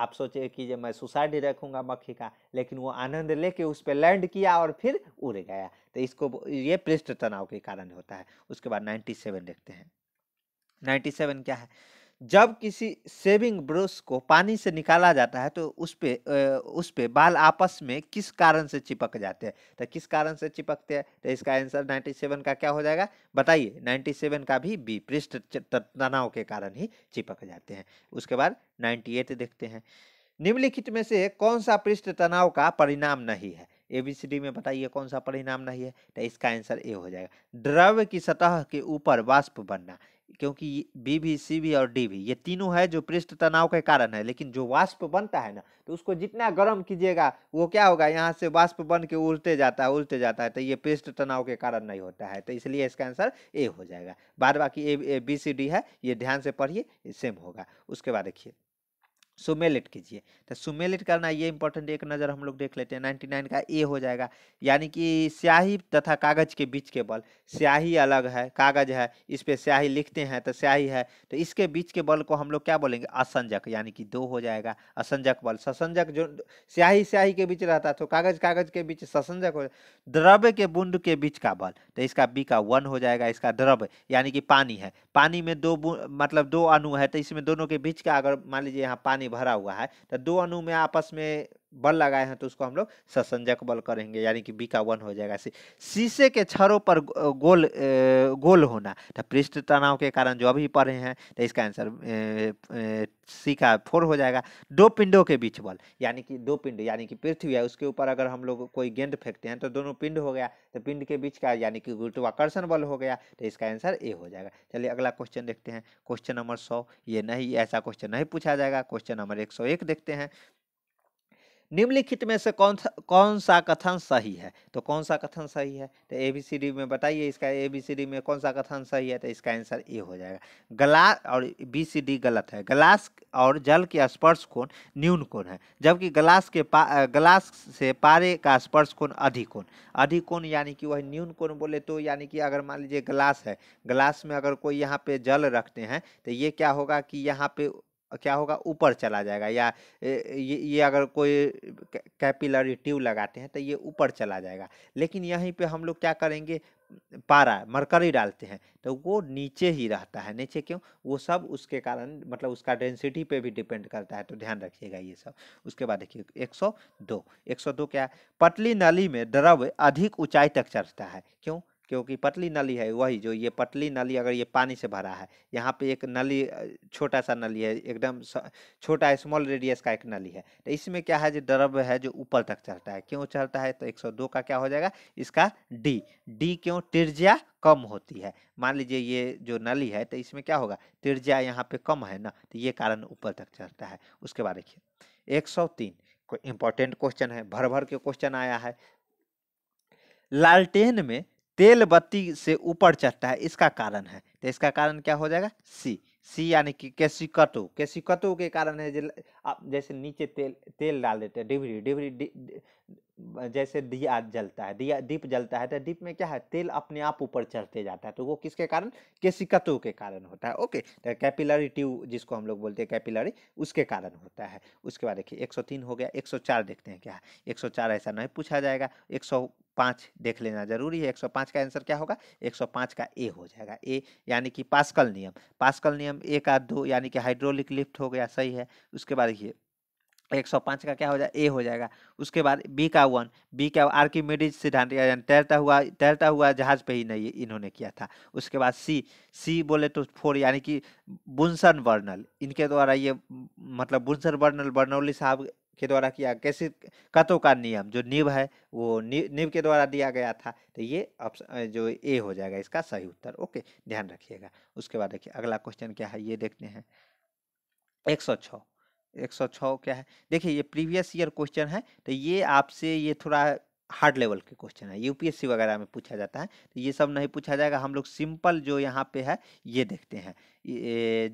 आप सोचे कि जो मैं सुसाइड रखूंगा मक्खी का लेकिन वो आनंद लेके उस पर लैंड किया और फिर उड़ गया तो इसको ये पृष्ठ तनाव के कारण होता है उसके बाद नाइन्टी सेवन देखते हैं नाइन्टी सेवन क्या है जब किसी सेविंग ब्रश को पानी से निकाला जाता है तो उस पे उस पे बाल आपस में किस कारण से चिपक जाते हैं तो किस कारण से चिपकते हैं तो इसका आंसर 97 का क्या हो जाएगा बताइए 97 का भी बी पृष्ठ तनाव के कारण ही चिपक जाते हैं उसके बाद 98 देखते हैं निम्नलिखित में से कौन सा पृष्ठ तनाव का परिणाम नहीं है ए बी सी डी में बताइए कौन सा परिणाम नहीं है तो इसका आंसर ए हो जाएगा द्रव्य की सतह के ऊपर वाष्प बनना क्योंकि बी भी सी भी और डी भी ये तीनों है जो पृष्ठ तनाव के कारण है लेकिन जो वाष्प बनता है ना तो उसको जितना गर्म कीजिएगा वो क्या होगा यहाँ से वाष्प बन के उल्टे जाता है उल्टे जाता है तो ये पृष्ठ तनाव के कारण नहीं होता है तो इसलिए इसका आंसर ए हो जाएगा बाद बाकी ए बी सी डी है ये ध्यान से पढ़िए सेम होगा उसके बाद देखिए सुमेलेट कीजिए तो सुमेलेट करना ये इंपॉर्टेंट एक नज़र हम लोग देख लेते हैं नाइन्टी नाइन का ए हो जाएगा यानी कि स्याही तथा कागज़ के बीच के बल स्याही अलग है कागज़ है इस पर स्याही लिखते हैं तो स्याही है तो इसके बीच के बल को हम लोग क्या बोलेंगे असंजक यानी कि दो हो जाएगा असंजक बल ससंजक जो स्याही स्याही के बीच रहता तो कागज़ कागज़ के बीच ससंजक हो द्रव्य के बूंद के बीच का बल तो इसका बी का वन हो जाएगा इसका द्रव्य यानी कि पानी है पानी में दो मतलब दो अणु है तो इसमें दोनों के बीच का अगर मान लीजिए यहाँ पानी पानी भरा हुआ है तो दो अणु में आपस में बल लगाए हैं तो उसको हम लोग ससंजक बल करेंगे यानी कि बी का वन हो जाएगा सी शीशे के छरों पर गोल गोल होना तो पृष्ठ तनाव के कारण जो अभी पढ़े हैं तो इसका आंसर सी का फोर हो जाएगा दो पिंडों के बीच बल यानी कि दो पिंड यानी कि पृथ्वी है उसके ऊपर अगर हम लोग कोई गेंद फेंकते हैं तो दोनों पिंड हो गया तो पिंड के बीच का यानी कि गुरुत्वाकर्षण बल हो गया तो इसका आंसर ए हो जाएगा चलिए अगला क्वेश्चन देखते हैं क्वेश्चन नंबर सौ ये नहीं ऐसा क्वेश्चन नहीं पूछा जाएगा क्वेश्चन नंबर एक सौ एक देखते हैं निम्नलिखित में से कौन सा कौन सा कथन सही है तो कौन सा कथन सही है तो ए बी सी डी में बताइए इसका ए बी सी डी में कौन सा कथन सही है तो इसका आंसर ए हो जाएगा ग्लास और बी सी डी गलत है ग्लास और जल के स्पर्श कोण न्यून कोण है जबकि ग्लास के पा ग्लास से पारे का स्पर्श कोण अधिक कोण अधिक कोण यानी कि वह न्यून कोण बोले तो यानी कि अगर मान लीजिए ग्लास है ग्लास में अगर कोई यहाँ पे जल रखते हैं तो ये क्या होगा कि यहाँ पे क्या होगा ऊपर चला जाएगा या ये ये अगर कोई कैपिलरी ट्यूब लगाते हैं तो ये ऊपर चला जाएगा लेकिन यहीं पे हम लोग क्या करेंगे पारा मरकरी डालते हैं तो वो नीचे ही रहता है नीचे क्यों वो सब उसके कारण मतलब उसका डेंसिटी पे भी डिपेंड करता है तो ध्यान रखिएगा ये सब उसके बाद देखिए 102 102 क्या है पतली नली में द्रव्य अधिक ऊंचाई तक चढ़ता है क्यों क्योंकि पतली नली है वही जो ये पतली नली अगर ये पानी से भरा है यहाँ पे एक नली छोटा सा नली है एकदम छोटा स्मॉल रेडियस का एक नली है तो इसमें क्या है जो द्रव है जो ऊपर तक चढ़ता है क्यों चढ़ता है तो 102 का क्या हो जाएगा इसका डी डी क्यों त्रिज्या कम होती है मान लीजिए ये जो नली है तो इसमें क्या होगा त्रिज्या यहाँ पे कम है ना तो ये कारण ऊपर तक चढ़ता है उसके बाद देखिए एक सौ तीन इंपॉर्टेंट क्वेश्चन है भर भर के क्वेश्चन आया है लालटेन में तेल बत्ती से ऊपर चढ़ता है इसका कारण है तो इसका कारण क्या हो जाएगा सी सी यानी कि कैसी कैसिकटो के कारण है आप जैसे नीचे तेल तेल डाल देते हैं डिबरी डिबरी जैसे दिया जलता है दिया दीप जलता है तो दीप में क्या है तेल अपने आप ऊपर चढ़ते जाता है तो वो किसके कारण कतु के कारण होता है ओके तो कैपिलरी ट्यूब जिसको हम लोग बोलते हैं कैपिलरी उसके कारण होता है उसके बाद देखिए 103 हो गया 104 देखते हैं क्या है 104 ऐसा नहीं पूछा जाएगा 100 पाँच देख लेना जरूरी है एक सौ पाँच का आंसर क्या होगा एक सौ पाँच का ए हो जाएगा ए यानी कि पास्कल नियम पास्कल नियम ए का दो यानी कि हाइड्रोलिक लिफ्ट हो गया सही है उसके बाद ये एक सौ पाँच का क्या हो जाए ए हो जाएगा उसके बाद बी का वन बी का आर सिद्धांत यानी तैरता हुआ तैरता हुआ जहाज पे ही नहीं इन्होंने किया था उसके बाद सी सी बोले तो फोर यानी कि बुनसन वर्नल इनके द्वारा ये मतलब बुनसन वर्नल बर्नौली साहब के द्वारा किया कैसे कतो का नियम जो निव है वो नि, निव के द्वारा दिया गया था तो ये ऑप्शन जो ए हो जाएगा इसका सही उत्तर ओके ध्यान रखिएगा उसके बाद देखिए अगला क्वेश्चन क्या है ये देखते हैं एक सौ छः एक सौ छः क्या है देखिए ये प्रीवियस ईयर क्वेश्चन है तो ये आपसे ये थोड़ा हार्ड लेवल के क्वेश्चन है यूपीएससी वगैरह में पूछा जाता है तो ये सब नहीं पूछा जाएगा हम लोग सिंपल जो यहाँ पे है ये देखते हैं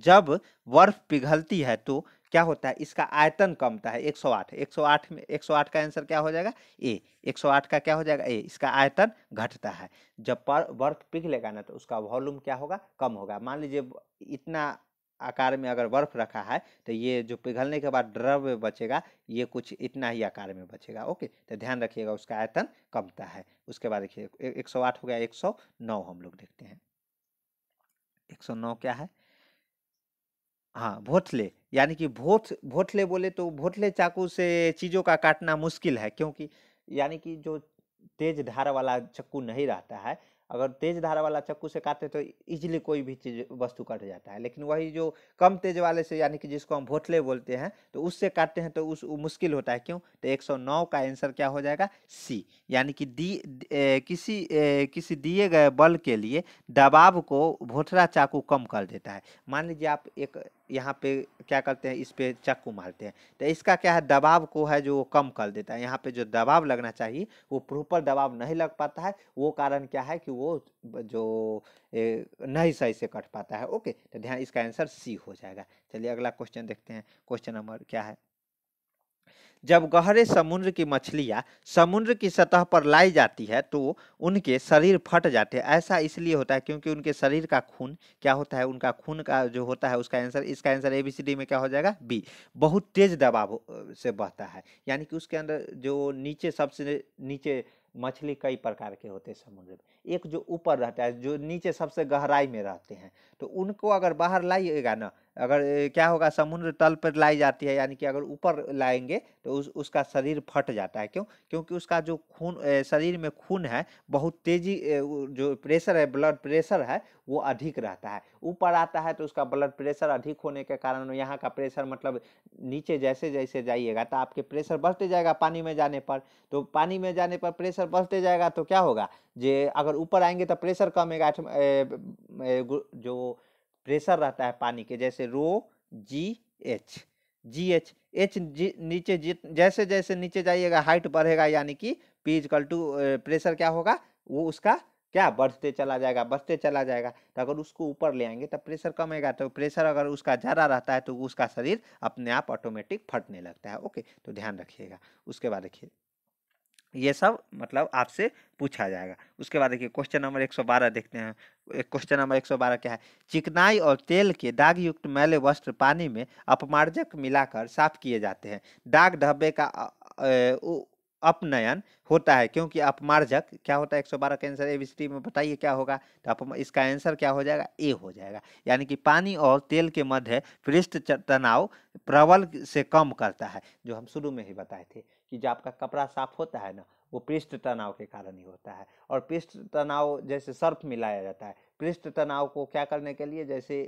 जब बर्फ पिघलती है तो क्या होता है इसका आयतन कमता है 108 108 में 108 का आंसर क्या हो जाएगा ए 108 का क्या हो जाएगा ए इसका आयतन घटता है जब पर बर्फ पिघलेगा ना तो उसका वॉल्यूम क्या होगा कम होगा मान लीजिए इतना आकार में अगर बर्फ रखा है तो ये जो पिघलने के बाद द्रव्य बचेगा ये कुछ इतना ही आकार में बचेगा ओके तो ध्यान रखिएगा उसका आयतन कमता है उसके बाद देखिए एक सौ आठ हो गया एक सौ नौ हम लोग देखते हैं एक सौ नौ क्या है हाँ, भोंतले यानी कि भोथ भोंतले बोले तो भोंतले चाकू से चीज़ों का काटना मुश्किल है क्योंकि यानी कि जो तेज़ धार वाला चक्कू नहीं रहता है, अगर तेज़ धार वाला चक्कू से काटते तो ईज़िली कोई भी चीज़ वस्तु कट जाता है, लेकिन वही जो कम तेज़ वाले से यानी कि जिसको हम भोंतले बोलते हैं, तो उससे काटते हैं तो उस मुश्किल होता है, क्यों? तो 109 का आंसर क्या हो जाएगा? सी यानी कि दी ए, किसी ए, किसी दिए गए बल के लिए दबाव को भोंतला चाकू कम कर देता है। मान लीजिए आप एक यहाँ पे क्या करते हैं इस पे चक्कू मारते हैं तो इसका क्या है दबाव को है जो वो कम कर देता है यहाँ पे जो दबाव लगना चाहिए वो प्रॉपर दबाव नहीं लग पाता है वो कारण क्या है कि वो जो नहीं सही से कट पाता है ओके तो ध्यान इसका आंसर सी हो जाएगा चलिए अगला क्वेश्चन देखते हैं क्वेश्चन नंबर क्या है जब गहरे समुद्र की मछलियाँ समुद्र की सतह पर लाई जाती है तो उनके शरीर फट जाते हैं ऐसा इसलिए होता है क्योंकि उनके शरीर का खून क्या होता है उनका खून का जो होता है उसका आंसर इसका answer A B C D में क्या हो जाएगा बी बहुत तेज दबाव से बहता है यानी कि उसके अंदर जो नीचे सबसे नीचे मछली कई प्रकार के होते हैं समुद्र में एक जो ऊपर रहता है जो नीचे सबसे गहराई में रहते हैं तो उनको अगर बाहर लाइएगा ना अगर क्या होगा समुद्र तल पर लाई जाती है यानी कि अगर ऊपर लाएंगे तो उस उसका शरीर फट जाता है क्यों क्योंकि उसका जो खून शरीर में खून है बहुत तेजी जो प्रेशर है ब्लड प्रेशर है वो अधिक रहता है ऊपर आता है तो उसका ब्लड प्रेशर अधिक होने के कारण यहाँ का प्रेशर मतलब नीचे जैसे जैसे जाइएगा तो आपके प्रेशर बढ़ते जाएगा पानी में जाने पर तो पानी में जाने पर प्रेशर बढ़ते जाएगा तो क्या होगा जे अगर ऊपर आएंगे तो प्रेशर कमेगा जो प्रेशर रहता है पानी के जैसे rho G H G H H नीचे जैसे जैसे नीचे जाइएगा हाइट बढ़ेगा यानी कि पी टू प्रेशर क्या होगा वो उसका क्या बढ़ते चला जाएगा बढ़ते चला जाएगा तो अगर उसको ऊपर ले आएंगे तो प्रेशर कम आएगा तो प्रेशर अगर उसका ज़्यादा रहता है तो उसका शरीर अपने आप ऑटोमेटिक फटने लगता है ओके तो ध्यान रखिएगा उसके बाद देखिए ये सब मतलब आपसे पूछा जाएगा उसके बाद देखिए क्वेश्चन नंबर 112 देखते हैं क्वेश्चन नंबर 112 क्या है चिकनाई और तेल के दाग युक्त मैले वस्त्र पानी में अपमार्जक मिलाकर साफ किए जाते हैं दाग ढब्बे का अपनयन होता है क्योंकि अपमार्जक क्या होता है 112 का आंसर ए बी में बताइए क्या होगा तो अप इसका आंसर क्या हो जाएगा ए हो जाएगा यानी कि पानी और तेल के मध्य पृष्ठ तनाव प्रबल से कम करता है जो हम शुरू में ही बताए थे कि जो आपका कपड़ा साफ होता है ना वो पृष्ठ तनाव के कारण ही होता है और पृष्ठ तनाव जैसे सर्फ मिलाया जाता है पृष्ठ तनाव को क्या करने के लिए जैसे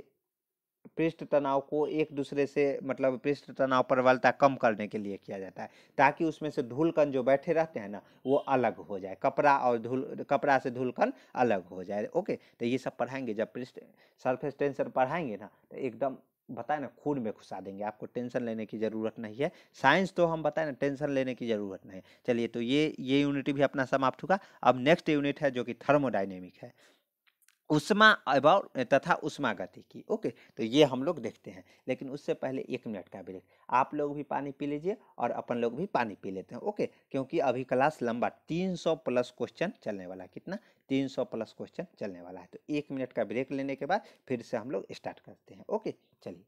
पृष्ठ तनाव को एक दूसरे से मतलब पृष्ठ तनाव प्रबलता कम करने के लिए किया जाता है ताकि उसमें से धूलकन जो बैठे रहते हैं ना वो अलग हो जाए कपड़ा और धूल कपड़ा से धूलकन अलग हो जाए ओके तो ये सब पढ़ाएंगे जब पृष्ठ सरफेस टेंशन पढ़ाएंगे ना तो एकदम बताए ना खून में घुसा देंगे आपको टेंशन लेने की ज़रूरत नहीं है साइंस तो हम बताए ना टेंशन लेने की ज़रूरत नहीं है चलिए तो ये ये यूनिट भी अपना समाप्त होगा अब नेक्स्ट यूनिट है जो कि थर्मोडाइनेमिक है उष्मा अबाउट तथा उष्मा गति की ओके तो ये हम लोग देखते हैं लेकिन उससे पहले एक मिनट का ब्रेक आप लोग भी पानी पी लीजिए और अपन लोग भी पानी पी लेते हैं ओके क्योंकि अभी क्लास लंबा 300 प्लस क्वेश्चन चलने वाला है कितना 300 प्लस क्वेश्चन चलने वाला है तो एक मिनट का ब्रेक लेने के बाद फिर से हम लोग स्टार्ट करते हैं ओके चलिए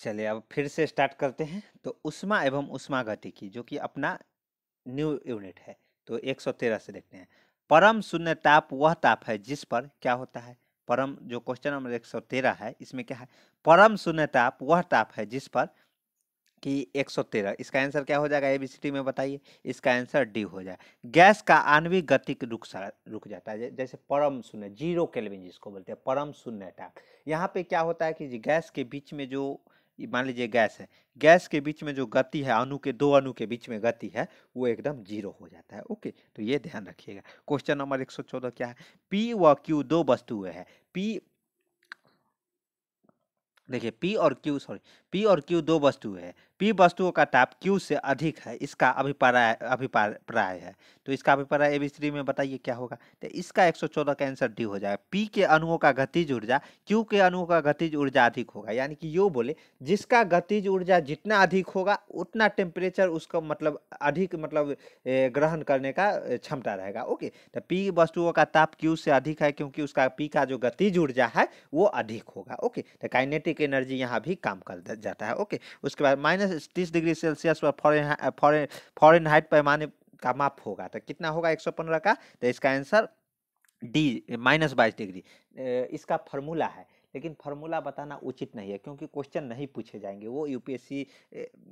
चलिए अब फिर से स्टार्ट करते हैं तो उष्मा एवं उष्मा गति की जो कि अपना न्यू यूनिट है तो 113 से देखते हैं परम शून्य ताप वह ताप है जिस पर क्या होता है परम जो क्वेश्चन नंबर 113 है इसमें क्या है परम शून्य ताप वह ताप है जिस पर कि 113 इसका आंसर क्या हो जाएगा टी में बताइए इसका आंसर डी हो जाए गैस का आणविक गति रुक रुक जाता है जैसे परम शून्य जीरो केल्विन जिसको बोलते हैं परम शून्य ताप यहाँ पे क्या होता है कि गैस के बीच में जो मान लीजिए गैस है गैस के बीच में जो गति है अणु के दो अणु के बीच में गति है वो एकदम जीरो हो जाता है ओके तो ये ध्यान रखिएगा क्वेश्चन नंबर 114 क्या है पी व क्यू दो वस्तुएं हैं पी देखिए पी और क्यू सॉरी पी और क्यू दो वस्तु है पी वस्तुओं का ताप क्यू से अधिक है इसका अभिप्राय अभिप्राय है तो इसका अभिप्राय ए थ्री में बताइए क्या होगा तो इसका 114 का आंसर डी हो जाएगा पी के अणुओं का गतिज ऊर्जा क्यू के अणुओं का गतिज ऊर्जा अधिक होगा यानी कि यो बोले जिसका गतिज ऊर्जा जितना अधिक होगा उतना टेम्परेचर उसका मतलब अधिक मतलब ग्रहण करने का क्षमता रहेगा ओके तो पी वस्तुओं का ताप क्यू से अधिक है क्योंकि उसका पी का जो गतिज ऊर्जा है वो अधिक होगा ओके तो काइनेटिक एनर्जी यहाँ भी काम कर जाता है ओके उसके बाद माइनस तीस डिग्री सेल्सियस पर फॉरन फॉरन फॉरन हाइट पैमाने का माप होगा तो कितना होगा एक सौ पंद्रह का तो इसका आंसर डी माइनस बाईस डिग्री इसका फॉर्मूला है लेकिन फार्मूला बताना उचित नहीं है क्योंकि क्वेश्चन नहीं पूछे जाएंगे वो यूपीएससी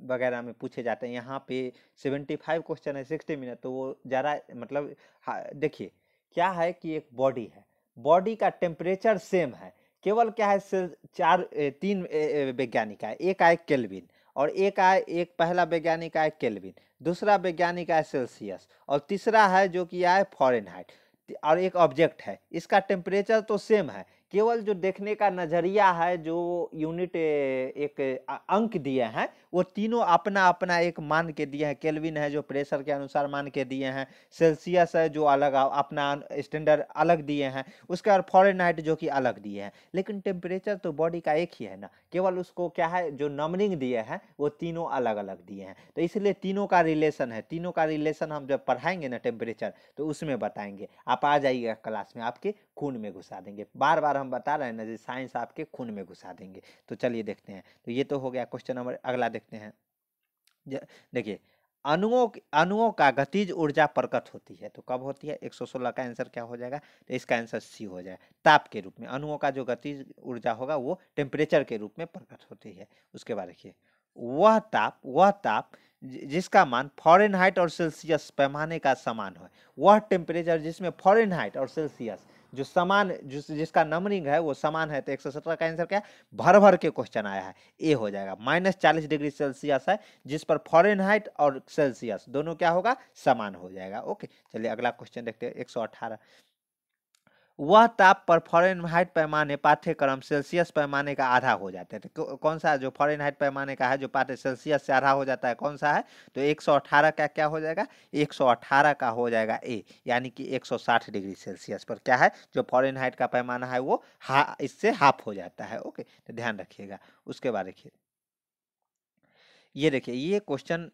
वगैरह में पूछे जाते हैं यहाँ पे सेवेंटी फाइव क्वेश्चन है सिक्सटी मिनट तो वो ज़्यादा मतलब हाँ, देखिए क्या है कि एक बॉडी है बॉडी का टेम्परेचर सेम है केवल क्या है चार तीन वैज्ञानिक आए एक आए केल्विन और एक आए एक पहला वैज्ञानिक आए केल्विन दूसरा वैज्ञानिक आए सेल्सियस और तीसरा है जो कि आए फॉरेनहाइट और एक ऑब्जेक्ट है इसका टेम्परेचर तो सेम है केवल जो देखने का नज़रिया है जो यूनिट एक अंक दिए हैं वो तीनों अपना अपना एक मान के दिए हैं केल्विन है जो प्रेशर के अनुसार मान के दिए हैं सेल्सियस है जो अलग अपना स्टैंडर्ड अलग दिए हैं उसके बाद फॉरन जो कि अलग दिए हैं लेकिन टेम्परेचर तो बॉडी का एक ही है ना केवल उसको क्या है जो नंबरिंग दिए हैं वो तीनों अलग अलग दिए हैं तो इसलिए तीनों का रिलेशन है तीनों का रिलेशन हम जब पढ़ाएंगे ना टेम्परेचर तो उसमें बताएंगे आप आ जाइएगा क्लास में आपके खून में घुसा देंगे बार बार हम बता रहे हैं ना जी साइंस आपके खून में घुसा देंगे तो चलिए देखते हैं तो ये तो हो गया क्वेश्चन नंबर अगला देखते हैं देखिए अणुओं अणुओं का गतिज ऊर्जा प्रकट होती है तो कब होती है 116 का आंसर क्या हो जाएगा तो इसका आंसर सी हो जाएगा ताप के रूप में अणुओं का जो गतिज ऊर्जा होगा वो टेम्परेचर के रूप में प्रकट होती है उसके बाद देखिए वह ताप वह ताप जिसका मान फॉरेनहाइट और सेल्सियस पैमाने का समान हो वह टेम्परेचर जिसमें फॉरेनहाइट और सेल्सियस जो समान जिस जिसका नंबरिंग है वो समान है तो एक का आंसर क्या है भर भर के क्वेश्चन आया है ए हो जाएगा माइनस चालीस डिग्री सेल्सियस है जिस पर फॉरन हाइट और सेल्सियस दोनों क्या होगा समान हो जाएगा ओके चलिए अगला क्वेश्चन देखते हैं एक वह ताप पर फॉरन हाइट पैमाने पाठ्यक्रम सेल्सियस पैमाने का आधा हो जाता है तो कौन सा जो फॉरन हाइट पैमाने का है जो पाठ्य सेल्सियस से आधा हो जाता है कौन सा है तो 118 का क्या हो जाएगा 118 का हो जाएगा ए यानी कि 160 डिग्री सेल्सियस पर क्या है जो फॉरन हाइट का पैमाना है वो हा इससे हाफ हो जाता है ओके तो ध्यान रखिएगा उसके बाद देखिए ये देखिए ये क्वेश्चन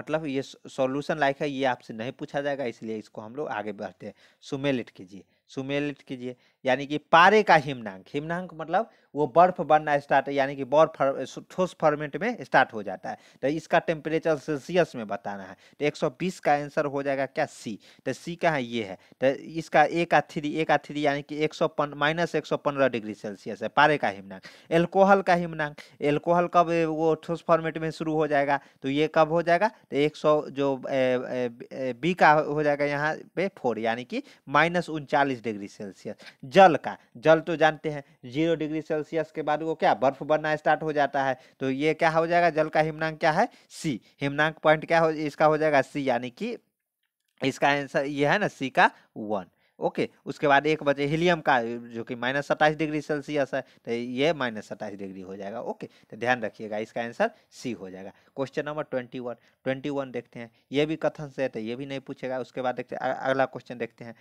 मतलब ये सॉल्यूशन लाइक है ये आपसे नहीं पूछा जाएगा इसलिए इसको हम लोग आगे बढ़ते हैं सुमेलिट कीजिए सुमेलित कीजिए यानी कि पारे का हिमनांक हिमनांक मतलब वो बर्फ बनना स्टार्ट यानी कि बर्फ ठोस फॉर्मेट में स्टार्ट हो जाता है तो इसका टेम्परेचर सेल्सियस में बताना है तो 120 का आंसर हो जाएगा क्या सी तो सी का है ये है तो इसका ए का थ्री ए का थ्री यानी कि एक सौ माइनस एक सौ पंद्रह डिग्री सेल्सियस है पारे का हिमनांक एल्कोहल का हिमनांक एल्कोहल कब वो ठोस फॉर्मेट में शुरू हो जाएगा तो ये कब हो जाएगा तो एक सौ जो बी का हो जाएगा यहाँ पे फोर यानी कि माइनस उनचालीस चालीस डिग्री सेल्सियस जल का जल तो जानते हैं जीरो डिग्री सेल्सियस के बाद वो क्या बर्फ बनना स्टार्ट हो जाता है तो ये क्या हो जाएगा जल का हिमनांक क्या है सी हिमनांक पॉइंट क्या हो इसका हो जाएगा सी यानी कि इसका आंसर ये है ना सी का वन ओके उसके बाद एक बचे हीलियम का जो कि माइनस सत्ताईस डिग्री सेल्सियस है तो ये माइनस सत्ताईस डिग्री हो जाएगा ओके तो ध्यान रखिएगा इसका आंसर सी हो जाएगा question number twenty one twenty one देखते हैं ये भी कथन से है तो ये भी नहीं पूछेगा उसके बाद देखते हैं अगला क्वेश्चन देखते हैं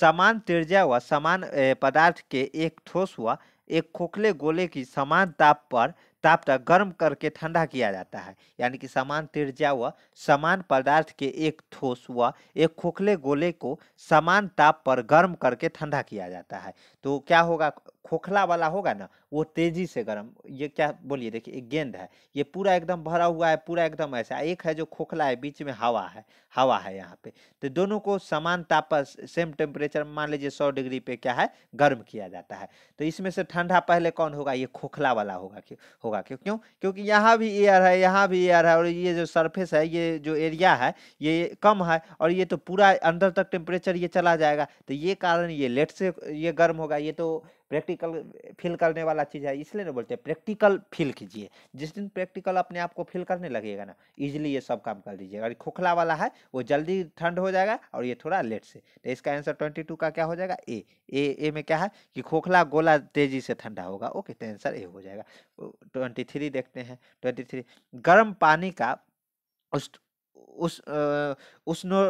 समान त्रिज्या व समान पदार्थ के एक ठोस व एक खोखले गोले की समान ताप पर ताप तक गर्म करके ठंडा किया जाता है यानी कि समान त्रिज्या व समान पदार्थ के एक ठोस व एक खोखले गोले को समान ताप पर गर्म करके ठंडा किया जाता है तो क्या होगा खोखला वाला होगा ना वो तेज़ी से गर्म ये क्या बोलिए देखिए एक गेंद है ये पूरा एकदम भरा हुआ है पूरा एकदम ऐसा एक है जो खोखला है बीच में हवा है हवा है यहाँ पे तो दोनों को समान ताप पर सेम टेम्परेचर मान लीजिए सौ डिग्री पे क्या है गर्म किया जाता है तो इसमें से ठंडा पहले कौन होगा ये खोखला वाला होगा क्यों होगा क्यों क्यों क्योंकि यहाँ भी एयर है यहाँ भी एयर है और ये जो सरफेस है ये जो एरिया है ये कम है और ये तो पूरा अंदर तक टेम्परेचर ये चला जाएगा तो ये कारण ये लेट से ये गर्म होगा ये तो प्रैक्टिकल फील करने वाला चीज़ है इसलिए ना बोलते हैं प्रैक्टिकल फील कीजिए जिस दिन प्रैक्टिकल अपने आप को फील करने लगेगा ना इजीली ये सब काम कर लीजिएगा अगर खोखला वाला है वो जल्दी ठंड हो जाएगा और ये थोड़ा लेट से तो इसका आंसर ट्वेंटी टू का क्या हो जाएगा ए ए ए में क्या है कि खोखला गोला तेजी से ठंडा होगा ओके तो आंसर ए हो जाएगा ट्वेंटी थ्री देखते हैं ट्वेंटी थ्री गर्म पानी का उस उस उष्णो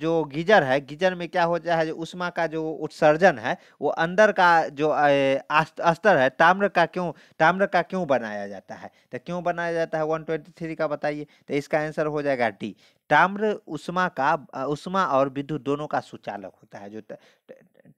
जो गीजर है गीजर में क्या हो जाए उष्मा का जो उत्सर्जन है वो अंदर का जो अस्तर है ताम्र का क्यों ताम्र का क्यों बनाया जाता है तो क्यों बनाया जाता है 123 का बताइए तो इसका आंसर हो जाएगा डी ताम्र उष्मा का उष्मा और विद्युत दोनों का सुचालक होता है जो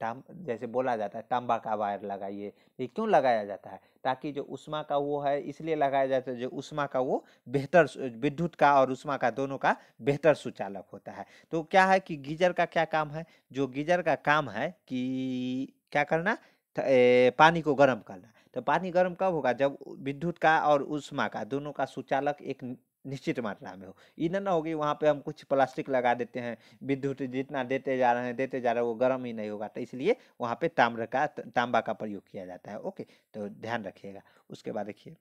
ताम जैसे बोला जाता है तांबा का वायर लगाइए ये क्यों लगाया जाता है ताकि जो उष्मा का वो है इसलिए लगाया जाता है जो उष्मा का वो बेहतर विद्युत का और उष्मा का दोनों का बेहतर सुचालक होता है तो क्या है कि गीजर का क्या काम है जो गीजर का काम है कि क्या करना ए, पानी को गर्म करना तो पानी गर्म कब होगा जब विद्युत का और उष्मा का दोनों का सुचालक एक निश्चित मात्रा में हो इधर ना होगी वहाँ पे हम कुछ प्लास्टिक लगा देते हैं विद्युत जितना देते जा रहे हैं देते जा रहे हैं वो गर्म ही नहीं होगा तो इसलिए वहाँ पे ताम्र का तांबा का प्रयोग किया जाता है ओके तो ध्यान रखिएगा उसके बाद देखिए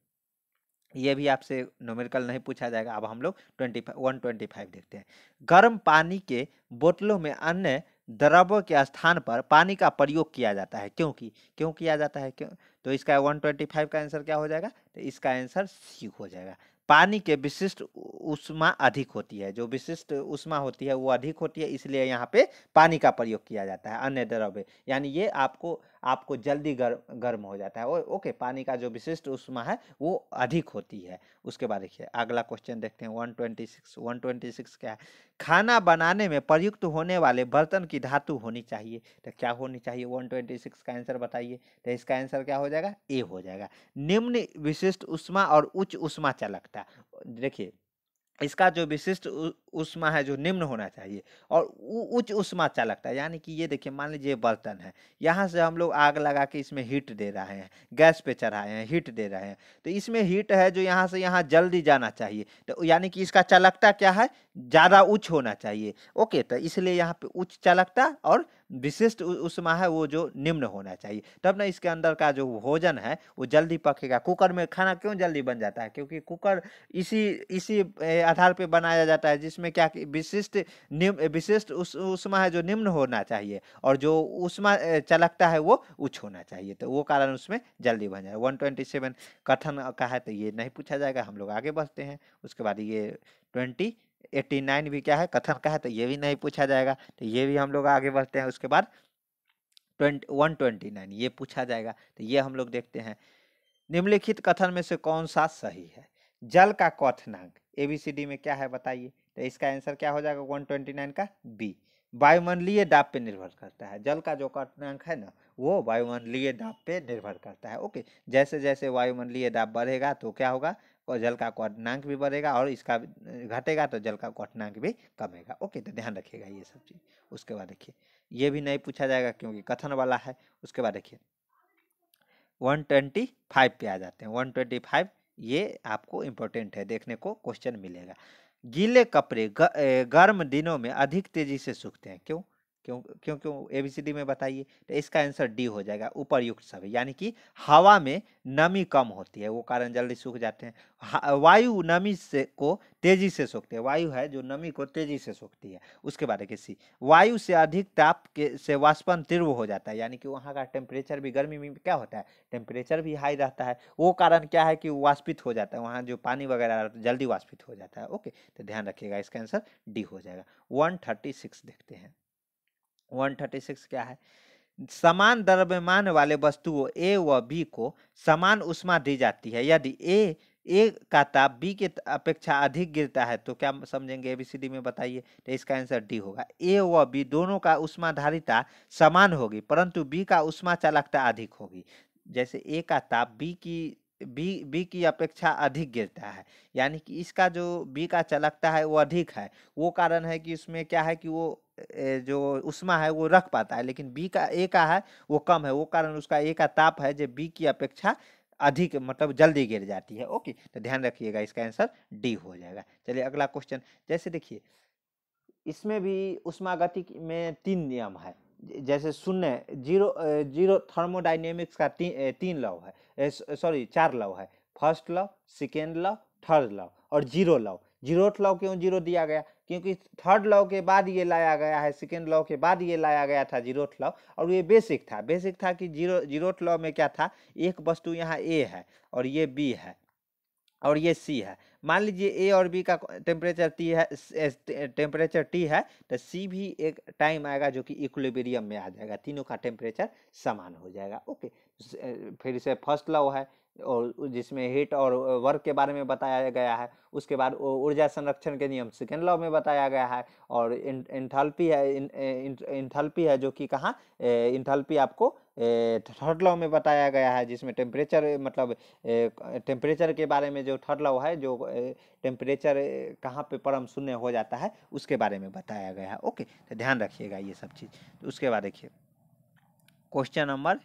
ये भी आपसे नोमेरिकल नहीं पूछा जाएगा अब हम लोग ट्वेंटी वन ट्वेंटी फाइव देखते हैं गर्म पानी के बोतलों में अन्य द्रवों के स्थान पर पानी का प्रयोग किया जाता है क्योंकि क्यों किया जाता है क्यों तो इसका 125 का आंसर क्या हो जाएगा तो इसका आंसर सी हो जाएगा पानी के विशिष्ट उष्मा अधिक होती है जो विशिष्ट उष्मा होती है वो अधिक होती है इसलिए यहाँ पे पानी का प्रयोग किया जाता है अन्य द्रव्य यानी ये आपको आपको जल्दी गर्म गर्म हो जाता है ओके पानी का जो विशिष्ट उष्मा है वो अधिक होती है उसके बाद देखिए अगला क्वेश्चन देखते हैं one one twenty six twenty six क्या है खाना बनाने में प्रयुक्त होने वाले बर्तन की धातु होनी चाहिए तो क्या होनी चाहिए वन ट्वेंटी सिक्स का आंसर बताइए तो इसका आंसर क्या हो जाएगा ए हो जाएगा निम्न विशिष्ट उष्मा और उच्च उष्मा चलकता देखिए इसका जो विशिष्ट उष्मा है जो निम्न होना चाहिए और उच्च उष्मा चालकता अच्छा है यानी कि ये देखिए मान लीजिए बर्तन है यहाँ से हम लोग आग लगा के इसमें हीट दे रहे हैं गैस पे चढ़ाए हैं हीट दे रहे हैं तो इसमें हीट है जो यहाँ से यहाँ जल्दी जाना चाहिए तो यानी कि इसका चालकता क्या है ज़्यादा उच्च होना चाहिए ओके तो इसलिए यहाँ पर उच्च चालकता और विशिष्ट उष्मा है वो जो निम्न होना चाहिए तब ना इसके अंदर का जो भोजन है वो जल्दी पकेगा कुकर में खाना क्यों जल्दी बन जाता है क्योंकि कुकर इसी इसी आधार पर बनाया जाता है जिसमें क्या विशिष्ट निम्न विशिष्ट उष्मा है जो निम्न होना चाहिए और जो उष्मा चलकता है वो उच्च होना चाहिए तो वो कारण उसमें जल्दी बन जाए वन ट्वेंटी सेवन कथन का है तो ये नहीं पूछा जाएगा हम लोग आगे बढ़ते हैं उसके बाद ये ट्वेंटी एट्टी नाइन भी क्या है कथन का है तो ये भी नहीं पूछा जाएगा तो ये भी हम लोग आगे बढ़ते हैं उसके बाद ट्वेंटी वन ट्वेंटी नाइन ये पूछा जाएगा तो ये हम लोग देखते हैं निम्नलिखित कथन में से कौन सा सही है जल का क्वथनांक ए बी सी डी में क्या है बताइए तो इसका आंसर क्या हो जाएगा वन ट्वेंटी नाइन का बी वायुमंडलीय दाब पे निर्भर करता है जल का जो कथनांक है ना वो वायुमंडलीय दाब पे निर्भर करता है ओके जैसे जैसे वायुमंडलीय दाब बढ़ेगा तो क्या होगा और जल का क्वनांक भी बढ़ेगा और इसका घटेगा तो जल का क्वनांक भी कमेगा ओके तो ध्यान रखिएगा ये सब चीज़ उसके बाद देखिए ये भी नहीं पूछा जाएगा क्योंकि कथन वाला है उसके बाद देखिए वन ट्वेंटी फाइव पे आ जाते हैं वन ट्वेंटी फाइव ये आपको इम्पोर्टेंट है देखने को क्वेश्चन मिलेगा गीले कपड़े गर्म दिनों में अधिक तेजी से सूखते हैं क्यों क्यों क्यों क्यों ए बी सी डी में बताइए तो इसका आंसर डी हो जाएगा उपरयुक्त सभी यानी कि हवा में नमी कम होती है वो कारण जल्दी सूख जाते हैं वायु नमी से को तेजी से सूखते है वायु है जो नमी को तेजी से सूखती है उसके बारे में सी वायु से अधिक ताप के से वाष्पन तीव्र हो जाता है यानी कि वहाँ का टेम्परेचर भी गर्मी में क्या होता है टेम्परेचर भी हाई रहता है वो कारण क्या है कि वाष्पित हो जाता है वहाँ जो पानी वगैरह जल्दी वाष्पित हो जाता है ओके तो ध्यान रखिएगा इसका आंसर डी हो जाएगा वन थर्टी सिक्स देखते हैं वन थर्टी सिक्स क्या है समान द्रव्यमान वाले वस्तुओं ए व बी को समान उष्मा दी जाती है यदि ए ए का ताप बी के अपेक्षा अधिक गिरता है तो क्या समझेंगे एबीसीडी में बताइए तो इसका आंसर डी होगा ए व बी दोनों का उष्माधारिता समान होगी परंतु बी का उष्मा चालकता अधिक होगी जैसे ए का ताप बी की बी बी की अपेक्षा अधिक गिरता है यानी कि इसका जो बी का चलकता है वो अधिक है वो कारण है कि उसमें क्या है कि वो जो उष्मा है वो रख पाता है लेकिन बी का ए का है वो कम है वो कारण उसका ए का ताप है जो बी की अपेक्षा अधिक मतलब जल्दी गिर जाती है ओके तो ध्यान रखिएगा इसका आंसर डी हो जाएगा चलिए अगला क्वेश्चन जैसे देखिए इसमें भी गति में तीन नियम है जैसे शून्य जीरो जीरो थर्मोडाइनेमिक्स का ती, तीन लॉ है सॉरी चार लॉ है first law second law third law और जीरो लॉ जीरो लॉ क्यों जीरो दिया गया क्योंकि थर्ड लॉ के बाद ये लाया गया है सेकेंड लॉ के बाद ये लाया गया था जीरो लॉ और ये बेसिक था बेसिक था कि जीरो जीरो लॉ में क्या था एक वस्तु यहाँ ए है और ये बी है और ये सी है मान लीजिए ए और बी का टेम्परेचर टी है टेम्परेचर टी है तो सी भी एक टाइम आएगा जो कि इक्विलिब्रियम में आ जाएगा तीनों का टेम्परेचर समान हो जाएगा ओके फिर इसे फर्स्ट लॉ है और जिसमें हीट और वर्क के बारे में बताया गया है उसके बाद ऊर्जा संरक्षण के नियम सेकेंड लॉ में बताया गया है और इंथल्पी है इंथल्पी है जो कि कहाँ इंथल्पी आपको थर्ड लॉ में बताया गया है जिसमें टेम्परेचर मतलब टेम्परेचर के बारे में जो थर्ड लॉ है जो टेम्परेचर कहाँ पे परम शून्य हो जाता है उसके बारे में बताया गया है ओके तो ध्यान रखिएगा ये सब चीज़ तो उसके बाद देखिए क्वेश्चन नंबर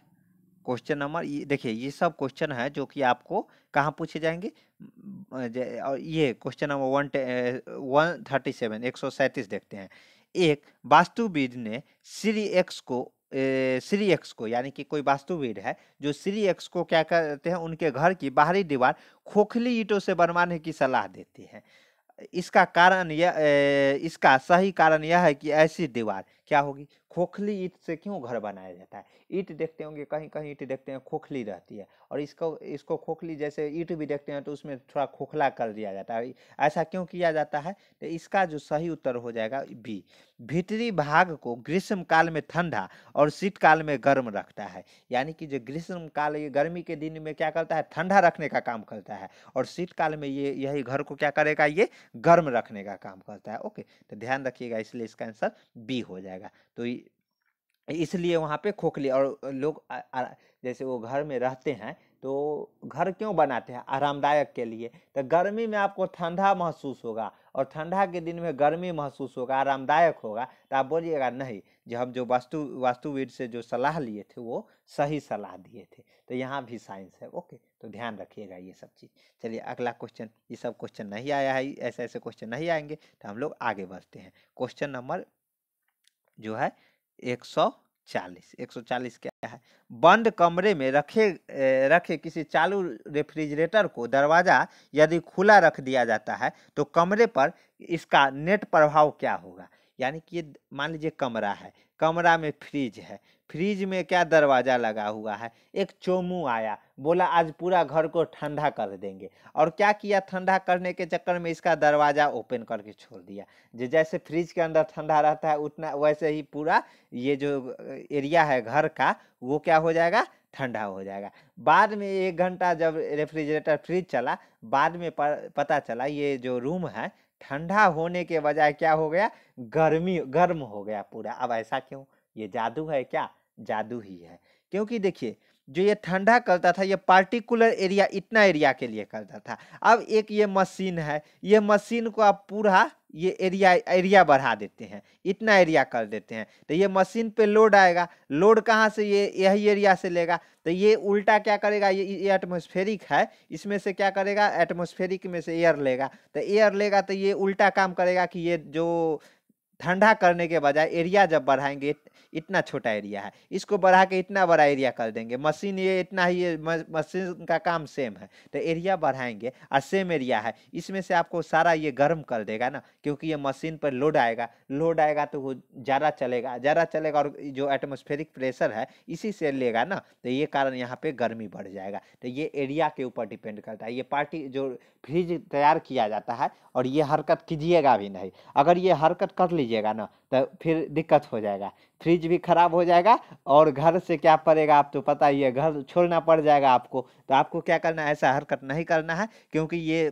क्वेश्चन नंबर ये देखिए ये सब क्वेश्चन है जो कि आपको कहाँ पूछे जाएंगे और ये question number one one thirty seven एक सौ सैंतीस देखते हैं एक वास्तुविद ने श्री एक्स को श्री एक्स को यानी कि कोई वास्तुविद है जो श्री एक्स को क्या कहते हैं उनके घर की बाहरी दीवार खोखली ईंटों से बनवाने की सलाह देती है इसका कारण यह इसका सही कारण यह है कि ऐसी दीवार क्या होगी खोखली ईट से क्यों घर बनाया जाता है ईट देखते होंगे कहीं कहीं ईट देखते हैं खोखली रहती है और इसको इसको खोखली जैसे ईट भी देखते हैं तो उसमें थोड़ा खोखला कर दिया जाता है ऐसा क्यों किया जाता है तो इसका जो सही उत्तर हो जाएगा बी भीतरी भाग को ग्रीष्म काल में ठंडा और शीत काल में गर्म रखता है यानी कि जो ग्रीष्म काल ये गर्मी के दिन में क्या करता है ठंडा रखने का काम करता है और शीत काल में ये यही घर को क्या करेगा ये गर्म रखने का काम करता है ओके तो ध्यान रखिएगा इसलिए इसका आंसर बी हो जाएगा तो इसलिए वहाँ पे खोखले और लोग जैसे वो घर में रहते हैं तो घर क्यों बनाते हैं आरामदायक के लिए तो गर्मी में आपको ठंडा महसूस होगा और ठंडा के दिन में गर्मी महसूस होगा आरामदायक होगा तो आप बोलिएगा नहीं जो हम जो वास्तु वास्तुविद से जो सलाह लिए थे वो सही सलाह दिए थे तो यहाँ भी साइंस है ओके तो ध्यान रखिएगा ये सब चीज़ चलिए अगला क्वेश्चन ये सब क्वेश्चन नहीं आया है ऐसे ऐसे क्वेश्चन नहीं आएंगे तो हम लोग आगे बढ़ते हैं क्वेश्चन नंबर जो है 140 140 क्या है बंद कमरे में रखे रखे किसी चालू रेफ्रिजरेटर को दरवाज़ा यदि खुला रख दिया जाता है तो कमरे पर इसका नेट प्रभाव क्या होगा यानी कि मान लीजिए कमरा है कमरा में फ्रिज है फ्रिज में क्या दरवाज़ा लगा हुआ है एक चोमू आया बोला आज पूरा घर को ठंडा कर देंगे और क्या किया ठंडा करने के चक्कर में इसका दरवाज़ा ओपन करके छोड़ दिया जो जैसे फ्रिज के अंदर ठंडा रहता है उतना वैसे ही पूरा ये जो एरिया है घर का वो क्या हो जाएगा ठंडा हो जाएगा बाद में एक घंटा जब रेफ्रिजरेटर फ्रिज चला बाद में पता चला ये जो रूम है ठंडा होने के बजाय क्या हो गया गर्मी गर्म हो गया पूरा अब ऐसा क्यों ये जादू है क्या जादू ही है क्योंकि देखिए जो ये ठंडा करता था ये पार्टिकुलर एरिया इतना एरिया के लिए करता था अब एक ये मशीन है ये मशीन को आप पूरा ये एरिया एरिया बढ़ा देते हैं इतना एरिया कर देते हैं तो ये मशीन पे लोड आएगा लोड कहाँ से ये यही एरिया से लेगा तो ये उल्टा क्या करेगा ये ये एटमोस्फेरिक है इसमें से क्या करेगा एटमोस्फेरिक में से एयर लेगा तो एयर लेगा तो ये उल्टा काम करेगा कि ये जो ठंडा करने के बजाय एरिया जब बढ़ाएंगे इतना छोटा एरिया है इसको बढ़ा के इतना बड़ा एरिया कर देंगे मशीन ये इतना ही मशीन का काम सेम है तो एरिया बढ़ाएंगे और सेम एरिया है इसमें से आपको सारा ये गर्म कर देगा ना क्योंकि ये मशीन पर लोड आएगा लोड आएगा तो वो ज़्यादा चलेगा ज़्यादा चलेगा और जो एटमोस्फेरिक प्रेशर है इसी से लेगा ना तो ये कारण यहाँ पर गर्मी बढ़ जाएगा तो ये एरिया के ऊपर डिपेंड करता है ये पार्टी जो फ्रिज तैयार किया जाता है और ये हरकत कीजिएगा भी नहीं अगर ये हरकत कर लीजिए लीजिएगा ना तो फिर दिक्कत हो जाएगा फ्रिज भी ख़राब हो जाएगा और घर से क्या पड़ेगा आप तो पता ही है घर छोड़ना पड़ जाएगा आपको तो आपको क्या करना है ऐसा हरकत नहीं करना है क्योंकि ये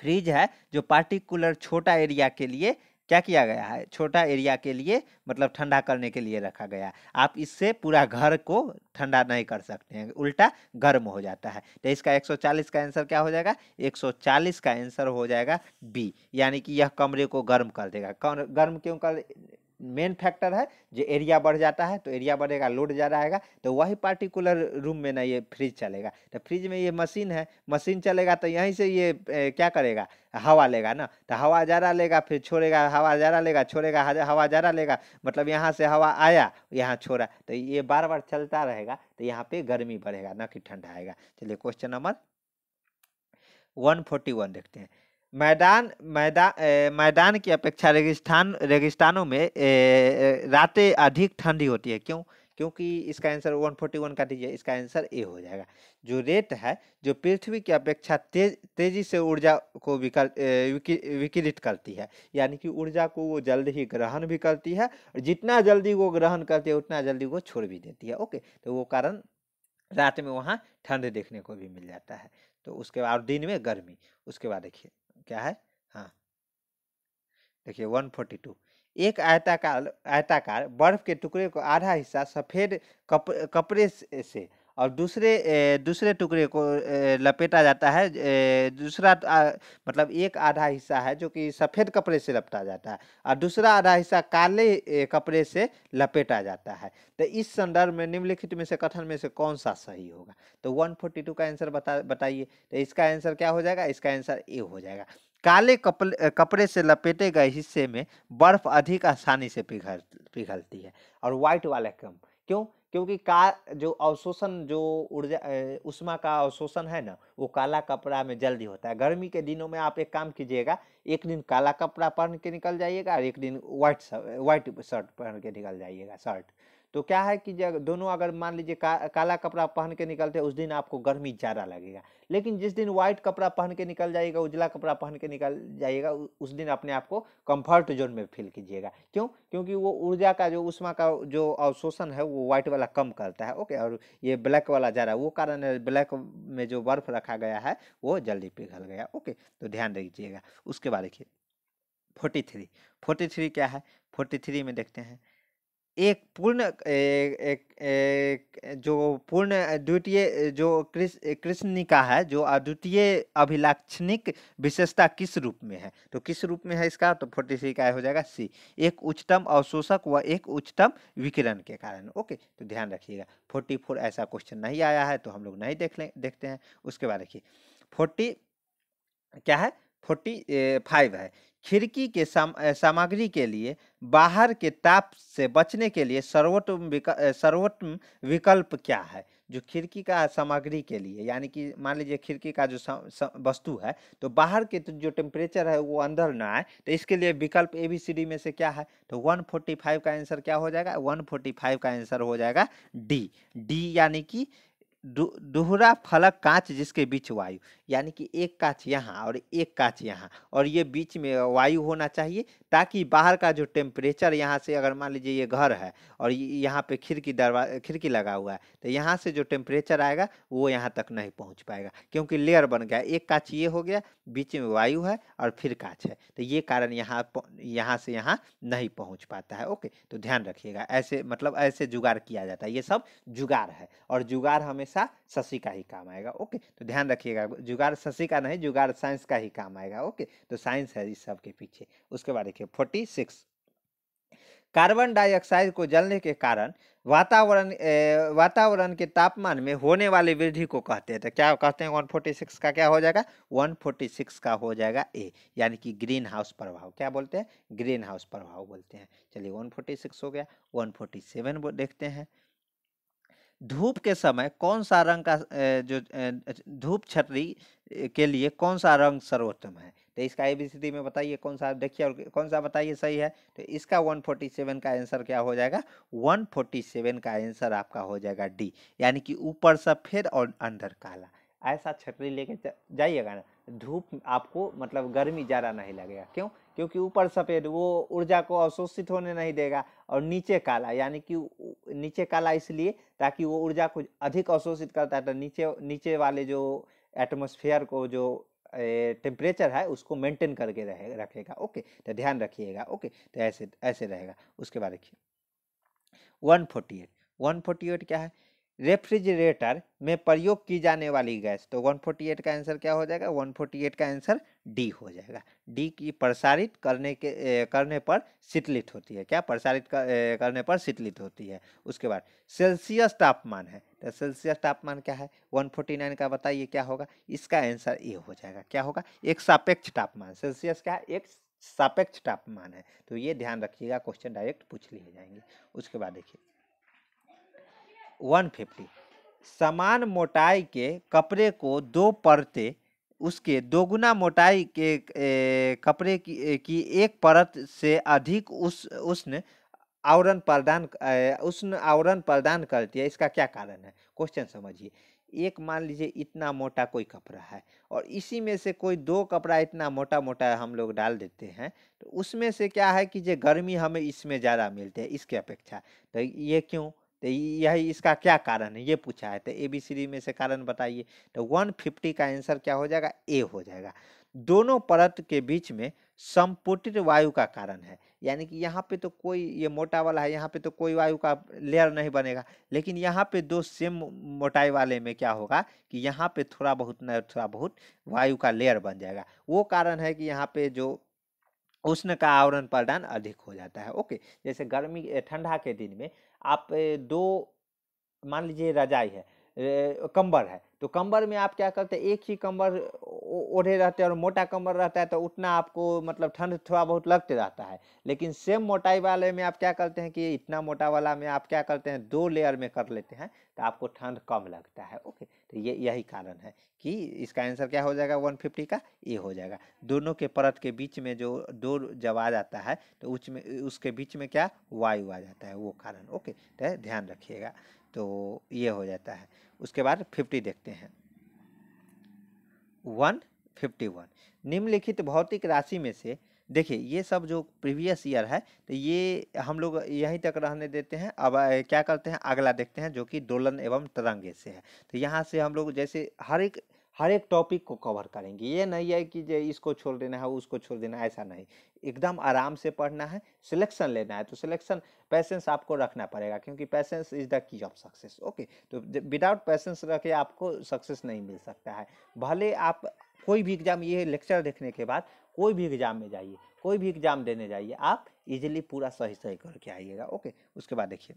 फ्रिज है जो पार्टिकुलर छोटा एरिया के लिए क्या किया गया है छोटा एरिया के लिए मतलब ठंडा करने के लिए रखा गया आप इससे पूरा घर को ठंडा नहीं कर सकते हैं उल्टा गर्म हो जाता है तो इसका 140 का आंसर क्या हो जाएगा 140 का आंसर हो जाएगा बी यानी कि यह कमरे को गर्म कर देगा गर्म क्यों कर मेन फैक्टर है जो एरिया बढ़ जाता है तो एरिया बढ़ेगा लोड ज़्यादा आएगा तो वही पार्टिकुलर रूम में ना ये फ्रिज चलेगा तो फ्रिज में ये मशीन है मशीन चलेगा तो यहीं से ये ए, क्या करेगा हवा लेगा ना तो हवा ज़्यादा लेगा फिर छोड़ेगा हवा ज़्यादा लेगा छोड़ेगा हवा ज़्यादा लेगा मतलब यहाँ से हवा आया यहाँ छोड़ा तो ये बार बार चलता रहेगा तो यहाँ पर गर्मी बढ़ेगा ना कि ठंडा आएगा चलिए question number one forty one देखते हैं मैदान मैदान मैदान की अपेक्षा रेगिस्तान रेगिस्तानों में रातें अधिक ठंडी होती है क्यों क्योंकि इसका आंसर 141 का दीजिए इसका आंसर ए हो जाएगा जो रेत है जो पृथ्वी की अपेक्षा तेज तेजी से ऊर्जा को विकल विकिरित करती है यानी कि ऊर्जा को वो जल्द ही ग्रहण भी करती है और जितना जल्दी वो ग्रहण करती है उतना जल्दी वो छोड़ भी देती है ओके तो वो कारण रात में वहाँ ठंड देखने को भी मिल जाता है तो उसके बाद दिन में गर्मी उसके बाद देखिए क्या है हाँ देखिए 142 एक आयताकार आयताकार बर्फ के टुकड़े को आधा हिस्सा सफेद कप, कपड़े से और दूसरे दूसरे टुकड़े को लपेटा जाता है दूसरा मतलब एक आधा हिस्सा है जो कि सफ़ेद कपड़े से लपटा जाता है और दूसरा आधा हिस्सा काले कपड़े से लपेटा जाता है तो इस संदर्भ में निम्नलिखित में से कथन में से कौन सा सही होगा तो 142 का आंसर बता बताइए तो इसका आंसर क्या हो जाएगा इसका आंसर ए हो जाएगा काले कपड़े कपड़े से लपेटे गए हिस्से में बर्फ अधिक आसानी से पिघल पिघलती है और व्हाइट वाला कम क्यों क्योंकि का जो अवशोषण जो ऊर्जा उष्मा का अवशोषण है ना वो काला कपड़ा में जल्दी होता है गर्मी के दिनों में आप एक काम कीजिएगा एक दिन काला कपड़ा पहन के निकल जाइएगा और एक दिन व्हाइट व्हाइट शर्ट पहन के निकल जाइएगा शर्ट तो क्या है कि जब दोनों अगर मान लीजिए का, काला कपड़ा पहन के निकलते हैं उस दिन आपको गर्मी ज़्यादा लगेगा लेकिन जिस दिन व्हाइट कपड़ा पहन के निकल जाएगा उजला कपड़ा पहन के निकल जाएगा उस दिन अपने आप को कम्फर्ट जोन में फील कीजिएगा क्यों क्योंकि वो ऊर्जा का जो उष्मा का जो अवशोषण है वो व्हाइट वाला कम करता है ओके और ये ब्लैक वाला जा रहा है वो कारण है ब्लैक में जो बर्फ रखा गया है वो जल्दी पिघल गया ओके तो ध्यान रखिएगा उसके बाद देखिए फोर्टी थ्री फोर्टी थ्री क्या है फोर्टी थ्री में देखते हैं एक पूर्ण एक, एक, जो पूर्ण द्वितीय जो कृष्ण क्रिस, का है जो अद्वितीय अभिलाक्षणिक विशेषता किस रूप में है तो किस रूप में है इसका तो फोर्टी थ्री का हो जाएगा सी एक उच्चतम अवशोषक व एक उच्चतम विकिरण के कारण ओके तो ध्यान रखिएगा फोर्टी फोर ऐसा क्वेश्चन नहीं आया है तो हम लोग नहीं देख लें देखते हैं उसके बाद देखिए फोर्टी क्या है फोर्टी फाइव है खिड़की के साम, सामग्री के लिए बाहर के ताप से बचने के लिए सर्वोत्तम सर्वोत्तम विकल्प क्या है जो खिड़की का सामग्री के लिए यानी कि मान लीजिए खिड़की का जो वस्तु है तो बाहर के तो जो टेम्परेचर है वो अंदर ना आए तो इसके लिए विकल्प ए बी सी डी में से क्या है तो 145 का आंसर क्या हो जाएगा 145 का आंसर हो जाएगा डी डी यानी कि दोहरा दोहरा फलक कांच जिसके बीच वायु यानी कि एक कांच यहाँ और एक कांच यहाँ और ये बीच में वायु होना चाहिए ताकि बाहर का जो टेम्परेचर यहाँ से अगर मान लीजिए ये घर है और यहाँ पे खिड़की दरवाजा खिड़की लगा हुआ है तो यहाँ से जो टेम्परेचर आएगा वो यहाँ तक नहीं पहुँच पाएगा क्योंकि लेयर बन गया एक कांच ये हो गया बीच में वायु है और फिर कांच है तो ये कारण यहाँ यहाँ से यहाँ नहीं पहुँच पाता है ओके तो ध्यान रखिएगा ऐसे मतलब ऐसे जुगाड़ किया जाता है ये सब जुगाड़ है और जुगाड़ हमें हमेशा शशि का ही काम आएगा ओके तो ध्यान रखिएगा जुगाड़ शशि का नहीं जुगाड़ साइंस का ही काम आएगा ओके तो साइंस है इस सब के पीछे उसके बाद देखिए फोर्टी सिक्स कार्बन डाइऑक्साइड को जलने के कारण वातावरण वातावरण के तापमान में होने वाली वृद्धि को कहते हैं तो क्या कहते हैं वन फोर्टी सिक्स का क्या हो जाएगा वन फोर्टी सिक्स का हो जाएगा ए यानी कि ग्रीन हाउस प्रभाव क्या बोलते हैं ग्रीन हाउस प्रभाव बोलते हैं चलिए वन फोर्टी सिक्स हो गया वन फोर्टी सेवन देखते हैं धूप के समय कौन सा रंग का जो अच्छा, धूप छतरी के लिए कौन सा रंग सर्वोत्तम है तो इसका ए में बताइए कौन सा देखिए और कौन सा बताइए सही है तो इसका 147 का आंसर क्या हो जाएगा 147 का आंसर आपका हो जाएगा डी यानी कि ऊपर सफ़ेद और अंदर काला ऐसा छतरी लेके जाइएगा ना धूप आपको मतलब गर्मी ज़्यादा नहीं लगेगा क्यों क्योंकि ऊपर सफ़ेद वो ऊर्जा को अवशोषित होने नहीं देगा और नीचे काला यानी कि नीचे काला इसलिए ताकि वो ऊर्जा को अधिक अवशोषित करता है तो नीचे नीचे वाले जो एटमोसफियर को जो टेम्परेचर है उसको मेंटेन करके रहे रखेगा ओके तो ध्यान रखिएगा ओके तो ऐसे ऐसे रहेगा उसके बाद देखिए one forty eight one forty eight क्या है रेफ्रिजरेटर में प्रयोग की जाने वाली गैस तो 148 का आंसर क्या हो जाएगा 148 का आंसर डी हो जाएगा डी की प्रसारित करने के ए, करने पर शीतलित होती है क्या प्रसारित कर, करने पर शीतलित होती है उसके बाद सेल्सियस तापमान है तो सेल्सियस तापमान क्या है 149 का बताइए क्या होगा इसका आंसर ए हो जाएगा क्या होगा एक सापेक्ष तापमान सेल्सियस क्या है एक सापेक्ष तापमान है तो ये ध्यान रखिएगा क्वेश्चन डायरेक्ट पूछ लिए जाएंगे उसके बाद देखिए 150 समान मोटाई के कपड़े को दो परतें उसके दोगुना मोटाई के कपड़े की, की एक परत से अधिक उस उष्ण आवरण प्रदान उष्ण आवरण प्रदान करती है इसका क्या कारण है क्वेश्चन समझिए एक मान लीजिए इतना मोटा कोई कपड़ा है और इसी में से कोई दो कपड़ा इतना मोटा मोटा हम लोग डाल देते हैं तो उसमें से क्या है कि जो गर्मी हमें इसमें ज़्यादा मिलती है इसके अपेक्षा तो ये क्यों तो यही इसका क्या कारण है ये पूछा है तो ए बी सी डी में से कारण बताइए तो वन फिफ्टी का आंसर क्या हो जाएगा ए हो जाएगा दोनों परत के बीच में संपुटित वायु का कारण है यानी कि यहाँ पे तो कोई ये मोटा वाला है यहाँ पे तो कोई वायु का लेयर नहीं बनेगा लेकिन यहाँ पे दो सेम मोटाई वाले में क्या होगा कि यहाँ पे थोड़ा बहुत न थोड़ा बहुत वायु का लेयर बन जाएगा वो कारण है कि यहाँ पे जो उष्ण का आवरण प्रदान अधिक हो जाता है ओके जैसे गर्मी ठंडा के दिन में आप दो मान लीजिए रजाई है कंबर है तो कंबर में आप क्या करते हैं एक ही कंबर ओढ़े रहते हैं और मोटा कंबर रहता है तो उतना आपको मतलब ठंड थोड़ा बहुत लगते रहता है लेकिन सेम मोटाई वाले में आप क्या करते हैं कि इतना मोटा वाला में आप क्या करते हैं दो लेयर में कर लेते हैं तो आपको ठंड कम लगता है ओके तो ये यही कारण है कि इसका आंसर क्या हो जाएगा वन फिफ्टी का ए हो जाएगा दोनों के परत के बीच में जो दो जब आ जाता है तो उच में उसके बीच में क्या वायु आ जाता है वो कारण ओके तो ध्यान रखिएगा तो ये हो जाता है उसके बाद फिफ्टी देखते हैं वन फिफ्टी वन निम्नलिखित भौतिक राशि में से देखिए ये सब जो प्रीवियस ईयर है तो ये हम लोग यहीं तक रहने देते हैं अब क्या करते हैं अगला देखते हैं जो कि दोलन एवं तरंगे से है तो यहाँ से हम लोग जैसे हर एक हर एक टॉपिक को कवर करेंगे ये नहीं है कि जो इसको छोड़ देना है उसको छोड़ देना है ऐसा नहीं एकदम आराम से पढ़ना है सिलेक्शन लेना है तो सिलेक्शन पैसेंस आपको रखना पड़ेगा क्योंकि patience is the key of success okay तो विदाउट पैसेंस रखे आपको सक्सेस नहीं मिल सकता है भले आप कोई भी एग्जाम ये लेक्चर देखने के बाद कोई भी एग्ज़ाम में जाइए कोई भी एग्ज़ाम देने जाइए आप इजीली पूरा सही सही करके आइएगा ओके उसके बाद देखिए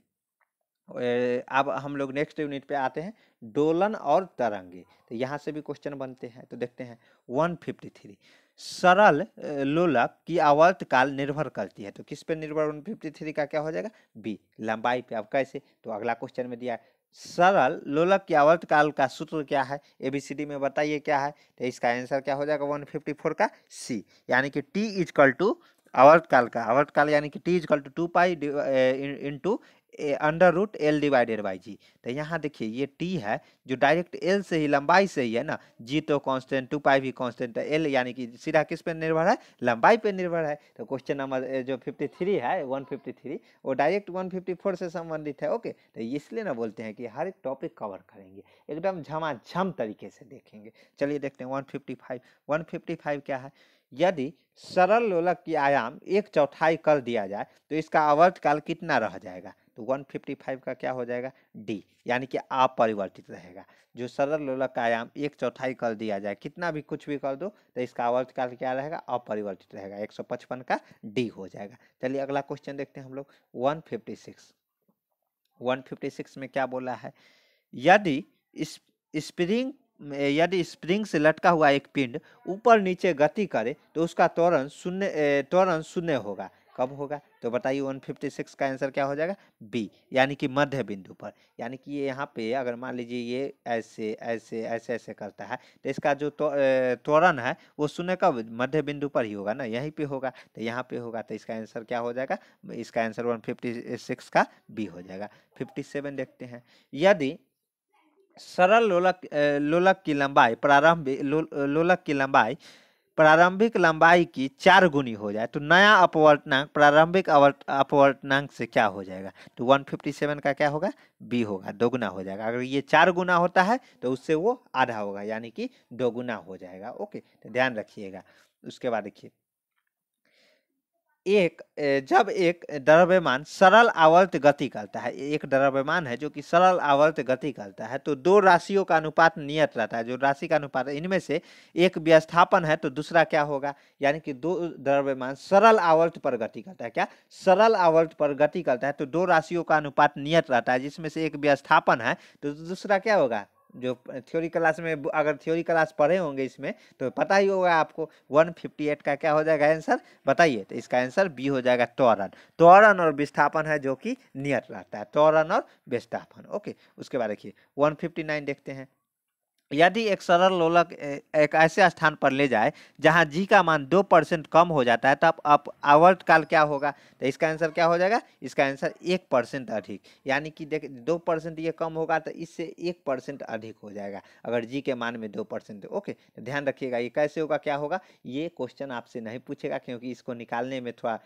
अब हम लोग नेक्स्ट यूनिट पे आते हैं डोलन और तरंगे तो यहाँ से भी क्वेश्चन बनते हैं तो देखते हैं वन फिफ्टी थ्री सरल लोलक की आवर्त काल निर्भर करती है तो किस पे निर्भर वन फिफ्टी थ्री का क्या हो जाएगा बी लंबाई पे अब कैसे तो अगला क्वेश्चन में दिया है सरल लोलक की आवर्त काल का सूत्र क्या है एबीसीडी में बताइए क्या है तो इसका आंसर क्या हो जाएगा वन फिफ्टी फोर का सी यानी कि टी इजकल टू आवर्त काल का आवर्त काल यानी कि T is equal to two pi into under root L divided by G तो यहाँ देखिए ये टी है जो डायरेक्ट एल से ही लंबाई से ही है ना जी तो कांस्टेंट टू पाई भी कांस्टेंट है तो एल यानी कि सीधा किस पे निर्भर है लंबाई पे निर्भर है तो क्वेश्चन नंबर जो 53 है 153 वो डायरेक्ट 154 से संबंधित है ओके तो इसलिए ना बोलते हैं कि हर एक टॉपिक कवर करेंगे एकदम झमाझम जम तरीके से देखेंगे चलिए देखते हैं वन फिफ्टी क्या है यदि सरल लोलक की आयाम एक चौथाई कर दिया जाए तो इसका आवर्त काल कितना रह जाएगा तो 155 का क्या हो जाएगा डी यानी कि अपरिवर्तित रहेगा जो सरल लोलक का आयाम एक चौथाई कर दिया जाए कितना भी कुछ भी कर दो तो इसका आवर्त काल क्या रहेगा अपरिवर्तित रहेगा 155 का डी हो जाएगा चलिए अगला क्वेश्चन देखते हैं हम लोग 156 156 में क्या बोला है यदि स्प्रिंग यदि स्प्रिंग से लटका हुआ एक पिंड ऊपर नीचे गति करे तो उसका त्वरण शून्य त्वरण शून्य होगा कब होगा तो बताइए 156 का आंसर क्या हो जाएगा बी यानी कि मध्य बिंदु पर यानी कि ये यहाँ पे अगर मान लीजिए ये ऐसे ऐसे ऐसे ऐसे करता है तो इसका जो त्वरण है वो शून्य का मध्य बिंदु पर ही होगा ना यहीं पे होगा तो यहाँ पे होगा तो इसका आंसर क्या हो जाएगा इसका आंसर 156 का बी हो जाएगा सेवन देखते हैं यदि सरल लोलक लोलक की लंबाई प्रारंभिक लो, लोलक की लंबाई प्रारंभिक लंबाई की चार गुनी हो जाए तो नया अपवर्तनांक प्रारंभिक अपवर्तनांक से क्या हो जाएगा तो 157 का क्या होगा बी होगा दोगुना हो जाएगा अगर ये चार गुना होता है तो उससे वो आधा होगा यानी कि दोगुना हो जाएगा ओके तो ध्यान रखिएगा उसके बाद देखिए एक जब एक द्रव्यमान सरल आवर्त गति करता है एक द्रव्यमान है जो कि सरल आवर्त गति करता है तो दो राशियों का अनुपात नियत रहता है जो राशि का अनुपात इनमें से एक व्यस्थापन है तो दूसरा क्या होगा यानी कि दो द्रव्यमान सरल आवर्त पर गति करता है क्या सरल आवर्त पर गति करता है तो दो राशियों का अनुपात नियत रहता है जिसमें से एक व्यस्थापन है तो दूसरा क्या होगा जो थ्योरी क्लास में अगर थ्योरी क्लास पढ़े होंगे इसमें तो पता ही होगा आपको 158 का क्या हो जाएगा आंसर बताइए तो इसका आंसर बी हो जाएगा त्वरण त्वरण और विस्थापन है जो कि नियत रहता है त्वरण और विस्थापन ओके उसके बाद देखिए 159 देखते हैं यदि एक सरल लोलक एक ऐसे स्थान पर ले जाए जहां जी का मान दो परसेंट कम हो जाता है तब आप आवर्त काल क्या होगा तो इसका आंसर क्या हो जाएगा इसका आंसर एक परसेंट अधिक यानी कि देख दो परसेंट ये कम होगा तो इससे एक परसेंट अधिक हो जाएगा अगर जी के मान में दो परसेंट ओके तो ध्यान रखिएगा ये कैसे होगा क्या होगा ये क्वेश्चन आपसे नहीं पूछेगा क्योंकि इसको निकालने में थोड़ा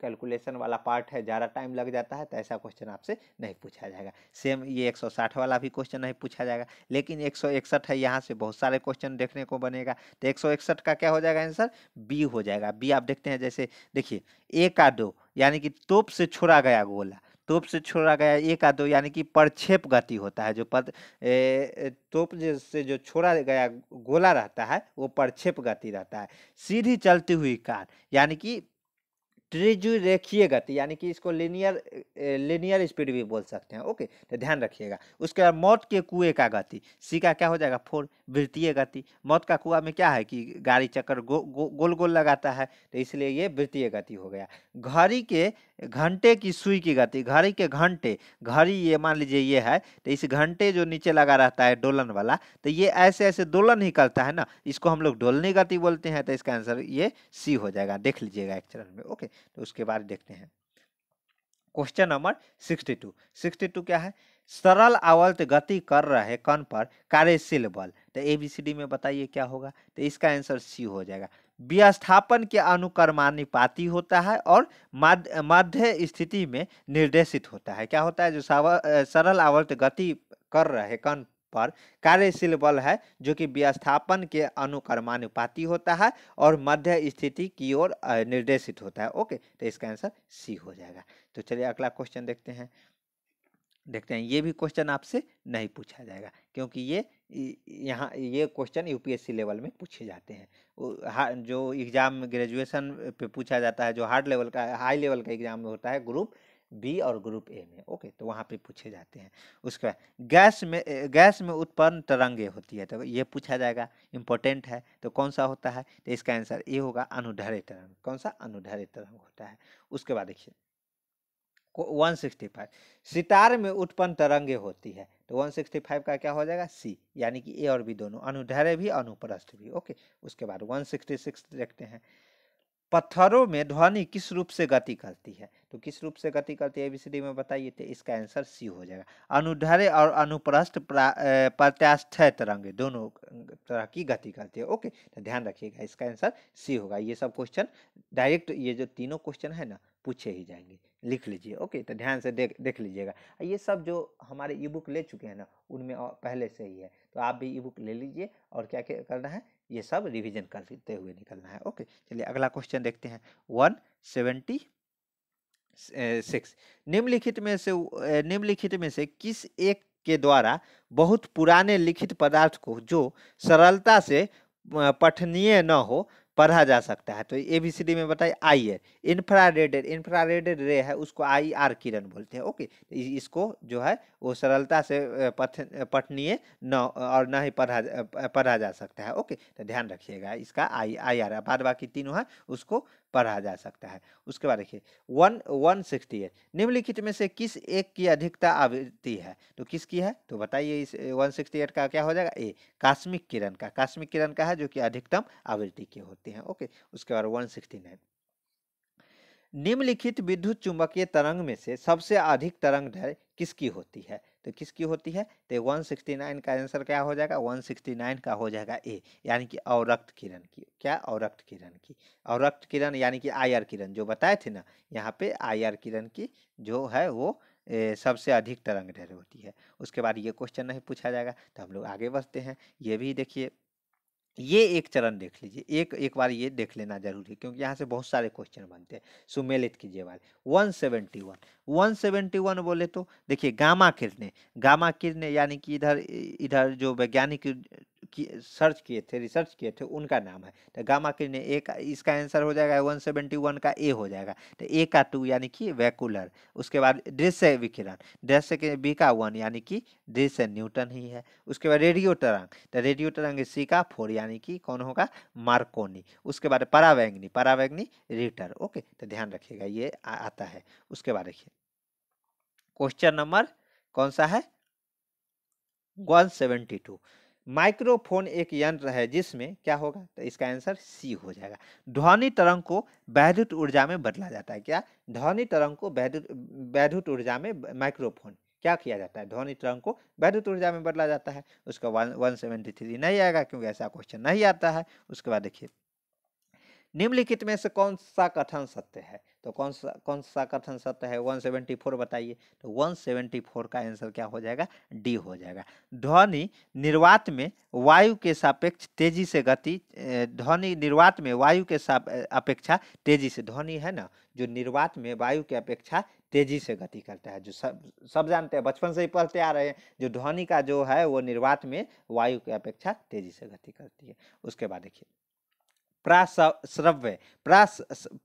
कैलकुलेशन वाला पार्ट है ज़्यादा टाइम लग जाता है तो ऐसा क्वेश्चन आपसे नहीं पूछा जाएगा सेम ये 160 वाला भी क्वेश्चन नहीं पूछा जाएगा लेकिन एक है यहाँ से बहुत सारे क्वेश्चन देखने को बनेगा तो एक का क्या हो जाएगा आंसर बी हो जाएगा बी आप देखते हैं जैसे देखिए ए का दो यानी कि तोप से छोड़ा गया गोला तोप से छोड़ा गया एक दो यानी कि परछेप गति होता है जो पद तोप से जो छोड़ा गया गोला रहता है वो परछेप गति रहता है सीधी चलती हुई कार यानी कि रेखीय गति तो यानी कि इसको लिनियर लिनियर स्पीड भी बोल सकते हैं ओके तो ध्यान रखिएगा उसके बाद मौत के कुएं का गति सी का क्या हो जाएगा फोर वृत्तीय गति मौत का कुआ में क्या है कि गाड़ी चक्कर गो, गो, गोल गोल लगाता है तो इसलिए ये वृत्तीय गति हो गया घड़ी के घंटे की सुई की गति घड़ी के घंटे घड़ी ये मान लीजिए ये है तो इस घंटे जो नीचे लगा रहता है डोलन वाला तो ये ऐसे ऐसे दोलन ही करता है ना इसको हम लोग डोलनी गति बोलते हैं तो इसका आंसर ये सी हो जाएगा देख लीजिएगा एक चरण में ओके तो उसके बाद देखते हैं question number sixty two sixty two क्या है सरल अवल्त गति कर रहे कण पर कार्यशील बल तो ए बी सी डी में बताइए क्या होगा तो इसका आंसर सी हो जाएगा व्यस्थापन के अनुकर्मानुपाती होता है और मध्य स्थिति में निर्देशित होता है क्या होता है जो सरल आवर्त गति कर रहे कण पर कार्यशील बल है जो कि व्यस्थापन के अनुकर्मानुपाती होता है और मध्य स्थिति की ओर निर्देशित होता है ओके तो इसका आंसर सी हो जाएगा तो चलिए अगला क्वेश्चन देखते हैं देखते हैं ये भी क्वेश्चन आपसे नहीं पूछा जाएगा क्योंकि ये यहाँ ये क्वेश्चन यूपीएससी लेवल में पूछे जाते हैं जो एग्ज़ाम ग्रेजुएशन पे पूछा जाता है जो हार्ड लेवल का हाई लेवल का एग्ज़ाम होता है ग्रुप बी और ग्रुप ए में ओके तो वहाँ पे पूछे जाते हैं उसके बाद गैस में गैस में उत्पन्न तरंगे होती है तो ये पूछा जाएगा इम्पोर्टेंट है तो कौन सा होता है तो इसका आंसर ये होगा अनुढरे तरंग कौन सा अनुढरे तरंग होता है उसके बाद देखिए वन सिक्सटी फाइव सितार में उत्पन्न तरंगे होती है तो वन सिक्सटी फाइव का क्या हो जाएगा सी यानी कि ए और बी दोनों अनुधैर्य भी अनुप्रस्थ भी ओके उसके बाद वन सिक्सटी सिक्स देखते हैं पत्थरों में ध्वनि किस रूप से गति करती है तो किस रूप से गति करती है एबीसीडी में बताइए तो इसका आंसर सी हो जाएगा अनुधैर्य और अनुप्रस्थ प्रत्यास्थ तरंगे दोनों तरह की गति करती है ओके तो ध्यान रखिएगा इसका आंसर सी होगा ये सब क्वेश्चन डायरेक्ट ये जो तीनों क्वेश्चन है ना पूछे ही जाएंगे लिख लीजिए ओके तो ध्यान से देख देख लीजिएगा ये सब जो हमारे ई बुक ले चुके हैं ना उनमें पहले से ही है तो आप भी ई बुक ले लीजिए और क्या क्या करना है ये सब रिविजन करते हुए निकलना है ओके चलिए अगला क्वेश्चन देखते हैं वन सेवेंटी सिक्स निम्नलिखित में से निम्नलिखित में से किस एक के द्वारा बहुत पुराने लिखित पदार्थ को जो सरलता से पठनीय न हो पढ़ा जा सकता है तो ए बी सी डी में बताइए आई एर इन्फ्रारेड इन्फ्रा इन्फ्रारेड रे है उसको आई आर किरण बोलते हैं ओके इसको जो है वो सरलता से पठ पठनीय न और न ही पढ़ा पढ़ा जा सकता है ओके तो ध्यान रखिएगा इसका आई आई आर बाद बाकी तीनों है उसको पढ़ा जा सकता है उसके बाद देखिए वन वन सिक्सटी एट निम्नलिखित में से किस एक की अधिकता आवृत्ति है तो किसकी है तो बताइए इस वन सिक्सटी एट का क्या हो जाएगा ए कास्मिक किरण का कास्मिक किरण का है जो कि अधिकतम आवृत्ति की होती है ओके उसके बाद वन सिक्सटी नाइन निम्नलिखित विद्युत चुंबकीय तरंग में से सबसे अधिक तरंग दर किसकी होती है तो किसकी होती है तो 169 का आंसर क्या हो जाएगा 169 का हो जाएगा ए यानी कि अवरक्त किरण की क्या अवरक्त किरण की अवरक्त किरण यानी कि आयर किरण जो बताए थे ना यहाँ पे आयर किरण की जो है वो ए, सबसे अधिक तरंग ढेर होती है उसके बाद ये क्वेश्चन नहीं पूछा जाएगा तो हम लोग आगे बढ़ते हैं ये भी देखिए ये एक चरण देख लीजिए एक एक बार ये देख लेना जरूरी है क्योंकि यहाँ से बहुत सारे क्वेश्चन बनते हैं सुमेलित कीजिए वन 171 171 बोले तो देखिए गामा किरणें गामा किरणें यानी कि इधर इधर जो वैज्ञानिक की सर्च किए थे रिसर्च किए थे उनका नाम है तो गामा किरणें एक इसका आंसर हो जाएगा वन सेवेंटी वन का ए हो जाएगा तो ए का टू यानी कि वैकुलर उसके बाद दृश्य विकिरण दृश्य के बी का वन यानी कि दृश्य न्यूटन ही है उसके बाद रेडियो तरंग तो रेडियो तरंग सी का फोर यानी कि कौन होगा मार्कोनी उसके बाद परावैग्नी परावैग्नी रिटर ओके तो ध्यान रखिएगा ये आ, आता है उसके बाद देखिए क्वेश्चन नंबर कौन सा है वन सेवेंटी टू माइक्रोफोन एक यंत्र है जिसमें क्या होगा तो इसका आंसर सी हो जाएगा ध्वनि तरंग को वैद्युत ऊर्जा में बदला जाता है क्या ध्वनि तरंग को वैद्युत वैद्युत ऊर्जा में माइक्रोफोन क्या किया जाता है ध्वनि तरंग को वैद्युत ऊर्जा में बदला जाता है उसका वन वन सेवेंटी थ्री नहीं आएगा क्योंकि ऐसा क्वेश्चन नहीं आता है उसके बाद देखिए निम्नलिखित में से कौन सा कथन सत्य है तो कौन सा कौन सा कथन सत्य है 174 बताइए तो 174 का आंसर क्या हो जाएगा डी हो जाएगा ध्वनि निर्वात में वायु के सापेक्ष तेजी से गति ध्वनि निर्वात में वायु के अपेक्षा तेजी से ध्वनि है ना जो निर्वात में वायु की अपेक्षा तेजी से गति करता है जो सब सब जानते हैं बचपन से ही पढ़ते आ रहे हैं जो ध्वनि का जो है वो निर्वात में वायु की अपेक्षा तेजी से गति करती है उसके बाद देखिए प्राश्रव्य प्रास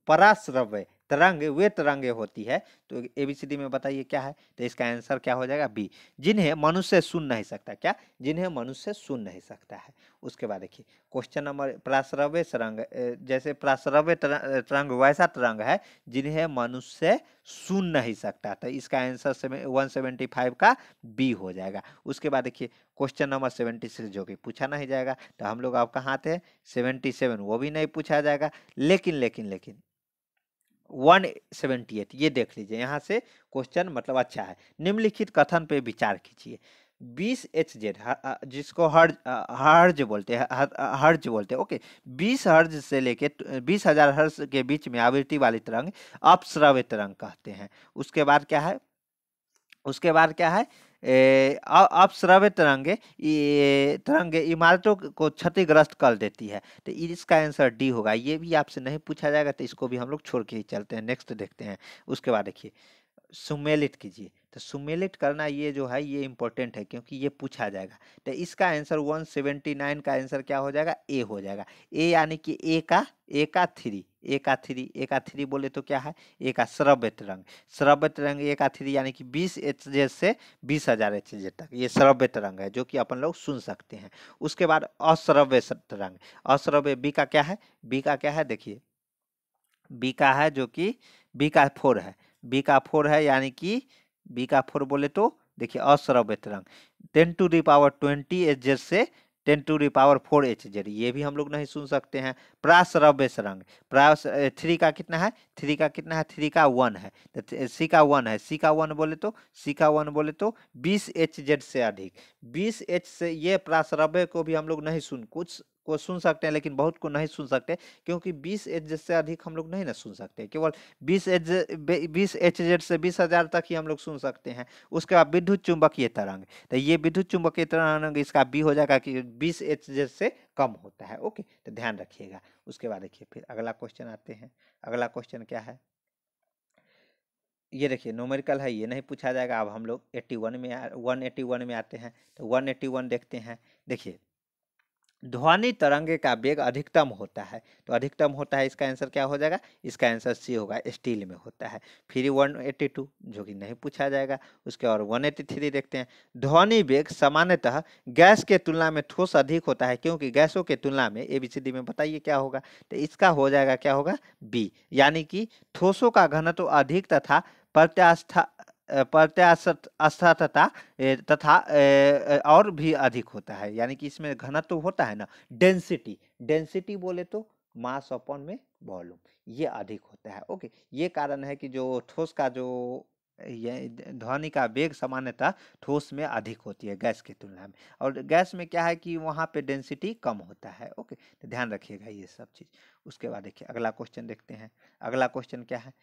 पराश्रव्य तरंग वे तरंगे होती है तो ए बी सी डी में बताइए क्या है तो इसका आंसर क्या हो जाएगा बी जिन्हें मनुष्य सुन नहीं सकता क्या जिन्हें मनुष्य सुन नहीं सकता है उसके बाद देखिए क्वेश्चन नंबर प्रासरव्य तरंग जैसे प्रासरव्य तरंग वैसा तरंग है जिन्हें मनुष्य सुन नहीं सकता तो इसका आंसर वन सेवेंटी फाइव का बी हो जाएगा उसके बाद देखिए क्वेश्चन नंबर सेवेंटी सिक्स जो कि पूछा नहीं जाएगा तो हम लोग आपका हाथ है सेवेंटी सेवन वो भी नहीं पूछा जाएगा लेकिन लेकिन लेकिन वन सेवेंटी एट ये देख लीजिए यहाँ से क्वेश्चन मतलब अच्छा है निम्नलिखित कथन पे विचार कीजिए बीस एच जेड जिसको हर्ज हर्ज बोलते हैं हर्ज बोलते हैं ओके बीस हर्ज से लेके बीस हजार हर्ज के बीच में आवृत्ति वाली तरंग अपश्रव्य तरंग कहते हैं उसके बाद क्या है उसके बाद क्या है आप श्रव्य तरंगे तरंगे इमारतों को क्षतिग्रस्त कर देती है तो इसका आंसर डी होगा ये भी आपसे नहीं पूछा जाएगा तो इसको भी हम लोग छोड़ के ही चलते हैं नेक्स्ट देखते हैं उसके बाद देखिए सुमेलिट कीजिए तो सुमेलिट करना ये जो है ये इम्पोर्टेंट है क्योंकि ये पूछा जाएगा तो इसका आंसर वन सेवेंटी नाइन का आंसर क्या हो जाएगा ए हो जाएगा ए यानी कि ए का ए का थ्री एकाथ्री एकाथ्री बोले तो क्या है एक श्रव्य तरंग श्रव्य तरंग एकाथ्री यानी कि बीस एच से बीस हजार एच तक ये श्रव्य तरंग है जो कि अपन लोग सुन सकते हैं उसके बाद अश्रव्य तरंग अश्रव्य बी का क्या है बी का क्या है देखिए बी का है जो कि बी का फोर है बी का फोर है यानी कि बी का फोर बोले तो देखिए अश्रव्य तरंग ten to the power twenty H से ten to the power four H Z ये भी हम लोग नहीं सुन सकते हैं प्रास्रव्य सरंग प्रास थ्री का कितना है थ्री का कितना है थ्री का वन है तो सी का वन है सी का वन बोले तो सी का वन बोले तो बीस एच जेड से अधिक बीस एच से ये प्रास्रव्य को भी हम लोग नहीं सुन कुछ को सुन सकते हैं लेकिन बहुत को नहीं सुन सकते क्योंकि बीस एच से अधिक हम लोग नहीं ना सुन सकते केवल बीस एच बीस एच से बीस हजार तक ही हम लोग सुन सकते हैं उसके बाद विद्युत चुंबकीय तरंग तो ये विद्युत चुंबकीय तरंग इसका बी हो जाएगा कि बीस एच से कम होता है ओके तो ध्यान रखिएगा उसके बाद देखिए फिर अगला क्वेश्चन आते हैं अगला क्वेश्चन क्या है ये देखिए नोमेरिकल है ये नहीं पूछा जाएगा अब हम लोग एट्टी वन में वन एट्टी वन में आते हैं तो वन एट्टी वन देखते हैं देखिए ध्वनि तरंग का वेग अधिकतम होता है तो अधिकतम होता है इसका आंसर क्या हो जाएगा इसका आंसर सी होगा स्टील में होता है फिर वन एट्टी टू जो कि नहीं पूछा जाएगा उसके और वन एट्टी थ्री देखते हैं ध्वनि वेग सामान्यतः गैस के तुलना में ठोस अधिक होता है क्योंकि गैसों के तुलना में ए बी सी डी में बताइए क्या होगा तो इसका हो जाएगा क्या होगा बी यानी कि ठोसों का घनत्व अधिक तथा प्रत्यास्था प्रत्यास्थता तथा और भी अधिक होता है यानी कि इसमें घनत्व तो होता है ना डेंसिटी डेंसिटी बोले तो मास अपॉन में वॉल्यूम ये अधिक होता है ओके ये कारण है कि जो ठोस का जो ध्वनि का वेग सामान्यतः ठोस में अधिक होती है गैस की तुलना में और गैस में क्या है कि वहाँ पे डेंसिटी कम होता है ओके तो ध्यान रखिएगा ये सब चीज़ उसके बाद देखिए अगला क्वेश्चन देखते हैं अगला क्वेश्चन क्या है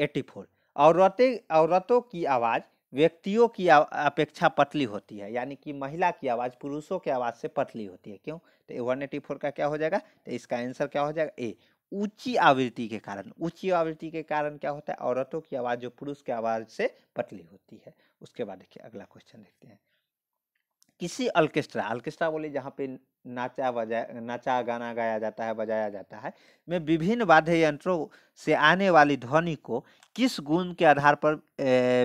एटी फोर औरतें औरतों की आवाज़ व्यक्तियों की अपेक्षा पतली होती है यानी कि महिला की आवाज़ पुरुषों की आवाज़ से पतली होती है क्यों तो वन एटी फोर का क्या हो जाएगा तो इसका आंसर क्या हो जाएगा ए ऊंची आवृत्ति के कारण ऊंची आवृत्ति के कारण क्या होता है औरतों की आवाज़ जो पुरुष की आवाज़ से पतली होती है उसके बाद देखिए अगला क्वेश्चन देखते हैं किसी ऑर्केस्ट्रा ऑर्केस्ट्रा बोले जहाँ पे नाचा बजा नाचा गाना गाया जाता है बजाया जाता है में विभिन्न वाद्य यंत्रों से आने वाली ध्वनि को किस गुण के आधार पर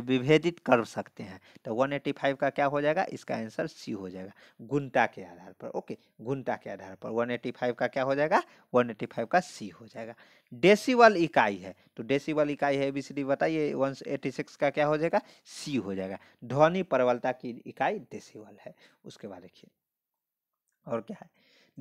विभेदित कर सकते हैं तो 185 का क्या हो जाएगा इसका आंसर सी हो जाएगा गुणता के आधार पर ओके गुणता के आधार पर 185 का क्या हो जाएगा 185 का सी हो जाएगा डेसिवल इकाई है तो डेसिवल इकाई है एबीसीडी बताइए 186 का क्या हो जाएगा सी हो जाएगा ध्वनि प्रबलता की इकाई डेसिवल है उसके बाद देखिए और क्या है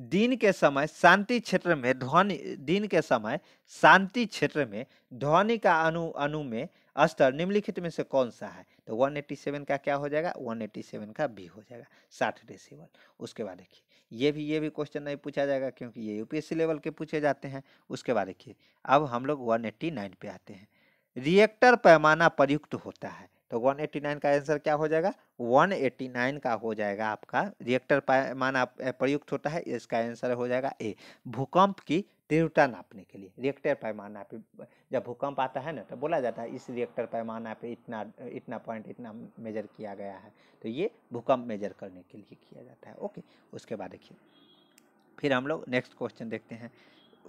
दिन के समय शांति क्षेत्र में ध्वनि दिन के समय शांति क्षेत्र में ध्वनि का अनु अनु में स्तर निम्नलिखित में से कौन सा है तो 187 का क्या हो जाएगा 187 का भी हो जाएगा 60 डेसिबल उसके बाद देखिए ये भी ये भी क्वेश्चन नहीं पूछा जाएगा क्योंकि ये यूपीएससी लेवल के पूछे जाते हैं उसके बाद देखिए अब हम लोग वन पे आते हैं रिएक्टर पैमाना प्रयुक्त होता है तो 189 का आंसर क्या हो जाएगा 189 का हो जाएगा आपका रिएक्टर मान आप प्रयुक्त होता है इसका आंसर हो जाएगा ए भूकंप की तीव्रता नापने के लिए रिएक्टर पैमाना पे जब भूकंप आता है ना तो बोला जाता है इस रिएक्टर पैमाना पे इतना इतना पॉइंट इतना मेजर किया गया है तो ये भूकंप मेजर करने के लिए किया जाता है ओके उसके बाद देखिए फिर हम लोग नेक्स्ट क्वेश्चन देखते हैं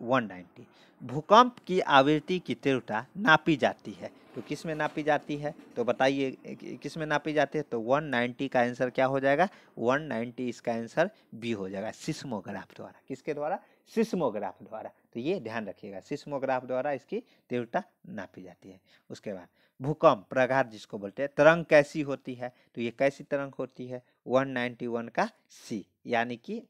190 भूकंप की आवृत्ति की तीव्रता नापी जाती है तो किस में नापी जाती है तो बताइए किस में नापी जाती है तो 190 का आंसर क्या हो जाएगा 190 इसका आंसर बी हो जाएगा सिस्मोग्राफ द्वारा किसके द्वारा सिस्मोग्राफ द्वारा तो ये ध्यान रखिएगा सिस्मोग्राफ द्वारा इसकी तीव्रता नापी जाती है उसके बाद भूकंप प्रघात जिसको बोलते हैं तरंग कैसी होती है तो ये कैसी तरंग होती है वन का सी यानी कि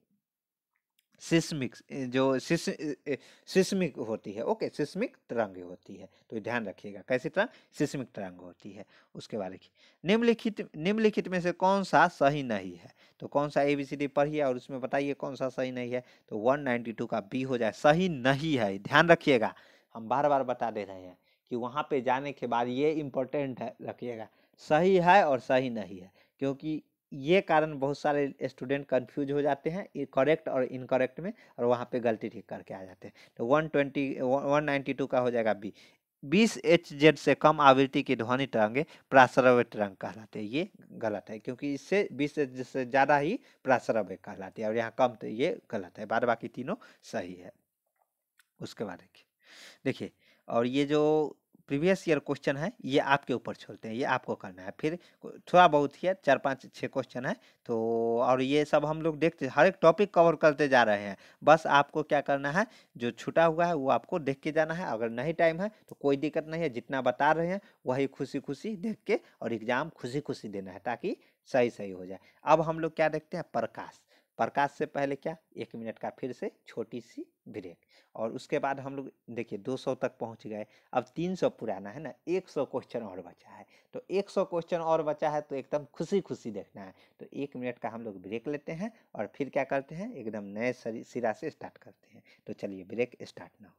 सिस्मिक जो सिस्मिक होती है ओके सिस्मिक तरंग होती है तो ध्यान रखिएगा कैसी तरंग सिस्मिक तरंग होती है उसके बारे में निम्नलिखित निम्नलिखित में से कौन सा सही नहीं है तो कौन सा ए बी सी डी पढ़िए और उसमें बताइए कौन सा सही नहीं है तो 192 का बी हो जाए सही नहीं है ध्यान रखिएगा हम बार बार बता दे रहे हैं कि वहाँ पर जाने के बाद ये इम्पोर्टेंट है रखिएगा सही है और सही नहीं है क्योंकि ये कारण बहुत सारे स्टूडेंट कंफ्यूज हो जाते हैं करेक्ट और इनकरेक्ट में और वहाँ पे गलती ठीक करके आ जाते हैं तो one twenty one ninety two का हो जाएगा बी बीस एच जेड से कम आवृत्ति की ध्वनि तरंगे प्रासरव तरंग कहलाते हैं ये गलत है क्योंकि इससे बीस एच से ज़्यादा ही प्रासरव कहलाते हैं और यहाँ कम तो ये गलत है बाद बाकी तीनों सही है उसके बाद देखिए देखिए और ये जो प्रीवियस ईयर क्वेश्चन है ये आपके ऊपर छोड़ते हैं ये आपको करना है फिर थोड़ा बहुत ही है चार पाँच छः क्वेश्चन है तो और ये सब हम लोग देखते हर एक टॉपिक कवर करते जा रहे हैं बस आपको क्या करना है जो छुटा हुआ है वो आपको देख के जाना है अगर नहीं टाइम है तो कोई दिक्कत नहीं है जितना बता रहे हैं वही खुशी खुशी देख के और एग्ज़ाम खुशी खुशी देना है ताकि सही सही हो जाए अब हम लोग क्या देखते हैं प्रकाश प्रकाश से पहले क्या एक मिनट का फिर से छोटी सी ब्रेक और उसके बाद हम लोग देखिए 200 तक पहुंच गए अब 300 पुराना है ना 100 क्वेश्चन और बचा है तो 100 क्वेश्चन और बचा है तो एकदम खुशी खुशी देखना है तो एक मिनट का हम लोग ब्रेक लेते हैं और फिर क्या करते हैं एकदम नए सिरा से स्टार्ट करते हैं तो चलिए ब्रेक स्टार्ट ना हो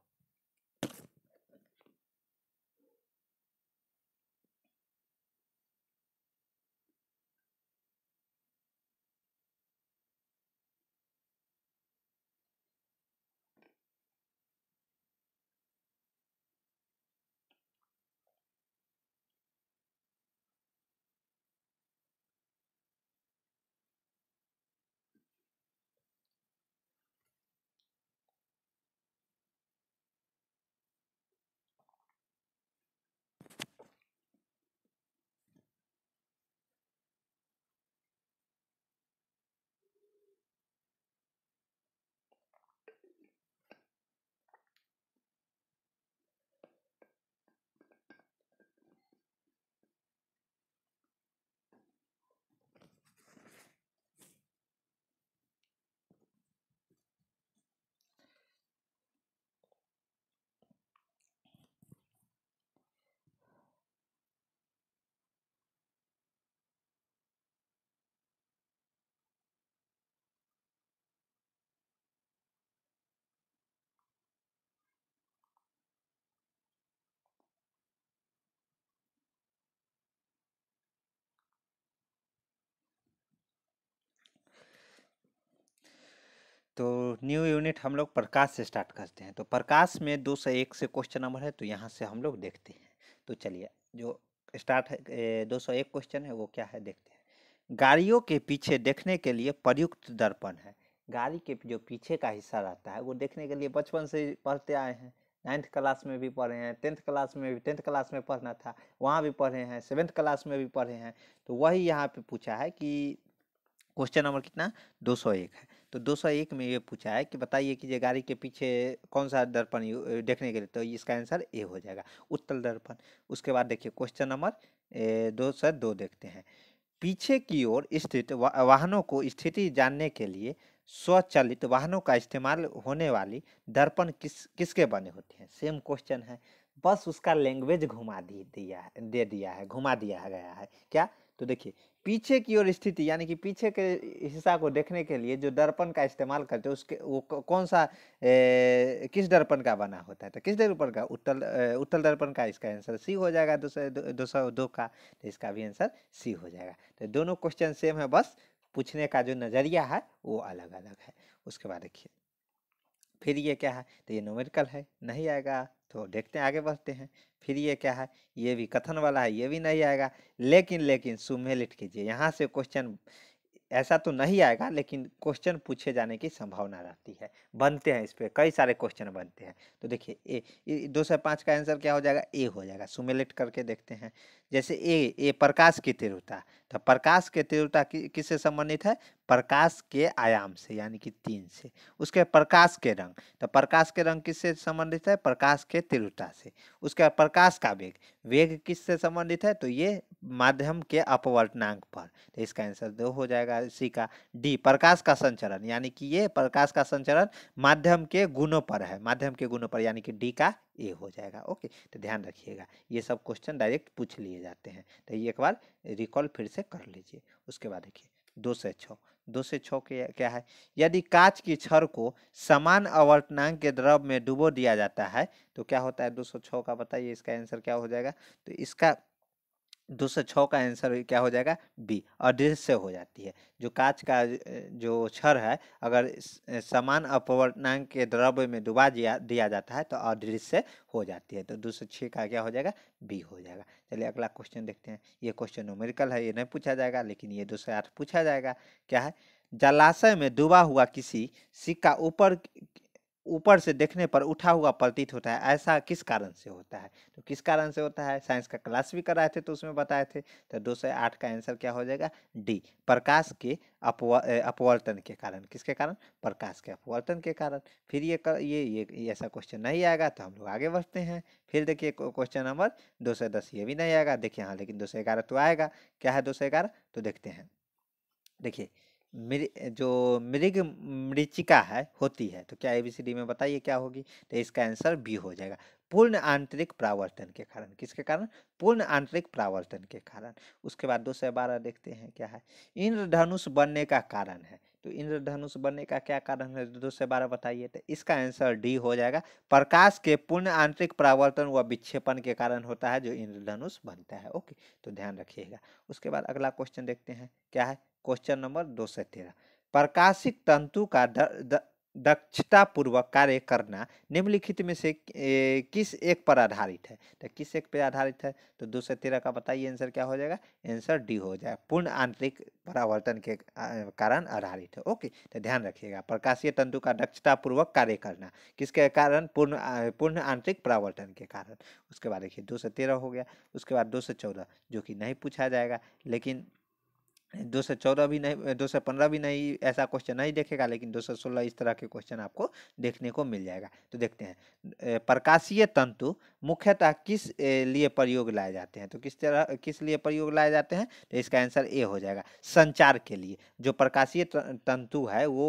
तो न्यू यूनिट हम लोग प्रकाश से स्टार्ट करते हैं तो प्रकाश में दो सौ एक से क्वेश्चन नंबर है तो यहाँ से हम लोग देखते हैं तो चलिए जो स्टार्ट है दो सौ एक क्वेश्चन है वो क्या है देखते हैं गाड़ियों के पीछे देखने के लिए प्रयुक्त दर्पण है गाड़ी के जो पीछे का हिस्सा रहता है वो देखने के लिए बचपन से पढ़ते आए हैं नाइन्थ क्लास में भी पढ़े हैं टेंथ क्लास में भी टेंथ क्लास में पढ़ना था वहाँ भी पढ़े हैं सेवन्थ क्लास में भी पढ़े हैं तो वही यहाँ पे पूछा है कि क्वेश्चन नंबर कितना दो सौ एक है तो 201 में ये पूछा है कि बताइए कि ये गाड़ी के पीछे कौन सा दर्पण देखने के लिए तो इसका आंसर ए हो जाएगा उत्तल दर्पण उसके बाद देखिए क्वेश्चन नंबर दो सौ दो देखते हैं पीछे की ओर स्थित वाहनों को स्थिति जानने के लिए स्वचालित वाहनों का इस्तेमाल होने वाली दर्पण किस किसके बने होते हैं सेम क्वेश्चन है बस उसका लैंग्वेज घुमा दी दिया है दे दिया है घुमा दिया गया है क्या तो देखिए पीछे की ओर स्थिति यानी कि पीछे के हिस्सा को देखने के लिए जो दर्पण का इस्तेमाल करते हैं उसके वो कौन सा ए, किस दर्पण का बना होता है तो किस दर्पण का उत्तल उत्तल दर्पण का इसका आंसर सी हो जाएगा दो दो सौ दो का तो इसका भी आंसर सी हो जाएगा तो दोनों क्वेश्चन सेम है बस पूछने का जो नज़रिया है वो अलग अलग है उसके बाद देखिए फिर ये क्या है तो ये नोमेरिकल है नहीं आएगा तो देखते हैं आगे बढ़ते हैं फिर ये क्या है ये भी कथन वाला है ये भी नहीं आएगा लेकिन लेकिन सुमेलिट कीजिए यहाँ से क्वेश्चन ऐसा तो नहीं आएगा लेकिन क्वेश्चन पूछे जाने की संभावना रहती है बनते हैं इस पर कई सारे क्वेश्चन बनते हैं तो देखिए ए, ए दो सौ पाँच का आंसर क्या हो जाएगा ए हो जाएगा सुमेलेट करके देखते हैं जैसे ए ए प्रकाश की तीव्रता तो प्रकाश के तीव्रता कि, किससे संबंधित है प्रकाश के आयाम से यानी कि तीन से उसके प्रकाश के रंग तो प्रकाश के रंग किससे संबंधित है प्रकाश के तीव्रता से उसके प्रकाश का वेग वेग किससे संबंधित है तो ये माध्यम के अपवर्तनांक पर तो इसका आंसर दो हो जाएगा सी का डी प्रकाश का संचरण यानी कि ये प्रकाश का संचरण माध्यम के गुणों पर है माध्यम के गुणों पर यानी कि डी का ए हो जाएगा ओके तो ध्यान रखिएगा ये सब क्वेश्चन डायरेक्ट पूछ लिए जाते हैं तो ये एक बार रिकॉल फिर से कर लीजिए उसके बाद देखिए दो से छः दो से छः के क्या है यदि कांच की छर को समान अवर्तनांक के द्रव में डुबो दिया जाता है तो क्या होता है दो सौ छः का बताइए इसका आंसर क्या हो जाएगा तो इसका दो सौ छः का आंसर क्या हो जाएगा बी अदृश्य हो जाती है जो कांच का जो क्षर है अगर समान अपवर्तनांक के द्रव्य में डुबा दिया दिया जाता है तो अदृश्य हो जाती है तो दो सौ छः का क्या हो जाएगा बी हो जाएगा चलिए अगला क्वेश्चन देखते हैं ये क्वेश्चन नोमेरिकल है ये नहीं पूछा जाएगा लेकिन ये दो सौ आठ पूछा जाएगा क्या है जलाशय में डूबा हुआ किसी सिक्का ऊपर ऊपर से देखने पर उठा हुआ प्रतीत होता है ऐसा किस कारण से होता है तो किस कारण से होता है साइंस का क्लास भी कराए थे तो उसमें बताए थे तो दो सौ आठ का आंसर क्या हो जाएगा डी प्रकाश के अपवर्तन के कारण किसके कारण प्रकाश के अपवर्तन के कारण फिर ये कर, ये ये ऐसा क्वेश्चन नहीं आएगा तो हम लोग आगे बढ़ते हैं फिर देखिए क्वेश्चन नंबर दो सौ दस ये भी नहीं आएगा देखिए हाँ लेकिन दो सौ ग्यारह तो आएगा क्या है दो सौ ग्यारह तो देखते हैं देखिए मिरी जो मृग मृचिका है होती है तो क्या ए बी सी डी में बताइए क्या होगी तो इसका आंसर बी हो जाएगा पूर्ण आंतरिक प्रावर्तन के कारण किसके कारण पूर्ण आंतरिक प्रावर्तन के कारण उसके बाद दो सौ बारह देखते हैं क्या है इंद्रधनुष बनने का कारण है तो इंद्रधनुष बनने का क्या कारण है दो से बारह बताइए तो इसका आंसर डी हो जाएगा प्रकाश के पूर्ण आंतरिक प्रावर्तन व विक्षेपण के कारण होता है जो इंद्रधनुष बनता है ओके तो ध्यान रखिएगा उसके बाद अगला क्वेश्चन देखते हैं क्या है क्वेश्चन नंबर दो सौ तेरह प्रकाशिक तंतु का दक्षतापूर्वक कार्य करना निम्नलिखित में से किस एक पर आधारित है तो किस एक पर आधारित है तो दो सौ तेरह का बताइए आंसर क्या हो जाएगा आंसर डी हो जाएगा पूर्ण आंतरिक परावर्तन के कारण आधारित है ओके तो ध्यान रखिएगा प्रकाशीय तंतु का दक्षतापूर्वक कार्य करना किसके कारण पूर्ण पूर्ण आंतरिक परावर्तन के कारण उसके बाद देखिए दो तेरह हो गया उसके बाद दो चौदह जो कि नहीं पूछा जाएगा लेकिन दो सौ चौदह भी नहीं दो सौ पंद्रह भी नहीं ऐसा क्वेश्चन नहीं देखेगा लेकिन दो सौ सोलह इस तरह के क्वेश्चन आपको देखने को मिल जाएगा तो देखते हैं प्रकाशीय तंतु मुख्यतः किस लिए प्रयोग लाए जाते हैं तो किस तरह किस लिए प्रयोग लाए जाते हैं तो इसका आंसर ए हो जाएगा संचार के लिए जो प्रकाशीय तंतु है वो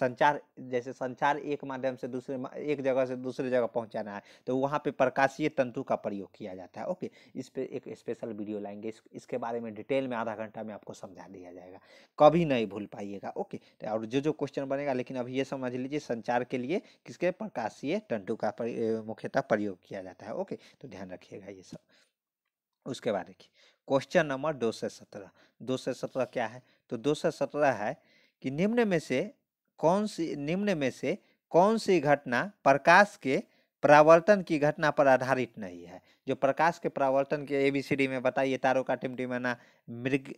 संचार जैसे संचार एक माध्यम से दूसरे एक जगह से दूसरे जगह पहुँचाना है तो वहाँ पर प्रकाशीय तंतु का प्रयोग किया जाता है ओके इस पर एक स्पेशल वीडियो लाएंगे इसके बारे में डिटेल में आधा घंटा में आपको समझा लगा दिया जाएगा कभी नहीं भूल पाइएगा ओके तो और जो जो क्वेश्चन बनेगा लेकिन अभी ये समझ लीजिए संचार के लिए किसके प्रकाशीय तंतु का मुख्यतः प्रयोग किया जाता है ओके तो ध्यान रखिएगा ये सब उसके बाद देखिए क्वेश्चन नंबर दो सौ सत्रह दो सौ सत्रह क्या है तो दो सौ सत्रह है कि निम्न में से कौन सी निम्न में से कौन सी घटना प्रकाश के परावर्तन की घटना पर आधारित नहीं है जो प्रकाश के परावर्तन के ए बी सी डी में बताइए तारों का टिमटिमाना मृग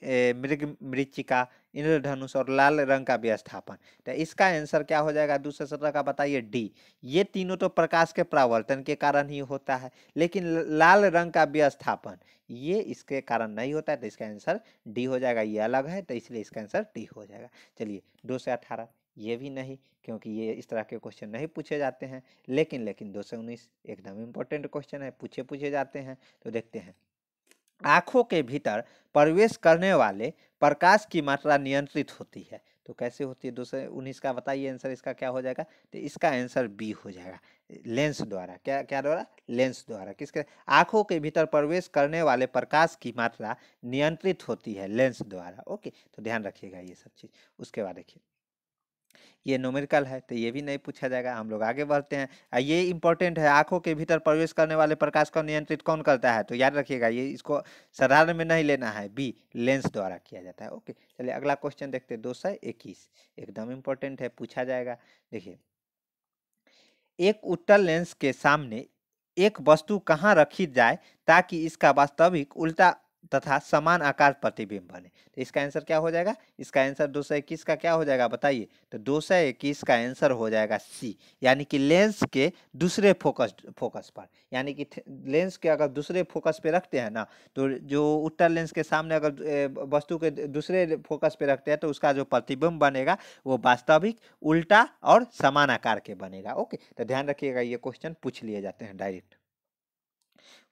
मृग मृचिका इंद्रधनुष और लाल रंग का व्यस्थापन तो इसका आंसर क्या हो जाएगा दूसरे सत्रह का बताइए डी ये तीनों तो प्रकाश के परावर्तन के कारण ही होता है लेकिन लाल रंग का व्यस्थापन ये इसके कारण नहीं होता है तो इसका आंसर डी हो जाएगा ये अलग है तो इसलिए इसका आंसर डी हो जाएगा चलिए दो से अठारह ये भी नहीं क्योंकि ये इस तरह के क्वेश्चन नहीं पूछे जाते हैं लेकिन लेकिन दो सौ उन्नीस एकदम इम्पोर्टेंट क्वेश्चन है पूछे पूछे जाते हैं तो देखते हैं आँखों के भीतर प्रवेश करने वाले प्रकाश की मात्रा नियंत्रित होती है तो कैसे होती है दो सौ उन्नीस का बताइए आंसर इसका क्या हो जाएगा तो इसका आंसर बी हो जाएगा लेंस द्वारा क्या क्या द्वारा लेंस द्वारा किसके आँखों के भीतर प्रवेश करने वाले प्रकाश की मात्रा नियंत्रित होती है लेंस द्वारा ओके तो ध्यान रखिएगा ये सब चीज़ उसके बाद देखिए ये नोमेरिकल है तो ये भी नहीं पूछा जाएगा हम लोग आगे बढ़ते हैं ये इंपॉर्टेंट है आंखों के भीतर प्रवेश करने वाले प्रकाश को नियंत्रित कौन करता है तो याद रखिएगा ये इसको साधारण में नहीं लेना है बी लेंस द्वारा किया जाता है ओके चलिए अगला क्वेश्चन देखते हैं दो सौ इक्कीस एकदम इम्पोर्टेंट है पूछा जाएगा देखिए एक उत्तर लेंस के सामने एक वस्तु कहाँ रखी जाए ताकि इसका वास्तविक उल्टा तथा समान आकार प्रतिबिंब बने तो इसका आंसर क्या हो जाएगा इसका आंसर दो सौ इक्कीस का क्या हो जाएगा बताइए तो दो सौ इक्कीस का आंसर हो जाएगा सी यानी कि लेंस के दूसरे फोकस फोकस पर यानी कि लेंस के अगर दूसरे फोकस पे रखते हैं ना तो जो उत्तर लेंस के सामने अगर वस्तु के दूसरे फोकस पे रखते हैं तो उसका जो प्रतिबिंब बनेगा वो वास्तविक उल्टा और समान आकार के बनेगा ओके तो ध्यान रखिएगा ये क्वेश्चन पूछ लिए जाते हैं डायरेक्ट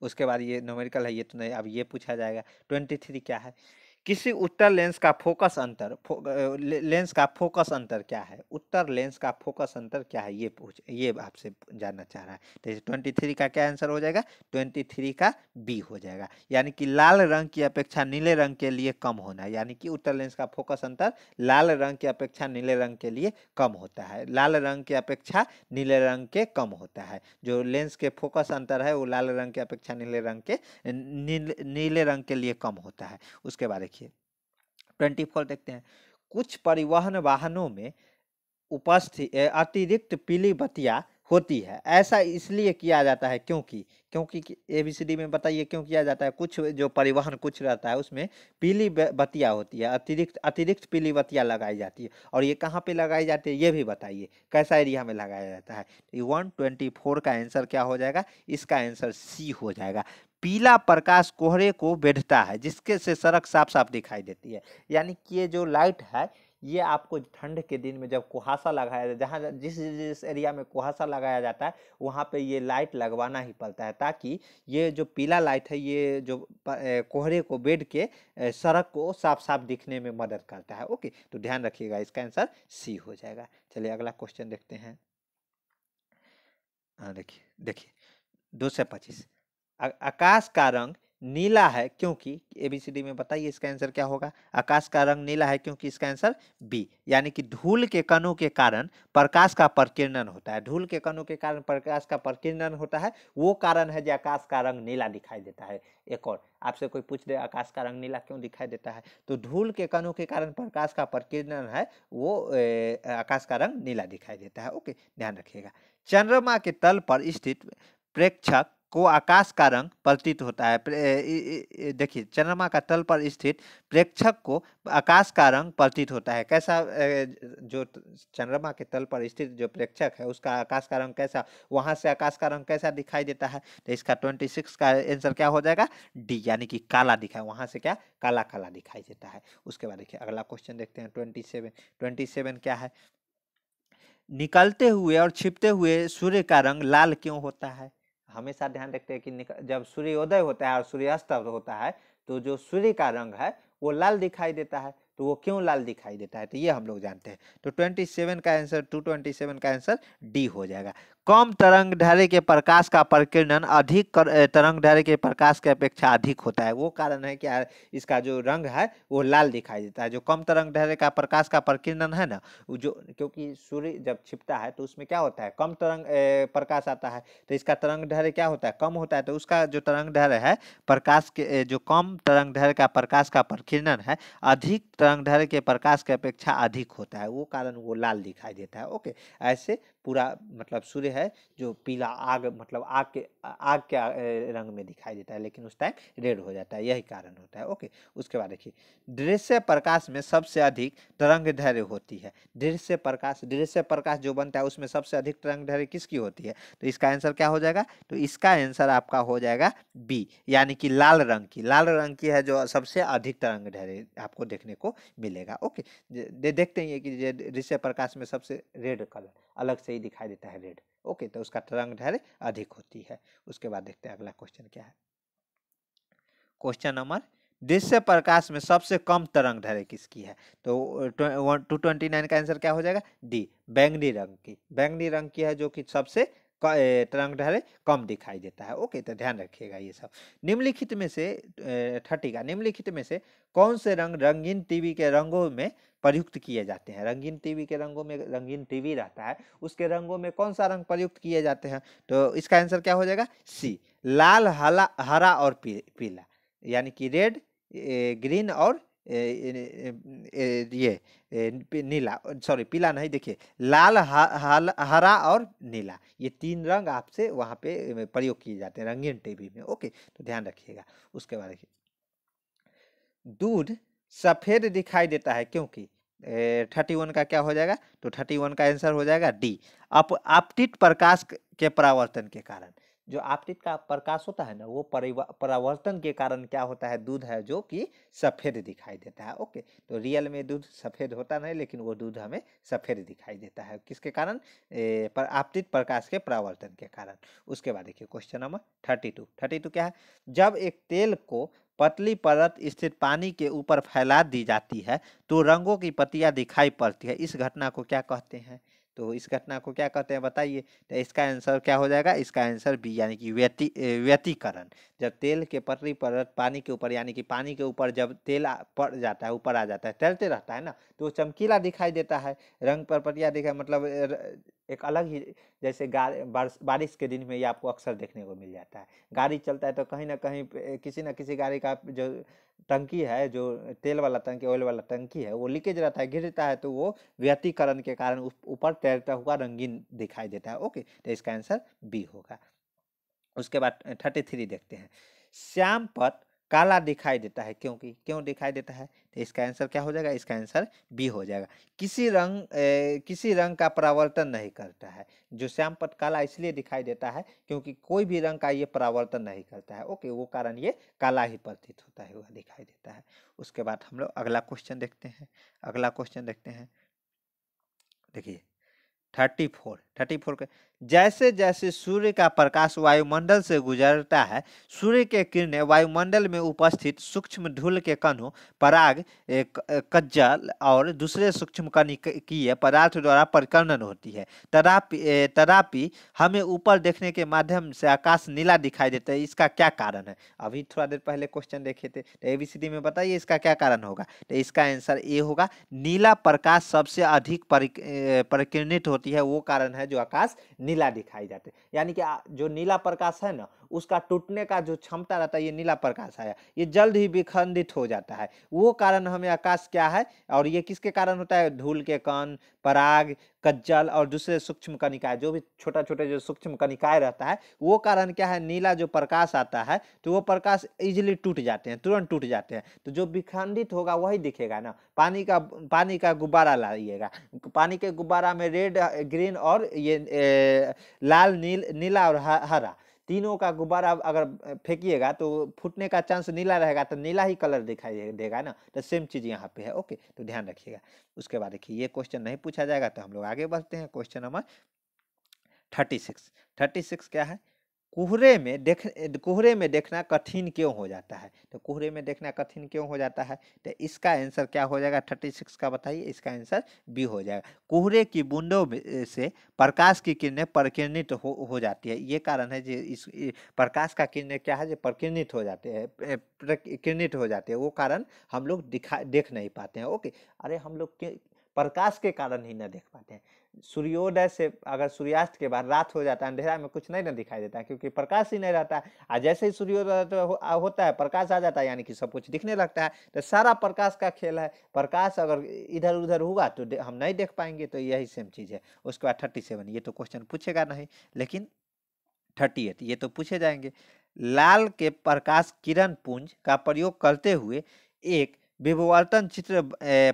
उसके बाद ये नोमेरिकल है ये तो नहीं अब ये पूछा जाएगा ट्वेंटी थ्री क्या है किसी उत्तर लेंस का फोकस अंतर फो, लेंस का फोकस अंतर क्या है उत्तर लेंस का फोकस अंतर क्या है ये पूछ ये आपसे जानना चाह रहा है तो ट्वेंटी थ्री का क्या आंसर हो जाएगा ट्वेंटी थ्री का बी हो जाएगा यानी कि लाल रंग की अपेक्षा नीले रंग के लिए कम होना यानी कि उत्तर लेंस का फोकस अंतर लाल रंग की अपेक्षा नीले रंग के लिए कम होता है लाल रंग की अपेक्षा नीले रंग के कम होता है जो लेंस के फोकस अंतर है वो लाल रंग की अपेक्षा नीले रंग के नीले रंग के लिए कम होता है उसके बाद देखिए ट्वेंटी फोर देखते हैं कुछ परिवहन वाहनों में उपस्थित अतिरिक्त पीली बत्तियाँ होती है ऐसा इसलिए किया जाता है क्योंकि क्योंकि ए बी सी डी में बताइए क्यों किया जाता है कुछ जो परिवहन कुछ रहता है उसमें पीली बतिया होती है अतिरिक्त अतिरिक्त पीली बतिया लगाई जाती है और ये कहाँ पे लगाई जाती है ये भी बताइए कैसा एरिया में लगाया जाता है वन ट्वेंटी फोर का आंसर क्या हो जाएगा इसका आंसर सी हो जाएगा पीला प्रकाश कोहरे को बेढ़ता है जिसके से सड़क साफ साफ दिखाई देती है यानी कि ये जो लाइट है ये आपको ठंड के दिन में जब कुहासा लगाया जाए जहाँ जिस जिस एरिया में कुहासा लगाया जाता है वहाँ पे ये लाइट लगवाना ही पड़ता है ताकि ये जो पीला लाइट है ये जो कोहरे को बेड के सड़क को साफ साफ दिखने में मदद करता है ओके तो ध्यान रखिएगा इसका आंसर सी हो जाएगा चलिए अगला क्वेश्चन देखते हैं हाँ देखिए देखिए दो सौ पच्चीस आकाश का रंग नीला है क्योंकि ए बी सी डी में बताइए इसका आंसर क्या होगा आकाश का रंग नीला है क्योंकि इसका आंसर बी यानी कि धूल के कणों के कारण प्रकाश का प्रकीर्णन होता है धूल के कणों के कारण प्रकाश का प्रकीर्णन होता है वो कारण है जो आकाश का रंग नीला दिखाई देता है एक और आपसे कोई पूछ दे आकाश का रंग नीला क्यों दिखाई देता है तो धूल के कणों के कारण प्रकाश का प्रकीर्णन है वो आकाश का रंग नीला दिखाई देता है ओके ध्यान रखिएगा चंद्रमा के तल पर स्थित प्रेक्षक को आकाश का रंग प्रतीत होता है देखिए चंद्रमा का तल पर स्थित प्रेक्षक को आकाश का रंग प्रतीत होता है कैसा जो चंद्रमा के तल पर स्थित जो प्रेक्षक है उसका आकाश का रंग कैसा वहाँ से आकाश का रंग कैसा दिखाई देता है तो इसका ट्वेंटी सिक्स का आंसर क्या हो जाएगा डी यानी कि काला दिखाई वहाँ से क्या काला काला दिखाई देता है उसके बाद देखिए अगला क्वेश्चन देखते हैं ट्वेंटी सेवन ट्वेंटी सेवन क्या है निकलते हुए और छिपते हुए सूर्य का रंग लाल क्यों होता है हमेशा ध्यान रखते हैं कि जब सूर्योदय होता है और सूर्यास्त होता है तो जो सूर्य का रंग है वो लाल दिखाई देता है तो वो क्यों लाल दिखाई देता है तो ये हम लोग जानते हैं तो 27 का आंसर 227 का आंसर डी हो जाएगा कम तरंग दैर्य के प्रकाश का प्रकीर्णन अधिक तरंग दैर्य के प्रकाश के अपेक्षा अधिक होता है वो कारण है कि इसका जो रंग है वो लाल दिखाई देता है जो कम तरंग दैर्य का प्रकाश का प्रकीर्णन है ना जो क्योंकि सूर्य जब छिपता है तो उसमें क्या होता है कम तरंग प्रकाश आता है तो इसका तरंग दैर्य क्या होता है कम होता है तो उसका जो तरंग दैर्य है प्रकाश के जो कम तरंग दैर्य का प्रकाश का प्रकीर्णन है अधिक तरंग दैर्य के प्रकाश के अपेक्षा अधिक होता है वो कारण वो लाल दिखाई देता है ओके ऐसे पूरा मतलब सूर्य है जो पीला आग मतलब आग के आग के रंग में दिखाई देता है लेकिन उस टाइम रेड हो जाता है यही कारण होता है ओके उसके बाद देखिए दृश्य प्रकाश में सबसे अधिक तरंग धैर्य होती है दृश्य प्रकाश दृश्य प्रकाश जो बनता है उसमें सबसे अधिक तरंग धैर्य किसकी होती है तो इसका आंसर क्या हो जाएगा तो इसका आंसर आपका हो जाएगा बी यानी कि लाल रंग की लाल रंग की है जो सबसे अधिक तरंग धैर्य आपको देखने को मिलेगा ओके देखते हैं कि दृश्य प्रकाश में सबसे रेड कलर अलग से से ही दिखाई देता है रेड ओके तो उसका तरंग ढैर्य अधिक होती है उसके बाद देखते हैं अगला क्वेश्चन क्या है क्वेश्चन नंबर दृश्य प्रकाश में सबसे कम तरंग धैर्य किसकी है तो टू ट्वेंटी नाइन का आंसर क्या हो जाएगा डी बैंगनी रंग की बैंगनी रंग की है जो कि सबसे तरंग धैर्य कम दिखाई देता है ओके तो ध्यान रखिएगा ये सब निम्नलिखित में से थर्टी का निम्नलिखित में से कौन से रंग रंगीन टीवी के रंगों में प्रयुक्त किए जाते हैं रंगीन टीवी के रंगों में रंगीन टीवी रहता है उसके रंगों में कौन सा रंग प्रयुक्त किए जाते हैं तो इसका आंसर क्या हो जाएगा सी लाल हला हरा और पी, पीला यानी कि रेड ग्रीन और ये नीला सॉरी पीला नहीं देखिए लाल हा, हरा और नीला ये तीन रंग आपसे वहाँ पे प्रयोग किए जाते हैं रंगीन टीवी में ओके तो ध्यान रखिएगा उसके बाद दूध सफ़ेद दिखाई देता है क्योंकि थर्टी वन का क्या हो जाएगा तो थर्टी वन का आंसर हो जाएगा डी अप आपतित प्रकाश के परावर्तन के कारण जो आपतित का प्रकाश होता है ना वो परावर्तन के कारण क्या होता है दूध है जो कि सफ़ेद दिखाई देता है ओके तो रियल में दूध सफ़ेद होता नहीं लेकिन वो दूध हमें सफ़ेद दिखाई देता है किसके कारण पर आपतित प्रकाश के परावर्तन के कारण उसके बाद देखिए question number thirty two thirty two क्या है जब एक तेल को पतली परत स्थित पानी के ऊपर फैला दी जाती है तो रंगों की पत्तियाँ दिखाई पड़ती है इस घटना को क्या कहते हैं तो इस घटना को क्या कहते हैं बताइए तो इसका आंसर क्या हो जाएगा इसका आंसर बी यानी कि व्यति व्यतीकरण जब तेल के पतली परत पानी के ऊपर यानी कि पानी के ऊपर जब तेल पड़ जाता है ऊपर आ जाता है तैरते रहता है ना तो चमकीला दिखाई देता है रंग पर पटिया दिखाई मतलब एक अलग ही जैसे बारिश के दिन में ये आपको अक्सर देखने को मिल जाता है गाड़ी चलता है तो कहीं ना कहीं किसी ना किसी गाड़ी का जो टंकी है जो तेल वाला टंकी ऑयल वाला टंकी है वो लीकेज रहता है गिरता है तो वो व्यतीकरण के कारण ऊपर तैरता हुआ रंगीन दिखाई देता है ओके तो इसका आंसर बी होगा उसके बाद थर्टी थ्री देखते हैं श्याम पथ काला दिखाई देता है क्योंकि क्यों दिखाई देता है तो इसका आंसर क्या हो जाएगा इसका आंसर बी हो जाएगा किसी रंग ए, किसी रंग का परावर्तन नहीं करता है जो श्यामपट काला इसलिए दिखाई देता है क्योंकि कोई भी रंग का ये परावर्तन नहीं करता है ओके वो कारण ये काला ही प्रतीत होता है वह दिखाई देता है उसके बाद हम लोग अगला क्वेश्चन देखते हैं अगला क्वेश्चन देखते हैं देखिए थर्टी फोर थर्टी फोर के जैसे जैसे सूर्य का प्रकाश वायुमंडल से गुजरता है सूर्य के किरणें वायुमंडल में उपस्थित सूक्ष्म धूल के कणों पराग कज्जल और दूसरे सूक्ष्म कणिकीय पदार्थ द्वारा परिकलन होती है तदापि तदापि हमें ऊपर देखने के माध्यम से आकाश नीला दिखाई देता है इसका क्या कारण है अभी थोड़ा देर पहले क्वेश्चन देखे थे तो ए में बताइए इसका क्या कारण होगा तो इसका आंसर ए होगा नीला प्रकाश सबसे अधिक परिकिरणित होता होती है वो कारण है जो आकाश नीला दिखाई जाते यानी कि जो नीला प्रकाश है ना उसका टूटने का जो क्षमता रहता है ये नीला प्रकाश आया ये जल्द ही विखंडित हो जाता है वो कारण हमें आकाश क्या है और ये किसके कारण होता है धूल के कण पराग कज्जल और दूसरे सूक्ष्म कनिकाय जो भी छोटा छोटे जो सूक्ष्म कनिकाय रहता है वो कारण क्या है नीला जो प्रकाश आता है तो वो प्रकाश इजिली टूट जाते हैं तुरंत टूट जाते हैं तो जो विखंडित होगा वही दिखेगा ना पानी का पानी का गुब्बारा लाइएगा पानी के गुब्बारा में रेड ग्रीन और ये ए, लाल नील नीला और हरा तीनों का गुब्बारा अगर फेंकिएगा तो फूटने का चांस नीला रहेगा तो नीला ही कलर दिखाई देगा ना तो सेम चीज़ यहाँ पे है ओके तो ध्यान रखिएगा उसके बाद देखिए ये क्वेश्चन नहीं पूछा जाएगा तो हम लोग आगे बढ़ते हैं question number thirty six thirty six क्या है कोहरे में देख कोहरे में देखना कठिन क्यों हो जाता है तो कोहरे में देखना कठिन क्यों हो जाता है तो इसका आंसर क्या हो जाएगा थर्टी सिक्स का बताइए इसका आंसर बी हो जाएगा कोहरे की बूंदों से प्रकाश की किरणें प्रकीर्णित हो हो जाती है ये कारण है जी इस प्रकाश का किरणें क्या है जो प्रकीर्णित हो जाते हैं प्रकीर्णित हो जाते हैं वो कारण हम लोग दिखा देख नहीं पाते हैं ओके अरे हम लोग प्रकाश के कारण ही ना देख पाते हैं सूर्योदय से अगर सूर्यास्त के बाद रात हो जाता है अंधेरा में कुछ नहीं ना दिखाई देता है क्योंकि प्रकाश ही नहीं रहता है और जैसे ही सूर्योदय तो हो, होता है प्रकाश आ जाता है यानी कि सब कुछ दिखने लगता है तो सारा प्रकाश का खेल है प्रकाश अगर इधर उधर हुआ तो हम नहीं देख पाएंगे तो यही सेम चीज़ है उसके बाद थर्टी सेवन ये तो क्वेश्चन पूछेगा नहीं लेकिन थर्टी एट ये तो पूछे जाएंगे लाल के प्रकाश किरण पुंज का प्रयोग करते हुए एक विवर्तन चित्र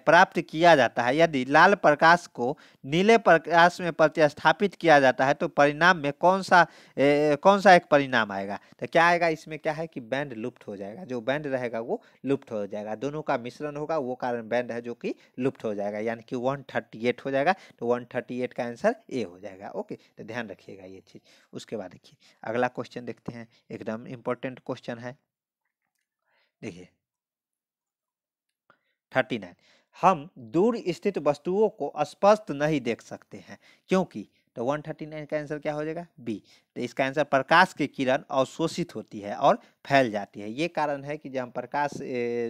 प्राप्त किया जाता है यदि लाल प्रकाश को नीले प्रकाश में प्रतिस्थापित किया जाता है तो परिणाम में कौन सा ए, कौन सा एक परिणाम आएगा तो क्या आएगा इसमें क्या है कि बैंड लुप्त हो जाएगा जो बैंड रहेगा वो लुप्त हो जाएगा दोनों का मिश्रण होगा वो कारण बैंड है जो कि लुप्त हो जाएगा यानी कि वन थर्टी एट हो जाएगा तो वन थर्टी एट का आंसर ए हो जाएगा ओके तो ध्यान रखिएगा ये चीज़ उसके बाद देखिए अगला क्वेश्चन देखते हैं एकदम इम्पोर्टेंट क्वेश्चन है देखिए थर्टी नाइन हम दूर स्थित वस्तुओं को स्पष्ट नहीं देख सकते हैं क्योंकि तो वन थर्टी नाइन का आंसर क्या हो जाएगा बी तो इसका आंसर प्रकाश की किरण अवशोषित होती है और फैल जाती है ये कारण है कि जब हम प्रकाश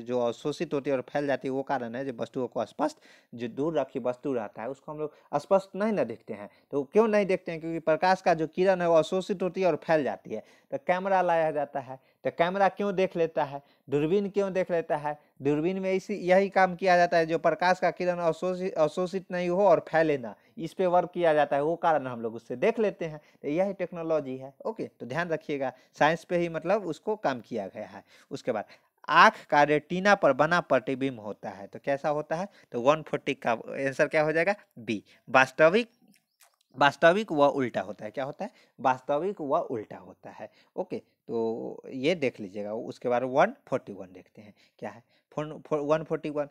जो अवशोषित होती है और फैल जाती है वो कारण है जो वस्तुओं को स्पष्ट जो दूर रखी वस्तु रहता है उसको हम लोग स्पष्ट नहीं ना देखते हैं तो क्यों नहीं देखते हैं क्योंकि प्रकाश का जो किरण है वो अवशोषित होती है और फैल जाती है तो कैमरा लाया जाता है तो कैमरा क्यों देख लेता है दूरबीन क्यों देख लेता है दूरबीन में इसी यही काम किया जाता है जो प्रकाश का किरण अवशोषित अवशोषित नहीं हो और फैले ना इस पर वर्क किया जाता है वो कारण हम लोग उससे देख लेते हैं तो यही टेक्नोलॉजी टेक्नोलॉजी है ओके तो ध्यान रखिएगा साइंस पे ही मतलब उसको काम किया गया है उसके बाद आँख का रेटिना पर बना प्रतिबिंब होता है तो कैसा होता है तो वन फोर्टी का आंसर क्या हो जाएगा बी वास्तविक वास्तविक व उल्टा होता है क्या होता है वास्तविक व उल्टा होता है ओके तो ये देख लीजिएगा उसके बाद वन फोर्टी वन देखते हैं क्या है वन फोर्टी वन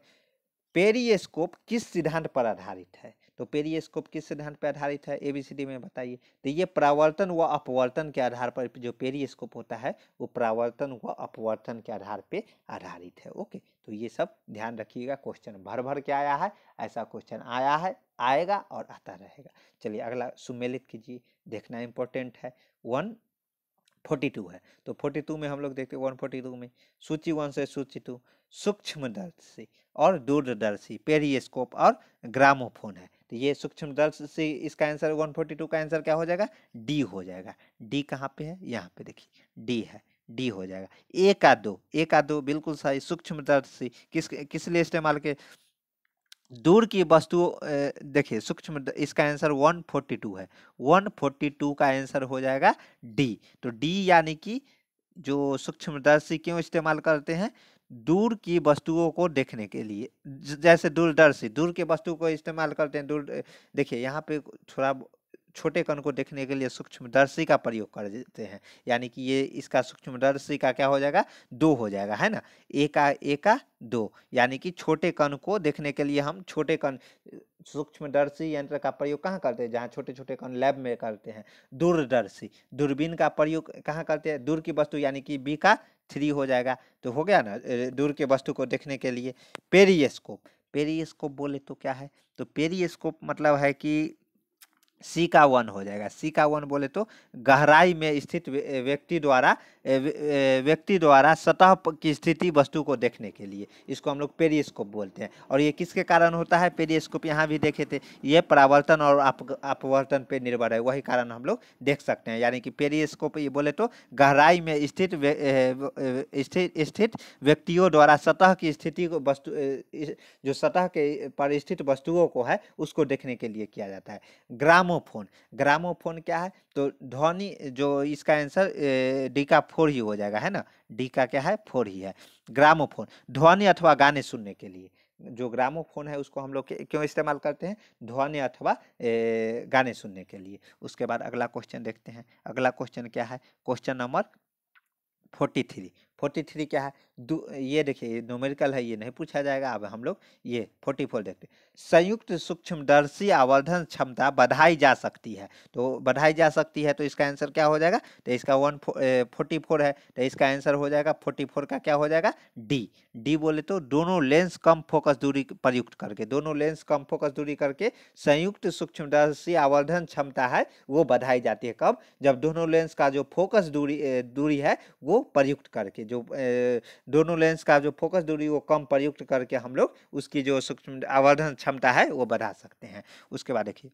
पेरीस्कोप किस सिद्धांत पर आधारित है तो पेरियस्कोप किस सिद्धांत पर आधारित है ए बी सी डी में बताइए तो ये प्रावर्तन व अपवर्तन के आधार पर जो पेरियस्कोप होता है वो प्रावर्तन व अपवर्तन के आधार पर आधारित है ओके तो ये सब ध्यान रखिएगा क्वेश्चन भर भर के आया है ऐसा क्वेश्चन आया है आएगा और आता रहेगा चलिए अगला सुमेलित कीजिए देखना इम्पोर्टेंट है वन फोर्टी टू है तो फोर्टी टू में हम लोग देखते हैं वन फोर्टी टू में सूची वन से सूची टू सूक्ष्मदर्शी और दूरदर्शी पेरियस्कोप और ग्रामोफोन है तो ये सूक्ष्म दर्श से इसका आंसर 142 का आंसर क्या हो जाएगा डी हो जाएगा डी कहाँ पे है यहाँ पे देखिए डी है डी हो जाएगा एक आ दो एक आ दो बिल्कुल सही सूक्ष्म दर्शी किस किस लिए इस्तेमाल के दूर की वस्तु देखिए सूक्ष्म इसका आंसर 142 है 142 का आंसर हो जाएगा डी तो डी यानी कि जो सूक्ष्मदर्शी क्यों इस्तेमाल करते हैं दूर की वस्तुओं को देखने के लिए जैसे दूरदर्शी दूर की वस्तु को इस्तेमाल करते हैं दूर देखिए यहाँ पे थोड़ा छोटे कण को देखने के लिए सूक्ष्मदर्शी का प्रयोग कर देते हैं यानी कि ये इसका सूक्ष्मदर्शी का क्या हो जाएगा दो हो जाएगा है ना एक का एक का दो यानी कि छोटे कण को देखने के लिए हम छोटे कण सूक्ष्मदर्शी यंत्र का प्रयोग कहाँ करते हैं जहाँ छोटे छोटे कण लैब में करते हैं दूरदर्शी दूरबीन का प्रयोग कहाँ करते हैं दूर की वस्तु यानी कि बी का थ्री हो जाएगा तो हो गया ना दूर के वस्तु को देखने के लिए पेरियस्कोप पेरियस्कोप बोले तो क्या है तो पेरियस्कोप मतलब है कि सी का वन हो जाएगा सी का वन बोले तो गहराई में स्थित व्यक्ति द्वारा व्यक्ति द्वारा सतह की स्थिति वस्तु को देखने के लिए इसको हम लोग पेरियस्कोप बोलते हैं और ये किसके कारण होता है पेरियस्कोप यहाँ भी देखे थे ये परावर्तन और अपवर्तन पर निर्भर है वही कारण हम लोग देख सकते हैं यानी कि पेरियस्कोप ये बोले तो गहराई में स्थित स्थित स्थित व्यक्तियों द्वारा सतह की स्थिति को वस्तु जो सतह के पर स्थित वस्तुओं को है उसको देखने के लिए किया जाता है ग्रामोफोन ग्रामोफोन क्या है तो ध्वनि जो इसका आंसर डी का फोर ही हो जाएगा है ना डी का क्या है फोर ही है ग्रामोफोन ध्वनि अथवा गाने सुनने के लिए जो ग्रामोफोन है उसको हम लोग क्यों इस्तेमाल करते हैं ध्वनि अथवा गाने सुनने के लिए उसके बाद अगला क्वेश्चन देखते हैं अगला क्वेश्चन क्या है question number forty three forty three क्या है ये देखिए न्यूमेरिकल है ये नहीं पूछा जाएगा अब हम लोग ये फोर्टी फोर देखते संयुक्त सूक्ष्मदर्शी आवर्धन क्षमता बढ़ाई जा सकती है तो बढ़ाई जा सकती है तो इसका आंसर क्या हो जाएगा तो इसका वन फोर्टी फोर है तो इसका आंसर हो जाएगा फोर्टी फोर का क्या हो जाएगा डी डी बोले तो दोनों लेंस कम फोकस दूरी प्रयुक्त करके दोनों लेंस कम फोकस दूरी करके संयुक्त सूक्ष्मदर्शी आवर्धन क्षमता है वो बढ़ाई जाती है कब जब दोनों लेंस का जो फोकस दूरी दूरी है वो प्रयुक्त करके जो दोनों लेंस का जो फोकस दूरी वो कम प्रयुक्त करके हम लोग उसकी जो सूक्ष्म आवर्धन क्षमता है वो बढ़ा सकते हैं उसके बाद देखिए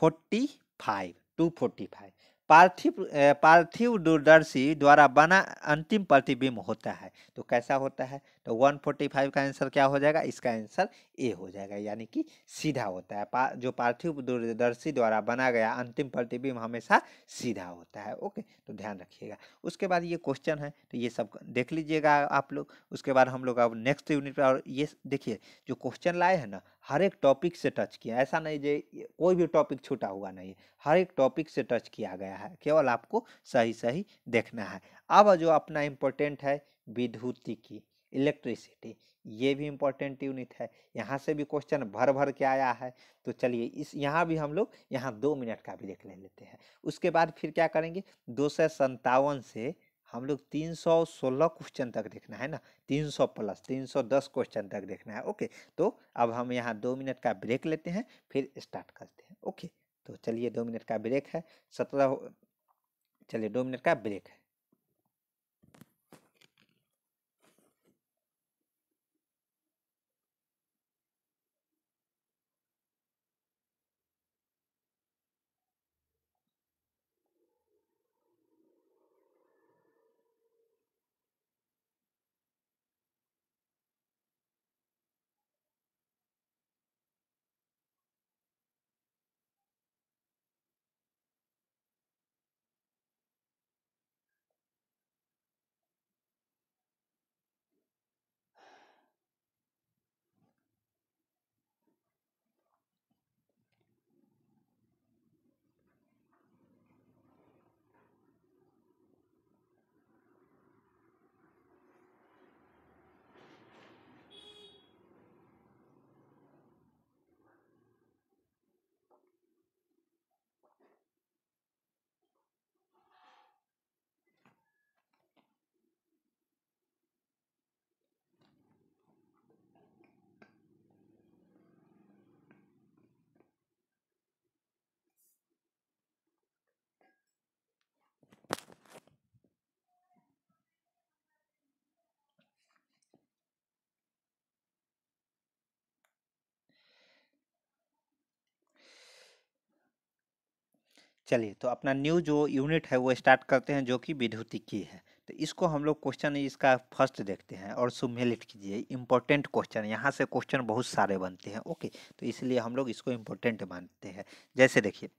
forty five two forty five पार्थिव पार्थिव दूरदर्शी द्वारा बना अंतिम प्रतिबिंब होता है तो कैसा होता है तो 145 का आंसर क्या हो जाएगा इसका आंसर ए हो जाएगा यानी कि सीधा होता है पा, जो पार्थिव दूरदर्शी द्वारा बना गया अंतिम प्रतिबिंब हमेशा सीधा होता है ओके तो ध्यान रखिएगा उसके बाद ये क्वेश्चन है तो ये सब देख लीजिएगा आप लोग उसके बाद हम लोग अब नेक्स्ट यूनिट पर और ये देखिए जो क्वेश्चन लाए हैं ना हर एक टॉपिक से टच किया ऐसा नहीं जे कोई भी टॉपिक छूटा हुआ नहीं है हर एक टॉपिक से टच किया गया है केवल आपको सही सही देखना है अब जो अपना इम्पोर्टेंट है विद्युति की इलेक्ट्रिसिटी ये भी इम्पोर्टेंट यूनिट है यहाँ से भी क्वेश्चन भर भर के आया है तो चलिए इस यहाँ भी हम लोग यहाँ दो मिनट का भी देख ले लेते हैं उसके बाद फिर क्या करेंगे दो सौ सत्तावन से हम लोग तीन सौ सोलह क्वेश्चन तक देखना है ना तीन सौ प्लस तीन सौ दस क्वेश्चन तक देखना है ओके तो अब हम यहाँ दो मिनट का ब्रेक लेते हैं फिर स्टार्ट करते हैं ओके तो चलिए दो मिनट का ब्रेक है सत्रह चलिए दो मिनट का ब्रेक है चलिए तो अपना न्यू जो यूनिट है वो स्टार्ट करते हैं जो कि की है तो इसको हम लोग क्वेश्चन इसका फर्स्ट देखते हैं और सुमेलिट कीजिए इंपॉर्टेंट क्वेश्चन यहाँ से क्वेश्चन बहुत सारे बनते हैं ओके तो इसलिए हम लोग इसको इम्पोर्टेंट मानते हैं जैसे देखिए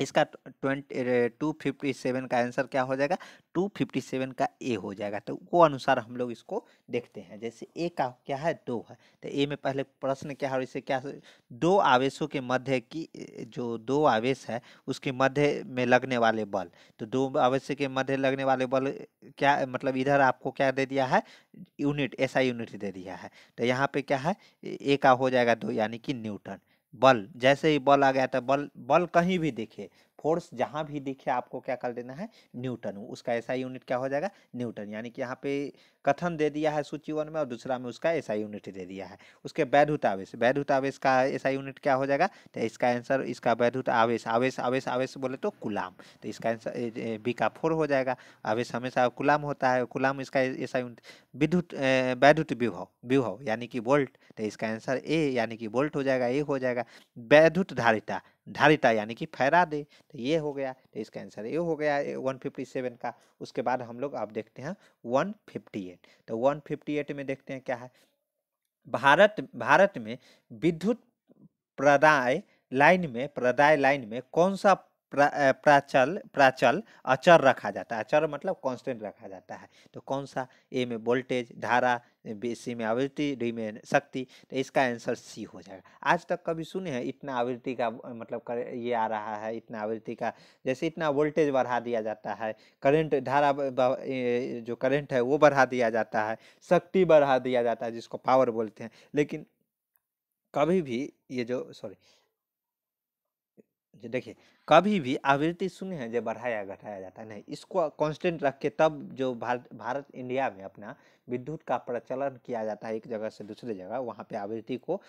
इसका ट्वेंटी टू फिफ्टी सेवन का आंसर क्या हो जाएगा टू फिफ्टी सेवन का ए हो जाएगा तो वो अनुसार हम लोग इसको देखते हैं जैसे ए का क्या है दो है तो ए में पहले प्रश्न क्या है और इसे क्या दो आवेशों के मध्य की जो दो आवेश है उसके मध्य में लगने वाले बल तो दो आवेश के मध्य लगने वाले बल क्या मतलब इधर आपको क्या दे दिया है यूनिट ऐसा यूनिट दे दिया है तो यहाँ पर क्या है ए का हो जाएगा दो यानी कि न्यूटन बल जैसे ही बल आ गया था बल बल कहीं भी देखे फोर्स जहाँ भी दिखे आपको क्या कर देना है न्यूटन उसका ऐसा यूनिट क्या हो जाएगा न्यूटन यानी कि यहाँ पे कथन दे दिया है सूची वन में और दूसरा में उसका ऐसा यूनिट दे दिया है उसके वैधुत आवेश वैधुत आवेश का ऐसा यूनिट क्या हो जाएगा तो इसका आंसर इसका वैधुत आवेश आवेश आवेश आवेश बोले तो गुलाम तो इसका आंसर बी का फोर हो जाएगा आवेश हमेशा गुलाम होता है गुलाम इसका ऐसा यूनिट विद्युत वैधुत विभव विभव यानी कि वोल्ट तो इसका आंसर ए यानी कि वोल्ट हो जाएगा ए हो जाएगा वैधुत धारिता धारिता यानी कि फहरा दे तो ये हो गया तो इसका आंसर ये हो गया वन फिफ्टी सेवन का उसके बाद हम लोग आप देखते हैं वन फिफ्टी एट तो वन फिफ्टी एट में देखते हैं क्या है भारत भारत में विद्युत प्रदाय लाइन में प्रदाय लाइन में कौन सा प्राचल प्राचल अचर रखा जाता है अचर मतलब कांस्टेंट रखा जाता है तो कौन सा ए में वोल्टेज धारा बी सी में आवृत्ति डी में शक्ति तो इसका आंसर सी हो जाएगा आज तक कभी सुने हैं इतना आवृत्ति का मतलब कर, ये आ रहा है इतना आवृत्ति का जैसे इतना वोल्टेज बढ़ा दिया जाता है करंट धारा जो करंट है वो बढ़ा दिया जाता है शक्ति बढ़ा दिया जाता है जिसको पावर बोलते हैं लेकिन कभी भी ये जो सॉरी लीजिए देखिए कभी भी आवृत्ति शून्य है जो बढ़ाया घटाया जाता है नहीं इसको कांस्टेंट रख के तब जो भारत भारत इंडिया में अपना विद्युत का प्रचलन किया जाता है एक जगह से दूसरे जगह वहाँ पे आवृत्ति को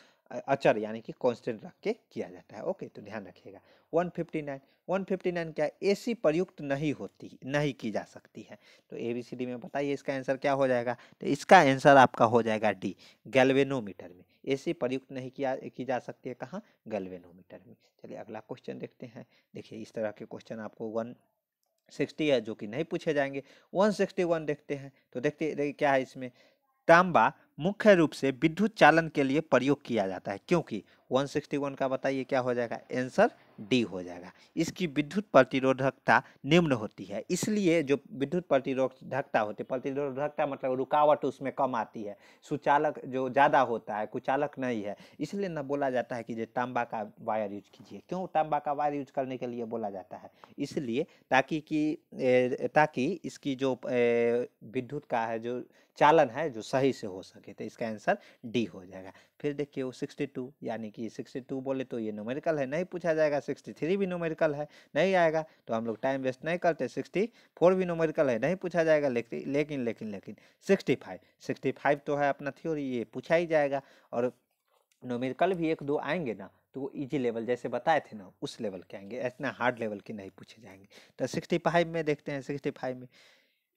अचर यानी कि कांस्टेंट रख के किया जाता है ओके तो ध्यान रखिएगा वन फिफ्टी नाइन क्या ए प्रयुक्त नहीं होती नहीं की जा सकती है तो ए बी सी डी में बताइए इसका आंसर क्या हो जाएगा तो इसका आंसर आपका हो जाएगा डी गैल्वेनोमीटर में ऐसे प्रयुक्त नहीं किया की जा सकती है कहाँ गलवेनोमीटर में चलिए अगला क्वेश्चन देखते हैं देखिए इस तरह के क्वेश्चन आपको वन सिक्सटी है जो कि नहीं पूछे जाएंगे वन सिक्सटी वन देखते हैं तो देखते क्या है इसमें तांबा मुख्य रूप से विद्युत चालन के लिए प्रयोग किया जाता है क्योंकि वन सिक्सटी वन का बताइए क्या हो जाएगा आंसर डी हो जाएगा इसकी विद्युत प्रतिरोधकता निम्न होती है इसलिए जो विद्युत प्रतिरोधकता होती है प्रतिरोधकता मतलब रुकावट उसमें कम आती है सुचालक जो ज़्यादा होता है कुचालक नहीं है इसलिए ना बोला जाता है कि जो तांबा का वायर यूज कीजिए क्यों तांबा का वायर यूज करने के लिए बोला जाता है इसलिए ताकि कि ताकि इसकी जो विद्युत का है जो चालन है जो सही से हो सके तो इसका आंसर डी हो जाएगा फिर देखिए वो सिक्सटी टू यानी कि सिक्सटी टू बोले तो ये न्यूमेरिकल है नहीं पूछा जाएगा सिक्सटी थ्री भी नोमेरिकल है नहीं आएगा तो हम लोग टाइम वेस्ट नहीं करते सिक्सटी फोर भी नोमेरिकल है नहीं पूछा जाएगा लेकिन लेकिन लेकिन लेकिन सिक्सटी फाइव सिक्सटी फाइव तो है अपना थ्योरी ये पूछा ही जाएगा और नोमेरिकल भी एक दो आएंगे ना तो वो ईजी लेवल जैसे बताए थे ना उस लेवल के आएंगे इतना हार्ड लेवल के नहीं पूछे जाएंगे तो सिक्सटी फाइव में देखते हैं सिक्सटी फाइव में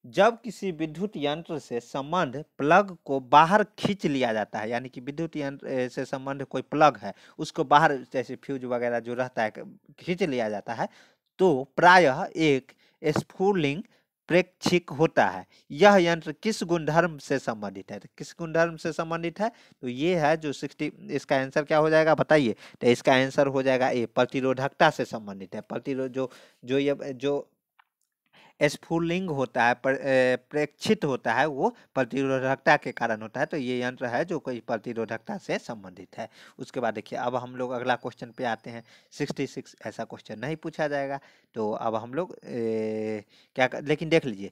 जब किसी विद्युत यंत्र से संबंध प्लग को बाहर खींच लिया जाता है यानी कि विद्युत यंत्र से संबंध कोई प्लग है उसको बाहर जैसे फ्यूज वगैरह जो रहता है खींच लिया जाता है तो प्रायः एक स्फुलिंग प्रेक्षिक होता है यह यंत्र किस गुणधर्म से संबंधित है तो किस गुणधर्म से संबंधित है तो ये है जो सिक्सटी इसका आंसर क्या हो जाएगा बताइए तो इसका आंसर हो जाएगा ए प्रतिरोधकता से संबंधित है प्रतिरोध जो जो ये जो स्फुलिंग होता है प्रेक्षित होता है वो प्रतिरोधकता के कारण होता है तो ये यंत्र है जो कोई प्रतिरोधकता से संबंधित है उसके बाद देखिए अब हम लोग अगला क्वेश्चन पे आते हैं सिक्सटी सिक्स ऐसा क्वेश्चन नहीं पूछा जाएगा तो अब हम लोग ए, क्या कर, लेकिन देख लीजिए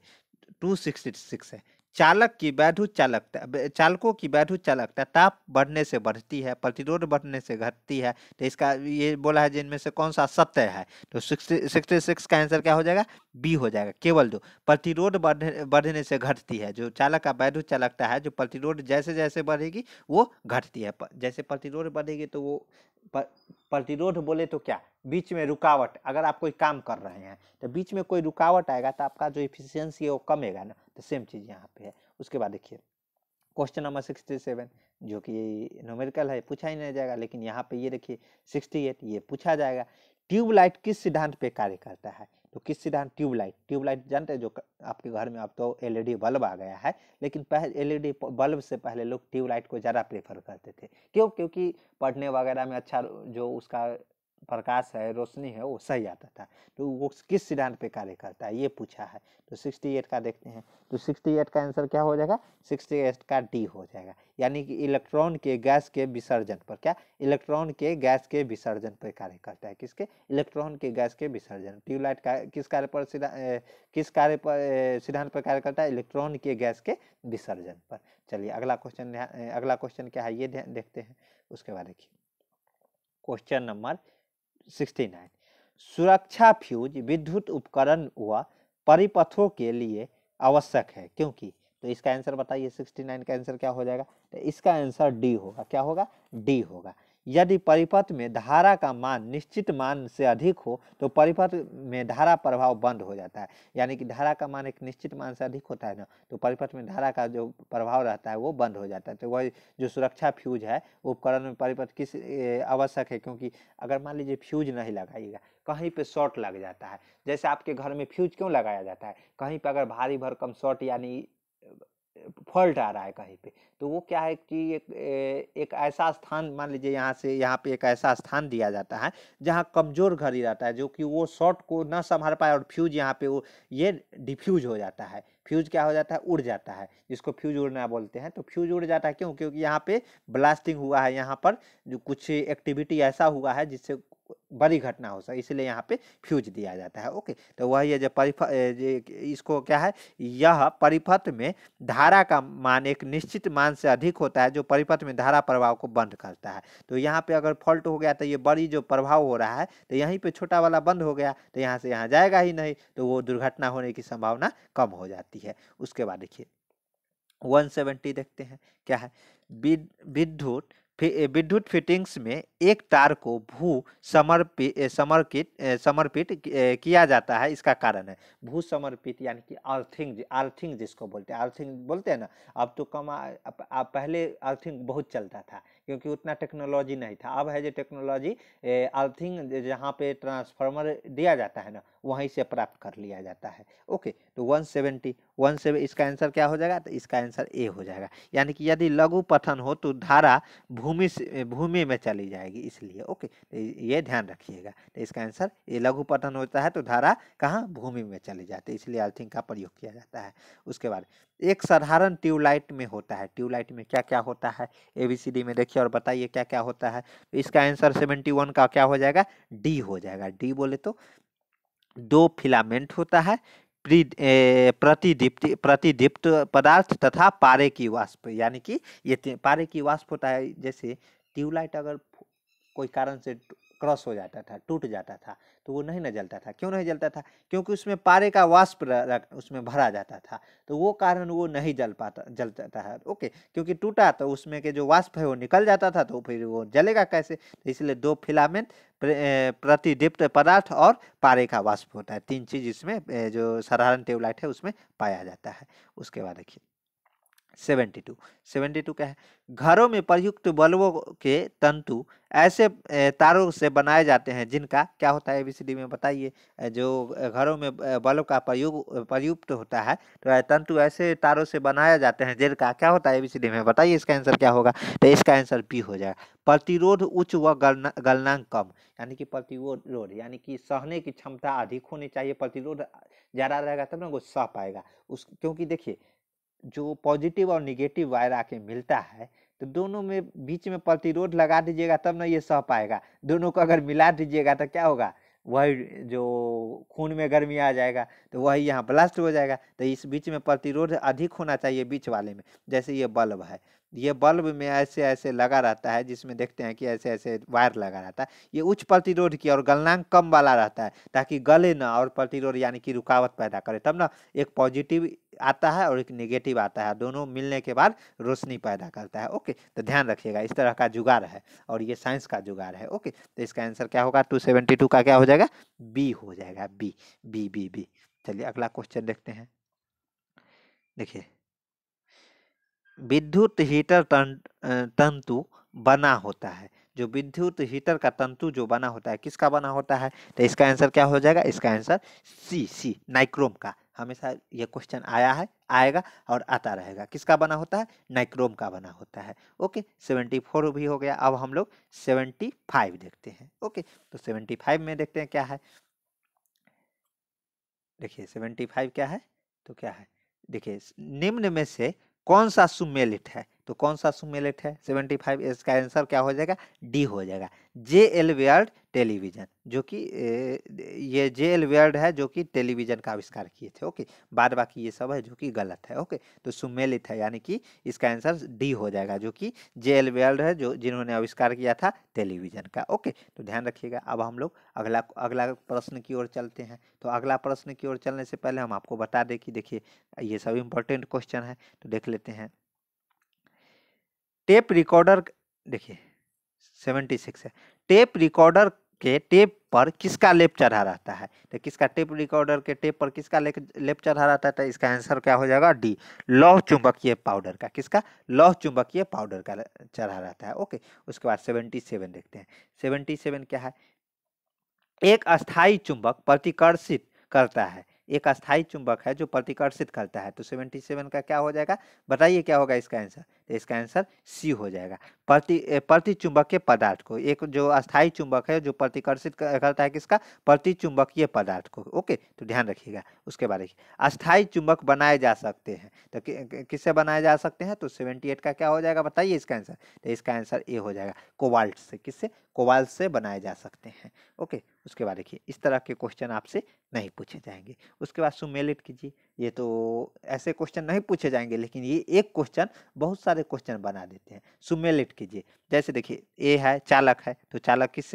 टू सिक्सटी सिक्स है चालक की वैध चालकता चालकों की वैधु चालकता ताप बढ़ने से बढ़ती है प्रतिरोध बढ़ने से घटती है तो इसका ये बोला है जिनमें से कौन सा सत्य है तो सिक्सटी सिक्सटी सिक्स का आंसर क्या हो जाएगा बी हो जाएगा केवल दो प्रतिरोध बढ़ने बढ़ने से घटती है जो चालक का वैधु चालकता है जो प्रतिरोध जैसे जैसे बढ़ेगी वो घटती है जैसे प्रतिरोध बढ़ेगी तो वो प्रतिरोध बोले तो क्या बीच में रुकावट अगर आप कोई काम कर रहे हैं तो बीच में कोई रुकावट आएगा तो आपका जो इफिशियंसी है वो कमेगा ना तो सेम चीज़ यहाँ पे है उसके बाद देखिए क्वेश्चन नंबर सिक्सटी सेवन जो कि नोमेरिकल है पूछा ही नहीं जाएगा लेकिन यहाँ पे ये देखिए सिक्सटी एट ये पूछा जाएगा ट्यूबलाइट किस सिद्धांत पे कार्य करता है तो किस सिद्धांत ट्यूबलाइट ट्यूबलाइट जानते हैं जो आपके घर में अब तो एलईडी e बल्ब आ गया है लेकिन पहले एलईडी e बल्ब से पहले लोग ट्यूबलाइट को ज़्यादा प्रेफर करते थे क्यों क्योंकि पढ़ने वगैरह में अच्छा जो उसका प्रकाश है रोशनी है वो सही आता था तो वो किस सिद्धांत पे कार्य करता है ये पूछा है तो सिक्सटी एट का देखते हैं तो सिक्सटी एट का आंसर क्या हो जाएगा सिक्सटी एट का डी हो जाएगा यानी कि इलेक्ट्रॉन के गैस के विसर्जन पर क्या इलेक्ट्रॉन के गैस के विसर्जन पर कार्य करता है किसके इलेक्ट्रॉन के गैस के विसर्जन ट्यूबलाइट का किस कार्य पर किस कार्य पर सिद्धांत पर कार्य करता है इलेक्ट्रॉन के गैस के विसर्जन पर चलिए अगला क्वेश्चन अगला क्वेश्चन क्या है ये देखते हैं उसके बाद देखिए क्वेश्चन नंबर 69 सुरक्षा फ्यूज विद्युत उपकरण व परिपथों के लिए आवश्यक है क्योंकि तो इसका आंसर बताइए 69 का आंसर क्या हो जाएगा तो इसका आंसर डी होगा क्या होगा डी होगा यदि परिपथ में धारा का मान निश्चित मान से अधिक हो तो परिपथ में धारा प्रभाव बंद हो जाता है यानी कि धारा का मान एक निश्चित मान से अधिक होता है ना तो परिपथ में धारा का जो प्रभाव रहता है वो बंद हो जाता है तो वही जो सुरक्षा फ्यूज है उपकरण में परिपथ किस आवश्यक है क्योंकि अगर मान लीजिए फ्यूज नहीं लगाइएगा कहीं पे शॉर्ट लग जाता है जैसे आपके घर में फ्यूज क्यों लगाया जाता है कहीं पे अगर भारी भरकम शॉर्ट यानी फॉल्ट आ रहा है कहीं पे तो वो क्या है कि एक एक ऐसा स्थान मान लीजिए यहाँ से यहाँ पे एक ऐसा स्थान दिया जाता है जहाँ कमज़ोर घड़ी रहता है जो कि वो शॉट को ना संभाल पाए और फ्यूज यहाँ पे वो ये डिफ्यूज हो जाता है फ्यूज क्या हो जाता है उड़ जाता है जिसको फ्यूज उड़ना बोलते हैं तो फ्यूज उड़ जाता है क्यों क्योंकि यहाँ पे ब्लास्टिंग हुआ है यहाँ पर जो कुछ एक्टिविटी ऐसा हुआ है जिससे बड़ी घटना हो सके इसलिए यहाँ पे फ्यूज दिया जाता है ओके तो वही है जो परिफ इसको क्या है यह परिपथ में धारा का मान एक निश्चित मान से अधिक होता है जो परिपथ में धारा प्रभाव को बंद करता है तो यहाँ पे अगर फॉल्ट हो गया तो ये बड़ी जो प्रभाव हो रहा है तो यहीं पे छोटा वाला बंद हो गया तो यहाँ से यहाँ जाएगा ही नहीं तो वो दुर्घटना होने की संभावना कम हो जाती है जाती है उसके बाद देखिए वन सेवेंटी देखते हैं क्या है विद्युत विद्युत फिटिंग्स में एक तार को भू समर्पित समर्पित समर्पित किया जाता है इसका कारण है भू समर्पित यानी कि अर्थिंग अर्थिंग जिसको बोलते हैं अर्थिंग बोलते हैं ना अब तो कम आ, आ, पहले अर्थिंग बहुत चलता था क्योंकि उतना टेक्नोलॉजी नहीं था अब है जो टेक्नोलॉजी अर्थिंग जहाँ पे ट्रांसफार्मर दिया जाता है ना वहीं से प्राप्त कर लिया जाता है ओके तो 170 सेवन इसका आंसर क्या हो जाएगा तो इसका आंसर ए हो जाएगा यानी कि यदि लघु पठन हो तो धारा भूमि भूमि में चली जाएगी इसलिए ओके तो ये ध्यान रखिएगा तो इसका आंसर ये लघु पठन होता है तो धारा कहाँ भूमि में चली जाती है इसलिए अर्थिंग का प्रयोग किया जाता है उसके बाद एक साधारण ट्यूबलाइट में होता है ट्यूबलाइट में क्या क्या होता है एबीसीडी में देखिए कीजिए और बताइए क्या क्या होता है इसका आंसर सेवेंटी वन का क्या हो जाएगा डी हो जाएगा डी बोले तो दो फिलामेंट होता है प्रतिदीप्त प्रतिदीप्त पदार्थ तथा पारे की वाष्प यानी कि ये पारे की वाष्प होता है जैसे ट्यूबलाइट अगर कोई कारण से क्रॉस हो जाता था टूट जाता था तो वो नहीं न जलता था क्यों नहीं जलता था क्योंकि उसमें पारे का वाष्प उसमें भरा जाता था तो वो कारण वो नहीं जल पाता जल जाता है ओके क्योंकि टूटा तो उसमें के जो वाष्प है वो निकल जाता था तो फिर वो जलेगा कैसे तो इसलिए दो फिलामेंट प्रतिदीप्त पदार्थ और पारे का वाष्प होता है तीन चीज़ इसमें जो साधारण ट्यूबलाइट है उसमें पाया जाता है उसके बाद देखिए सेवेंटी टू सेवेंटी टू क्या है घरों में प्रयुक्त बल्बों के तंतु ऐसे तारों से बनाए जाते हैं जिनका क्या होता है एबीसीडी में बताइए जो घरों में बल्ब का प्रयोग प्रयुक्त होता है तो तंतु ऐसे तारों से बनाए जाते हैं जिनका क्या होता है एबीसीडी में बताइए इसका आंसर क्या होगा तो इसका आंसर बी हो जाएगा प्रतिरोध उच्च व गलना गलनांक कम यानी कि प्रतिरोध यानी कि सहने की क्षमता अधिक होनी चाहिए प्रतिरोध ज़्यादा रहेगा तब ना वो सह पाएगा उस क्योंकि देखिए जो पॉजिटिव और निगेटिव वायर आके मिलता है तो दोनों में बीच में प्रतिरोध लगा दीजिएगा तब ना ये सह पाएगा दोनों को अगर मिला दीजिएगा तो क्या होगा वही जो खून में गर्मी आ जाएगा तो वही यहाँ ब्लास्ट हो जाएगा तो इस बीच में प्रतिरोध अधिक होना चाहिए बीच वाले में जैसे ये बल्ब है ये बल्ब में ऐसे ऐसे लगा रहता है जिसमें देखते हैं कि ऐसे ऐसे वायर लगा रहता है ये उच्च प्रतिरोध की और गलनांक कम वाला रहता है ताकि गले ना और प्रतिरोध यानी कि रुकावट पैदा करे तब ना एक पॉजिटिव आता है और एक नेगेटिव आता है दोनों मिलने के बाद रोशनी पैदा करता है ओके तो ध्यान रखिएगा इस तरह का जुगाड़ है और ये साइंस का जुगाड़ है ओके तो इसका आंसर क्या होगा टू सेवेंटी टू का क्या हो जाएगा बी हो जाएगा बी बी बी बी चलिए अगला क्वेश्चन देखते हैं देखिए विद्युत हीटर तंतु बना होता है जो विद्युत हीटर का तंतु जो बना होता है किसका बना होता है तो इसका आंसर क्या हो जाएगा इसका आंसर सी सी नाइक्रोम का हमेशा ये क्वेश्चन आया है आएगा और आता रहेगा किसका बना होता है नाइक्रोम का बना होता है ओके सेवेंटी फोर भी हो गया अब हम लोग सेवेंटी फाइव देखते हैं ओके तो सेवेंटी फाइव में देखते हैं क्या है देखिए सेवेंटी फाइव क्या है तो क्या है देखिए निम्न में से कौन सा सुमेलित है तो कौन सा सुमेलेट है सेवेंटी फाइव इसका आंसर क्या हो जाएगा डी हो जाएगा जे एल वियर्ड टेलीविजन जो कि ये जे एल वियर्ड है जो कि टेलीविजन का आविष्कार किए थे ओके बाद बाकी ये सब है जो कि गलत है ओके तो सुमेलित है यानी कि इसका आंसर डी हो जाएगा जो कि जे एल वियर्ड है जो जिन्होंने आविष्कार किया था टेलीविजन का ओके तो ध्यान रखिएगा अब हम लोग अगला अगला प्रश्न की ओर चलते हैं तो अगला प्रश्न की ओर चलने से पहले हम आपको बता दें कि देखिए ये सब इम्पोर्टेंट क्वेश्चन है तो देख लेते हैं टेप रिकॉर्डर देखिए सेवेंटी सिक्स है टेप रिकॉर्डर के टेप पर किसका लेप चढ़ा रहता है तो किसका टेप रिकॉर्डर के टेप पर किसका लेप चढ़ा रहता है तो इसका आंसर क्या हो जाएगा डी लौह चुंबकीय पाउडर का किसका लौह चुंबकीय पाउडर का चढ़ा रहता है ओके उसके बाद सेवेंटी सेवन देखते हैं सेवेंटी सेवन क्या है एक अस्थाई चुंबक प्रतिकर्षित करता है एक अस्थायी चुंबक है जो प्रतिकर्षित करता है तो सेवेंटी सेवन का क्या हो जाएगा बताइए क्या होगा इसका आंसर तो इसका आंसर सी हो जाएगा प्रति प्रति चुंबकीय पदार्थ को एक जो अस्थायी चुंबक है जो प्रतिकर्षित करता है किसका प्रति चुंबकीय पदार्थ को ओके तो ध्यान रखिएगा उसके बारे में अस्थायी चुंबक बनाए जा सकते हैं तो किससे बनाए जा सकते हैं तो सेवेंटी एट का क्या हो जाएगा बताइए इसका आंसर तो इसका आंसर ए हो जाएगा कोवाल्ट से किससे कोवाल्ट से बनाए जा सकते हैं ओके उसके बाद देखिए इस तरह के क्वेश्चन आपसे नहीं पूछे जाएंगे उसके बाद सुमेलिट कीजिए ये तो ऐसे क्वेश्चन नहीं पूछे जाएंगे लेकिन ये एक क्वेश्चन बहुत सारे सारे क्वेश्चन बना देते हैं सुमेलेट कीजिए जैसे देखिए ए है चालक है तो चालक किस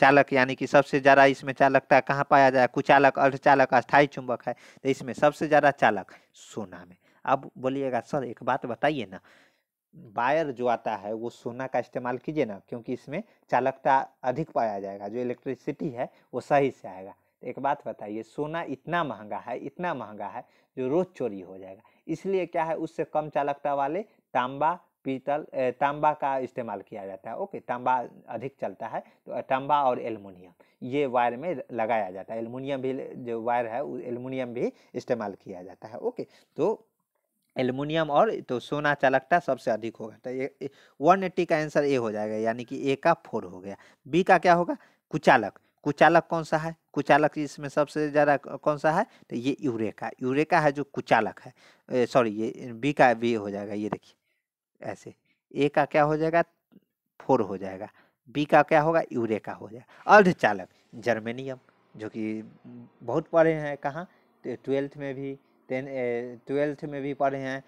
चालक यानी कि सबसे ज़्यादा इसमें चालकता कहाँ पाया जाए कुचालक अर्धचालक अस्थायी चुंबक है तो इसमें सबसे ज़्यादा चालक सोना में अब बोलिएगा सर एक बात बताइए ना वायर जो आता है वो सोना का इस्तेमाल कीजिए ना क्योंकि इसमें चालकता अधिक पाया जाएगा जो इलेक्ट्रिसिटी है वो सही से आएगा तो एक बात बताइए सोना इतना महंगा है इतना महंगा है जो रोज़ चोरी हो जाएगा इसलिए क्या है उससे कम चालकता वाले तांबा पीतल तांबा का इस्तेमाल किया जाता है ओके तांबा अधिक चलता है तो तांबा और एलमोनियम ये वायर में लगाया जाता है एलमुनियम भी जो वायर है एलमोनियम भी इस्तेमाल किया जाता है ओके तो एलमुनियम और तो सोना चालकता सबसे अधिक होगा तो ये वन एट्टी का आंसर ए हो जाएगा यानी कि ए का फोर हो गया बी का क्या होगा कुचालक कुचालक कौन सा है कुचालक इसमें सबसे ज़्यादा कौन सा है तो ये यूरेका यूरेका है जो कुचालक है सॉरी ये बी का बी हो जाएगा ये देखिए ऐसे ए का क्या हो जाएगा फोर हो जाएगा बी का क्या होगा यूरे का हो जाएगा अर्धचालक जर्मेनियम जो कि बहुत पढ़े हैं कहाँ तो ट्वेल्थ में भी टेन ट्वेल्थ में भी पढ़े हैं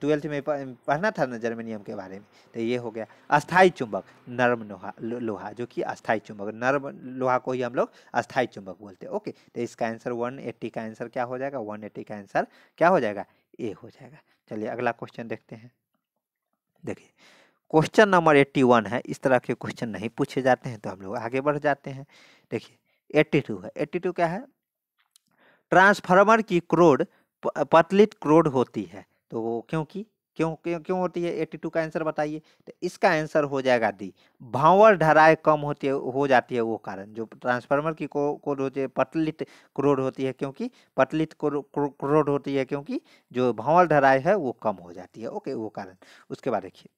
ट्वेल्थ में पढ़ना था ना जर्मेनियम के बारे में तो ये हो गया अस्थाई चुंबक नर्म लोहा लोहा जो कि अस्थाई चुंबक नर्म लोहा को ही हम लोग अस्थाई चुंबक बोलते हैं ओके तो इसका आंसर वन एट्टी का आंसर क्या हो जाएगा वन एट्टी का आंसर क्या हो जाएगा ए हो जाएगा चलिए अगला क्वेश्चन देखते हैं देखिए क्वेश्चन नंबर एट्टी वन है इस तरह के क्वेश्चन नहीं पूछे जाते हैं तो हम लोग आगे बढ़ जाते हैं देखिए एट्टी टू है एट्टी टू क्या है ट्रांसफार्मर की क्रोड पतलित क्रोड होती है तो क्योंकि क्यों क्यों क्यों होती है एट्टी टू का आंसर बताइए तो इसका आंसर हो जाएगा डी भावर ढराए कम होती है हो जाती है वो कारण जो ट्रांसफार्मर की को, कोड होती है पटलित क्रोड होती है क्योंकि पटलित क्रोड होती है क्योंकि जो भावर ढराए है वो कम हो जाती है ओके वो कारण उसके बाद देखिए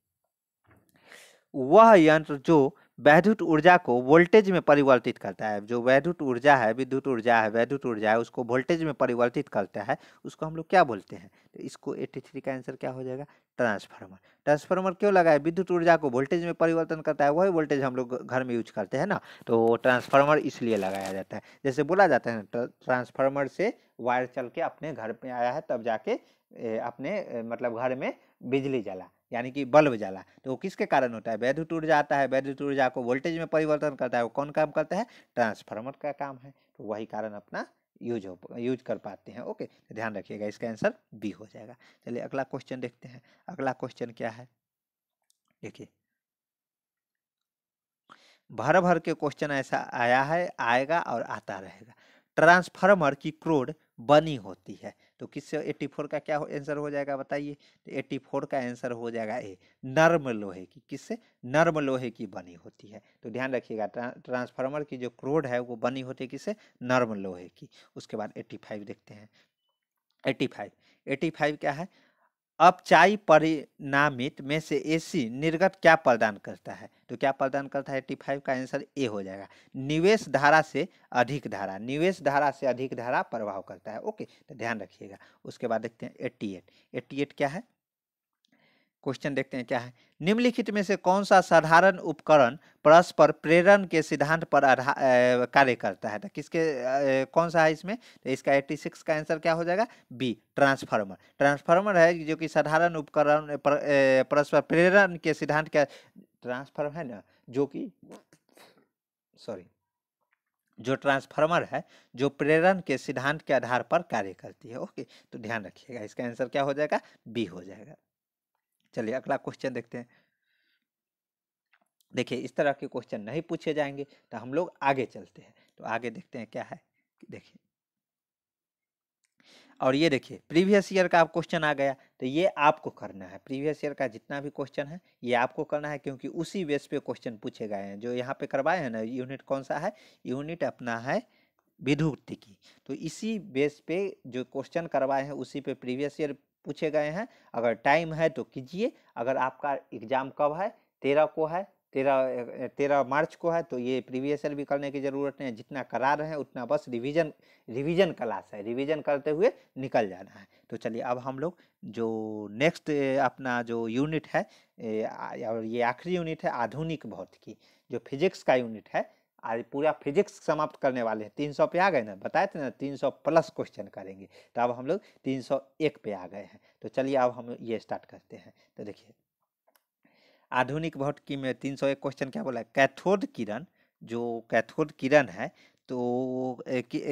वह यंत्र जो वैद्युत ऊर्जा को वोल्टेज में परिवर्तित करता है जो वैद्युत ऊर्जा है विद्युत ऊर्जा है वैद्युत ऊर्जा है उसको वोल्टेज में परिवर्तित करता है उसको हम लोग क्या बोलते हैं तो इसको एट्टी थ्री का आंसर क्या हो जाएगा ट्रांसफार्मर ट्रांसफार्मर क्यों लगा है विद्युत ऊर्जा को वोल्टेज में परिवर्तन करता है वही वोल्टेज हम लोग घर में यूज करते हैं ना तो ट्रांसफार्मर इसलिए लगाया जाता है जैसे बोला जाता है ना ट्रांसफार्मर से वायर चल के अपने घर पर आया है तब जाके अपने मतलब घर में बिजली जला यानी कि बल्ब जला तो वो किसके कारण होता है वैद्युत ऊर्जा आता है वैद्युत ऊर्जा को वोल्टेज में परिवर्तन करता है वो कौन काम करता है ट्रांसफार्मर का काम है तो वही कारण अपना यूज हो यूज कर पाते हैं ओके तो ध्यान रखिएगा इसका आंसर बी हो जाएगा चलिए अगला क्वेश्चन देखते हैं अगला क्वेश्चन क्या है देखिए भर भर के क्वेश्चन ऐसा आया है आएगा और आता रहेगा ट्रांसफार्मर की क्रोड बनी होती है तो किससे एट्टी फोर का क्या आंसर हो जाएगा बताइए तो एट्टी फोर का आंसर हो जाएगा ए नर्म लोहे की किससे नर्म लोहे की बनी होती है तो ध्यान रखिएगा ट्रांसफार्मर की जो क्रोड है वो बनी होती है किससे नर्म लोहे की उसके बाद एट्टी फाइव देखते हैं एट्टी फाइव एट्टी फाइव क्या है अपचाई परिणामित में से एसी निर्गत क्या प्रदान करता है तो क्या प्रदान करता है एट्टी फाइव का आंसर ए हो जाएगा निवेश धारा से अधिक धारा निवेश धारा से अधिक धारा प्रभाव करता है ओके तो ध्यान रखिएगा उसके बाद देखते हैं एट्टी एट एट्टी एट क्या है क्वेश्चन देखते हैं क्या है निम्नलिखित में से कौन सा साधारण उपकरण परस्पर प्रेरण के सिद्धांत पर कार्य करता है तो किसके आ, कौन सा है इसमें तो इसका 86 का आंसर क्या हो जाएगा बी ट्रांसफार्मर ट्रांसफार्मर है जो कि साधारण उपकरण पर, परस्पर प्रेरण के सिद्धांत का ट्रांसफार्मर है ना जो कि सॉरी जो ट्रांसफार्मर है जो प्रेरण के सिद्धांत के आधार पर कार्य करती है ओके तो ध्यान रखिएगा इसका आंसर क्या हो जाएगा बी हो जाएगा चलिए अगला क्वेश्चन देखते हैं देखिए इस तरह के क्वेश्चन नहीं पूछे जाएंगे तो हम लोग आगे चलते हैं तो आगे देखते हैं क्या है देखिए और ये देखिए प्रीवियस ईयर का क्वेश्चन आ गया तो ये आपको करना है प्रीवियस ईयर का जितना भी क्वेश्चन है ये आपको करना है क्योंकि उसी बेस पे क्वेश्चन पूछे गए हैं जो यहाँ पे करवाए हैं ना यूनिट कौन सा है यूनिट अपना है विधुक्ति की तो इसी बेस पे जो क्वेश्चन करवाए हैं उसी पे प्रीवियस ईयर पूछे गए हैं अगर टाइम है तो कीजिए अगर आपका एग्ज़ाम कब है तेरह को है तेरह तेरह मार्च को है तो ये प्रीवियसर भी करने की ज़रूरत नहीं है जितना करा रहे हैं उतना बस रिवीजन रिवीजन क्लास है रिवीजन करते हुए निकल जाना है तो चलिए अब हम लोग जो नेक्स्ट अपना जो यूनिट है और ये आखिरी यूनिट है आधुनिक भौतिकी जो फिजिक्स का यूनिट है आज पूरा फिजिक्स समाप्त करने वाले हैं तीन सौ पे आ गए ना बताए थे ना तीन सौ प्लस क्वेश्चन करेंगे तो अब हम लोग तीन सौ एक पे आ गए हैं तो चलिए अब हम ये स्टार्ट करते हैं तो देखिए आधुनिक भौतिकी में तीन सौ एक क्वेश्चन क्या बोला है कैथोड किरण जो कैथोड किरण है तो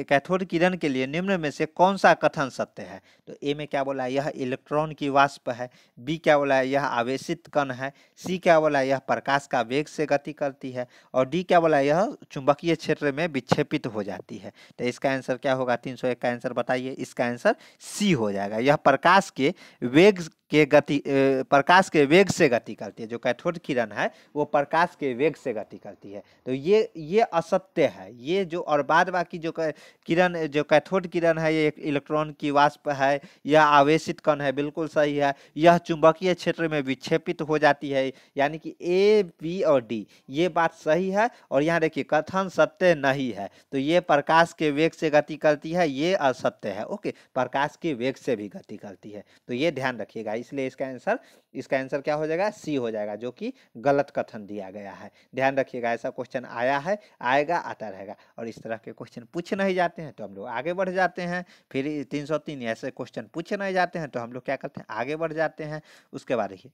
कैथोड किरण के लिए निम्न में से कौन सा कथन सत्य है तो ए में क्या बोला यह इलेक्ट्रॉन की वाष्प है बी क्या बोला यह आवेशित कण है सी क्या बोला यह प्रकाश का वेग से गति करती है और डी क्या बोला यह चुंबकीय क्षेत्र में विक्षेपित हो जाती है तो इसका आंसर क्या होगा तीन सौ एक का आंसर बताइए इसका आंसर सी हो जाएगा यह प्रकाश के वेग के गति प्रकाश के वेग से गति करती है जो कैथोड किरण है वो प्रकाश के वेग से गति करती है तो ये ये असत्य है ये जो और बाद बाकी जो किरण जो कैथोड किरण है ये इलेक्ट्रॉन की वाष्प है यह आवेशित कण है बिल्कुल सही है यह चुंबकीय क्षेत्र में विक्षेपित हो जाती है यानी कि ए बी और डी ये बात सही है और यहाँ देखिए कथन सत्य नहीं है तो ये प्रकाश के वेग से गति करती है ये असत्य है ओके प्रकाश के वेग से भी गति करती है तो ये ध्यान रखिएगा इसलिए इसका आंसर इसका आंसर क्या हो जाएगा सी हो जाएगा जो कि गलत कथन दिया गया है ध्यान रखिएगा ऐसा क्वेश्चन आया है आएगा आता रहेगा और इस तरह के क्वेश्चन पूछ नहीं जाते हैं तो हम लोग आगे बढ़ जाते हैं फिर तीन सौ तीन ऐसे क्वेश्चन पूछे नहीं जाते हैं तो हम लोग क्या करते हैं आगे बढ़ जाते हैं उसके बाद देखिए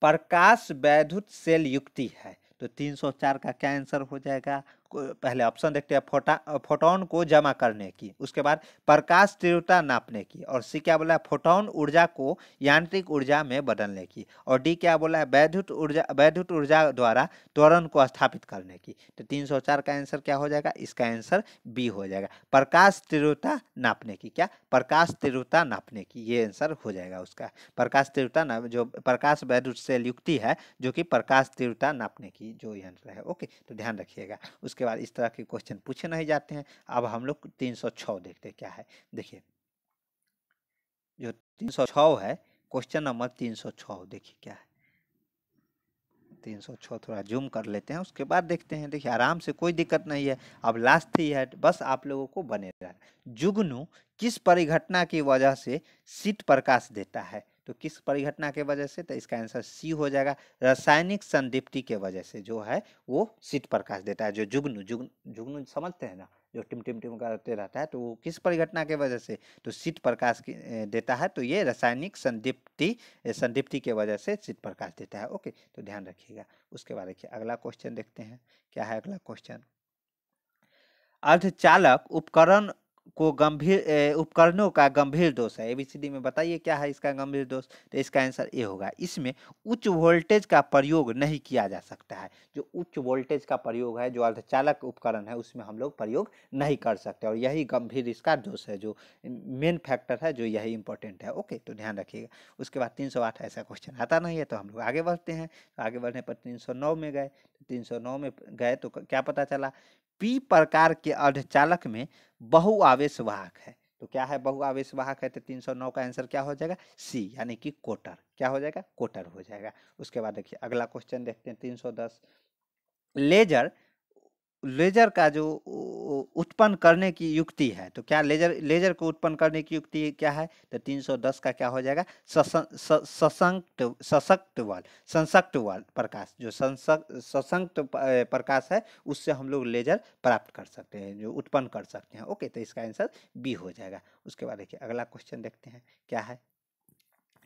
प्रकाश वैद्युत सेल युक्ति है तो 304 का क्या आंसर हो जाएगा पहले ऑप्शन देखते हैं फोटा फोटोन को जमा करने की उसके बाद प्रकाश तीव्रता नापने की और सी क्या बोला है फोटोन ऊर्जा को यांत्रिक ऊर्जा में बदलने की और डी क्या बोला है वैद्युत ऊर्जा वैद्युत ऊर्जा द्वारा त्वरण को स्थापित करने की तो चार का आंसर क्या हो जाएगा इसका आंसर बी हो जाएगा प्रकाश तीव्रता नापने की क्या प्रकाश तीव्रता नापने की ये आंसर हो जाएगा उसका प्रकाश तीव्रता ना जो प्रकाश वैद्युत से युक्ति है जो कि प्रकाश तीव्रता नापने की जो यंत्र है ओके तो ध्यान रखिएगा उसके उसके बाद इस तरह के क्वेश्चन पूछे नहीं जाते हैं अब हम लोग तीन सौ छः देखते हैं क्या है देखिए जो तीन सौ छः है क्वेश्चन नंबर तीन सौ छः देखिए क्या है तीन सौ छः थोड़ा जूम कर लेते हैं उसके बाद देखते हैं देखिए आराम से कोई दिक्कत नहीं है अब लास्ट ही है बस आप लोगों को बने रहना जुगनू किस परिघटना की वजह से शीत प्रकाश देता है तो किस परिघटना के वजह से तो इसका आंसर सी हो जाएगा रासायनिक संदिप्ति के वजह से जो है वो शीत प्रकाश देता है जो जुगनू जुगनू जुगनू समझते हैं ना जो टिम टिम टिम करते रहता है तो वो किस परिघटना के वजह से तो शीत प्रकाश देता है तो ये रासायनिक संदिप्ति संदिप्ति के वजह से शीत प्रकाश देता है ओके तो ध्यान रखिएगा उसके बाद देखिए अगला क्वेश्चन देखते हैं क्या है अगला क्वेश्चन अर्धचालक उपकरण को गंभीर उपकरणों का गंभीर दोष है एबीसीडी में बताइए क्या है इसका गंभीर दोष तो इसका आंसर ए होगा इसमें उच्च वोल्टेज का प्रयोग नहीं किया जा सकता है जो उच्च वोल्टेज का प्रयोग है जो अर्धचालक उपकरण है उसमें हम लोग प्रयोग नहीं कर सकते और यही गंभीर इसका दोष है जो मेन फैक्टर है जो यही इंपॉर्टेंट है ओके तो ध्यान रखिएगा उसके बाद तीन ऐसा क्वेश्चन आता नहीं है तो हम लोग आगे बढ़ते हैं तो आगे बढ़ने पर तीन में गए तीन में गए तो क्या पता चला पी प्रकार के अर्धचालक में बहुआवेश वाहक है तो क्या है बहुआवेश वाहक है तो 309 का आंसर क्या हो जाएगा सी यानी कि कोटर क्या हो जाएगा कोटर हो जाएगा उसके बाद देखिए अगला क्वेश्चन देखते हैं 310 लेजर लेजर का जो उत्पन्न करने की युक्ति है तो क्या लेजर लेजर को उत्पन्न करने की युक्ति क्या है तो 310 का क्या हो जाएगा सशक्त सशक्त वाल संशक्त वाल प्रकाश जो सशक्त प्रकाश है उससे हम लोग लेजर प्राप्त कर सकते हैं जो उत्पन्न कर सकते हैं ओके तो इसका आंसर बी हो जाएगा उसके बाद देखिए अगला क्वेश्चन देखते हैं क्या है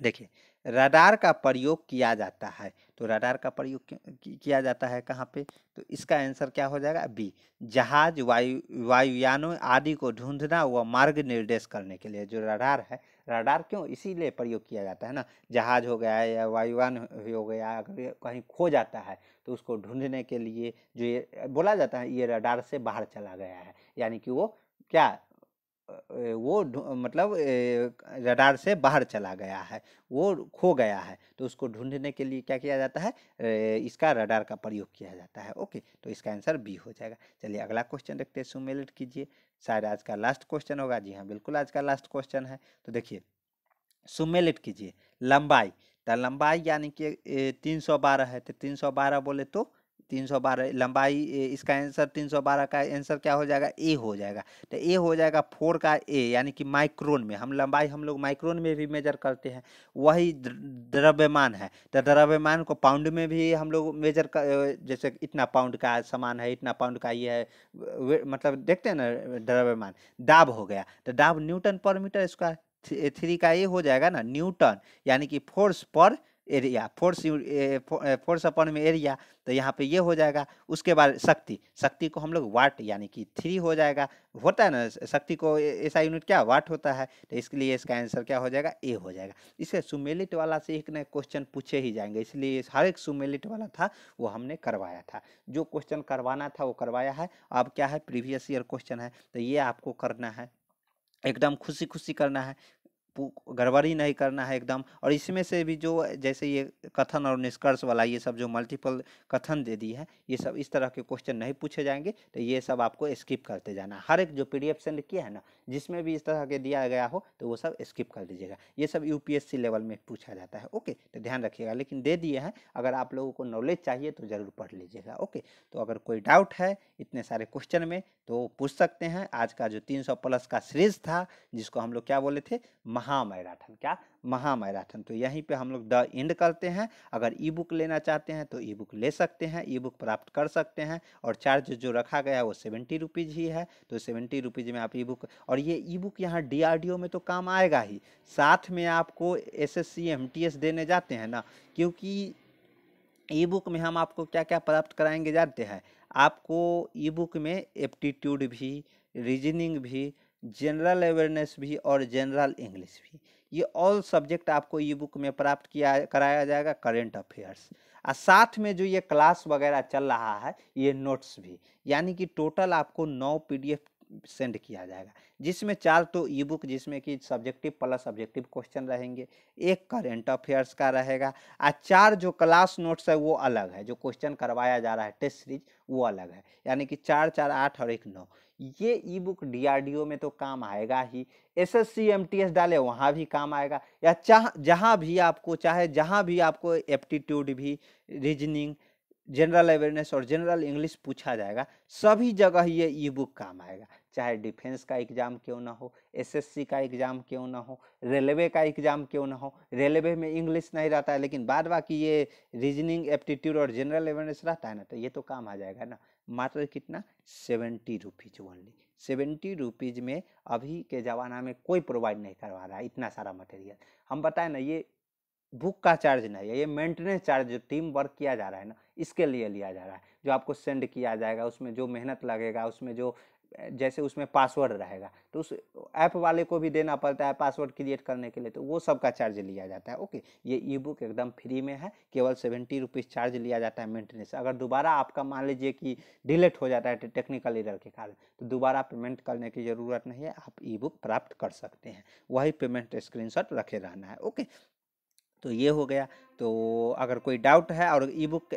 देखिए रडार का प्रयोग किया जाता है तो रडार का प्रयोग किया जाता है कहाँ पे तो इसका आंसर क्या हो जाएगा बी जहाज वायु वायुयानों आदि को ढूंढना व मार्ग निर्देश करने के लिए जो रडार है रडार क्यों इसीलिए प्रयोग किया जाता है ना जहाज हो गया या वायुयान हो गया अगर कहीं खो जाता है तो उसको ढूंढने के लिए जो ये बोला जाता है ये रडार से बाहर चला गया है यानी कि वो क्या वो मतलब रडार से बाहर चला गया है वो खो गया है तो उसको ढूंढने के लिए क्या किया जाता है इसका रडार का प्रयोग किया जाता है ओके तो इसका आंसर बी हो जाएगा चलिए अगला क्वेश्चन देखते हैं सुमेलेट कीजिए शायद आज का लास्ट क्वेश्चन होगा जी हाँ बिल्कुल आज का लास्ट क्वेश्चन है तो देखिए सुमेलेट कीजिए लंबाई तो लंबाई यानी कि तीन सौ बारह है तो तीन सौ बारह बोले तो तीन सौ बारह लंबाई इसका आंसर तीन सौ बारह का आंसर क्या हो जाएगा ए हो जाएगा तो ए हो जाएगा फोर का ए यानी कि माइक्रोन में हम लंबाई हम लोग माइक्रोन में भी मेजर करते हैं वही द्रव्यमान है तो द्रव्यमान को पाउंड में भी हम लोग मेजर कर जैसे इतना पाउंड का सामान है इतना पाउंड का ये है मतलब देखते हैं ना द्रव्यमान दाब हो गया तो दाब न्यूटन पर मीटर स्क्वायर थ्री का ये हो जाएगा ना न्यूटन यानी कि फोर्स पर एरिया फोर्स फोर्स अपॉन में एरिया तो यहाँ पे ये हो जाएगा उसके बाद शक्ति शक्ति को हम लोग वाट यानी कि थ्री हो जाएगा होता है ना शक्ति को ऐसा यूनिट क्या वाट होता है तो इसके लिए इसका आंसर क्या हो जाएगा ए हो जाएगा इससे सुमेलिट वाला से एक नए क्वेश्चन पूछे ही जाएंगे इसलिए हर एक सुमेलिट वाला था वो हमने करवाया था जो क्वेश्चन करवाना था वो करवाया है अब क्या है प्रीवियस ईयर क्वेश्चन है तो ये आपको करना है एकदम खुशी खुशी करना है गड़बड़ी नहीं करना है एकदम और इसमें से भी जो जैसे ये कथन और निष्कर्ष वाला ये सब जो मल्टीपल कथन दे दी है ये सब इस तरह के क्वेश्चन नहीं पूछे जाएंगे तो ये सब आपको स्किप करते जाना हर एक जो पी सेंड किया है ना जिसमें भी इस तरह के दिया गया हो तो वो सब स्किप कर दीजिएगा ये सब सी लेवल में पूछा जाता है ओके तो ध्यान रखिएगा लेकिन दे दिए हैं अगर आप लोगों को नॉलेज चाहिए तो ज़रूर पढ़ लीजिएगा ओके तो अगर कोई डाउट है इतने सारे क्वेश्चन में तो पूछ सकते हैं आज का जो सौ प्लस का सीरीज था जिसको हम लोग क्या बोले थे महा महामैराथन क्या महामैराथन तो यहीं पे हम लोग द एंड करते हैं अगर ई बुक लेना चाहते हैं तो ई बुक ले सकते हैं ई बुक प्राप्त कर सकते हैं और चार्ज जो रखा गया है वो सेवेंटी रुपीज़ ही है तो सेवेंटी रुपीज़ में आप ई बुक और ये ई बुक यहाँ डी में तो काम आएगा ही साथ में आपको एस एस देने जाते हैं ना क्योंकि ई बुक में हम आपको क्या क्या प्राप्त कराएंगे जानते हैं आपको ई बुक में एप्टीट्यूड भी रीजनिंग भी जनरल अवेयरनेस भी और जनरल इंग्लिश भी ये ऑल सब्जेक्ट आपको ई बुक में प्राप्त किया कराया जाएगा करेंट अफेयर्स और साथ में जो ये क्लास वगैरह चल रहा है ये नोट्स भी यानी कि टोटल आपको नौ पीडीएफ सेंड किया जाएगा जिसमें चार तो ई बुक जिसमें कि सब्जेक्टिव प्लस सब्जेक्टिव क्वेश्चन रहेंगे एक करेंट अफेयर्स का रहेगा और चार जो क्लास नोट्स है वो अलग है जो क्वेश्चन करवाया जा रहा है टेस्ट सीरीज वो अलग है यानी कि चार चार आठ और एक नौ ये ई बुक डी में तो काम आएगा ही S S C M T S डाले वहाँ भी काम आएगा या चाह जहाँ भी आपको चाहे जहाँ भी आपको एप्टीट्यूड भी रीजनिंग जनरल अवेयरनेस और जनरल इंग्लिश पूछा जाएगा सभी जगह ये ई बुक काम आएगा चाहे डिफेंस का एग्ज़ाम क्यों ना हो एसएससी का एग्ज़ाम क्यों ना हो रेलवे का एग्ज़ाम क्यों ना हो रेलवे में इंग्लिश नहीं रहता है लेकिन बाद बाकी ये रीजनिंग एप्टीट्यूड और जनरल अवेयरनेस रहता है ना तो ये तो काम आ जाएगा ना मात्र कितना seventy rupees only seventy rupees में अभी के ज़माना में कोई प्रोवाइड नहीं करवा रहा है इतना सारा मटेरियल हम बताएं ना ये बुक का चार्ज नहीं है ये मेंटेनेंस चार्ज जो टीम वर्क किया जा रहा है ना इसके लिए लिया जा रहा है जो आपको सेंड किया जाएगा उसमें जो मेहनत लगेगा उसमें जो जैसे उसमें पासवर्ड रहेगा तो उस ऐप वाले को भी देना पड़ता है पासवर्ड क्रिएट करने के लिए तो वो सब का चार्ज लिया जाता है ओके ये ई बुक एकदम फ्री में है केवल सेवेंटी रुपीज़ चार्ज लिया जाता है मेंटेनेंस अगर दोबारा आपका मान लीजिए कि डिलेट हो जाता है टेक्निकल एरर के कारण तो दोबारा पेमेंट करने की ज़रूरत नहीं है आप ई बुक प्राप्त कर सकते हैं वही पेमेंट स्क्रीन रखे रहना है ओके तो ये हो गया तो अगर कोई डाउट है और ई बुक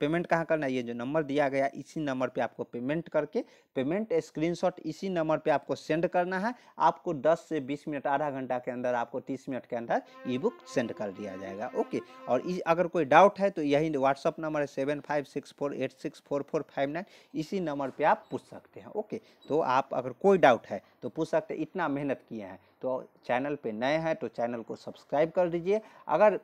पेमेंट कहाँ करना है ये जो नंबर दिया गया इसी नंबर पे आपको पेमेंट करके पेमेंट स्क्रीनशॉट इसी नंबर पे आपको सेंड करना है आपको 10 से 20 मिनट आधा घंटा के अंदर आपको 30 मिनट के अंदर ई बुक सेंड कर दिया जाएगा ओके और इस अगर कोई डाउट है तो यही व्हाट्सअप नंबर है seven five six four eight six four four five nine इसी नंबर पर आप पूछ सकते हैं ओके तो आप अगर कोई डाउट है तो पूछ सकते इतना मेहनत किए हैं तो चैनल पे नए हैं तो चैनल को सब्सक्राइब कर दीजिए अगर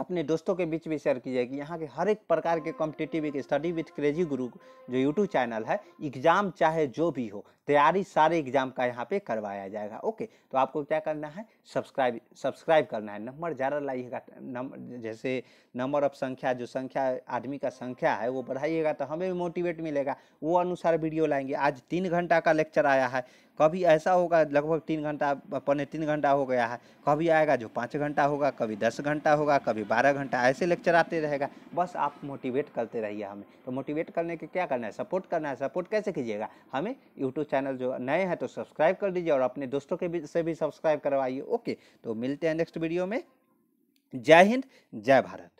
अपने दोस्तों के बीच भी शेयर कि यहाँ के हर एक प्रकार के कॉम्पिटिटिव एक स्टडी विथ क्रेजी गुरु जो यूट्यूब चैनल है एग्ज़ाम चाहे जो भी हो तैयारी सारे एग्ज़ाम का यहाँ पे करवाया जाएगा ओके तो आपको क्या करना है सब्सक्राइब सब्सक्राइब करना है नंबर ज़्यादा लाइएगा नंबर जैसे नंबर ऑफ संख्या जो संख्या आदमी का संख्या है वो बढ़ाइएगा तो हमें भी मोटिवेट मिलेगा वो अनुसार वीडियो लाएंगे आज तीन घंटा का लेक्चर आया है कभी ऐसा होगा लगभग तीन घंटा पौने तीन घंटा हो गया है कभी आएगा जो पाँच घंटा होगा कभी दस घंटा होगा कभी बारह घंटा ऐसे लेक्चर आते रहेगा बस आप मोटिवेट करते रहिए हमें तो मोटिवेट करने के क्या करना है सपोर्ट करना है सपोर्ट कैसे कीजिएगा हमें यूट्यूब चैनल जो नए हैं तो सब्सक्राइब कर दीजिए और अपने दोस्तों के भी से भी सब्सक्राइब करवाइए ओके तो मिलते हैं नेक्स्ट वीडियो में जय हिंद जय भारत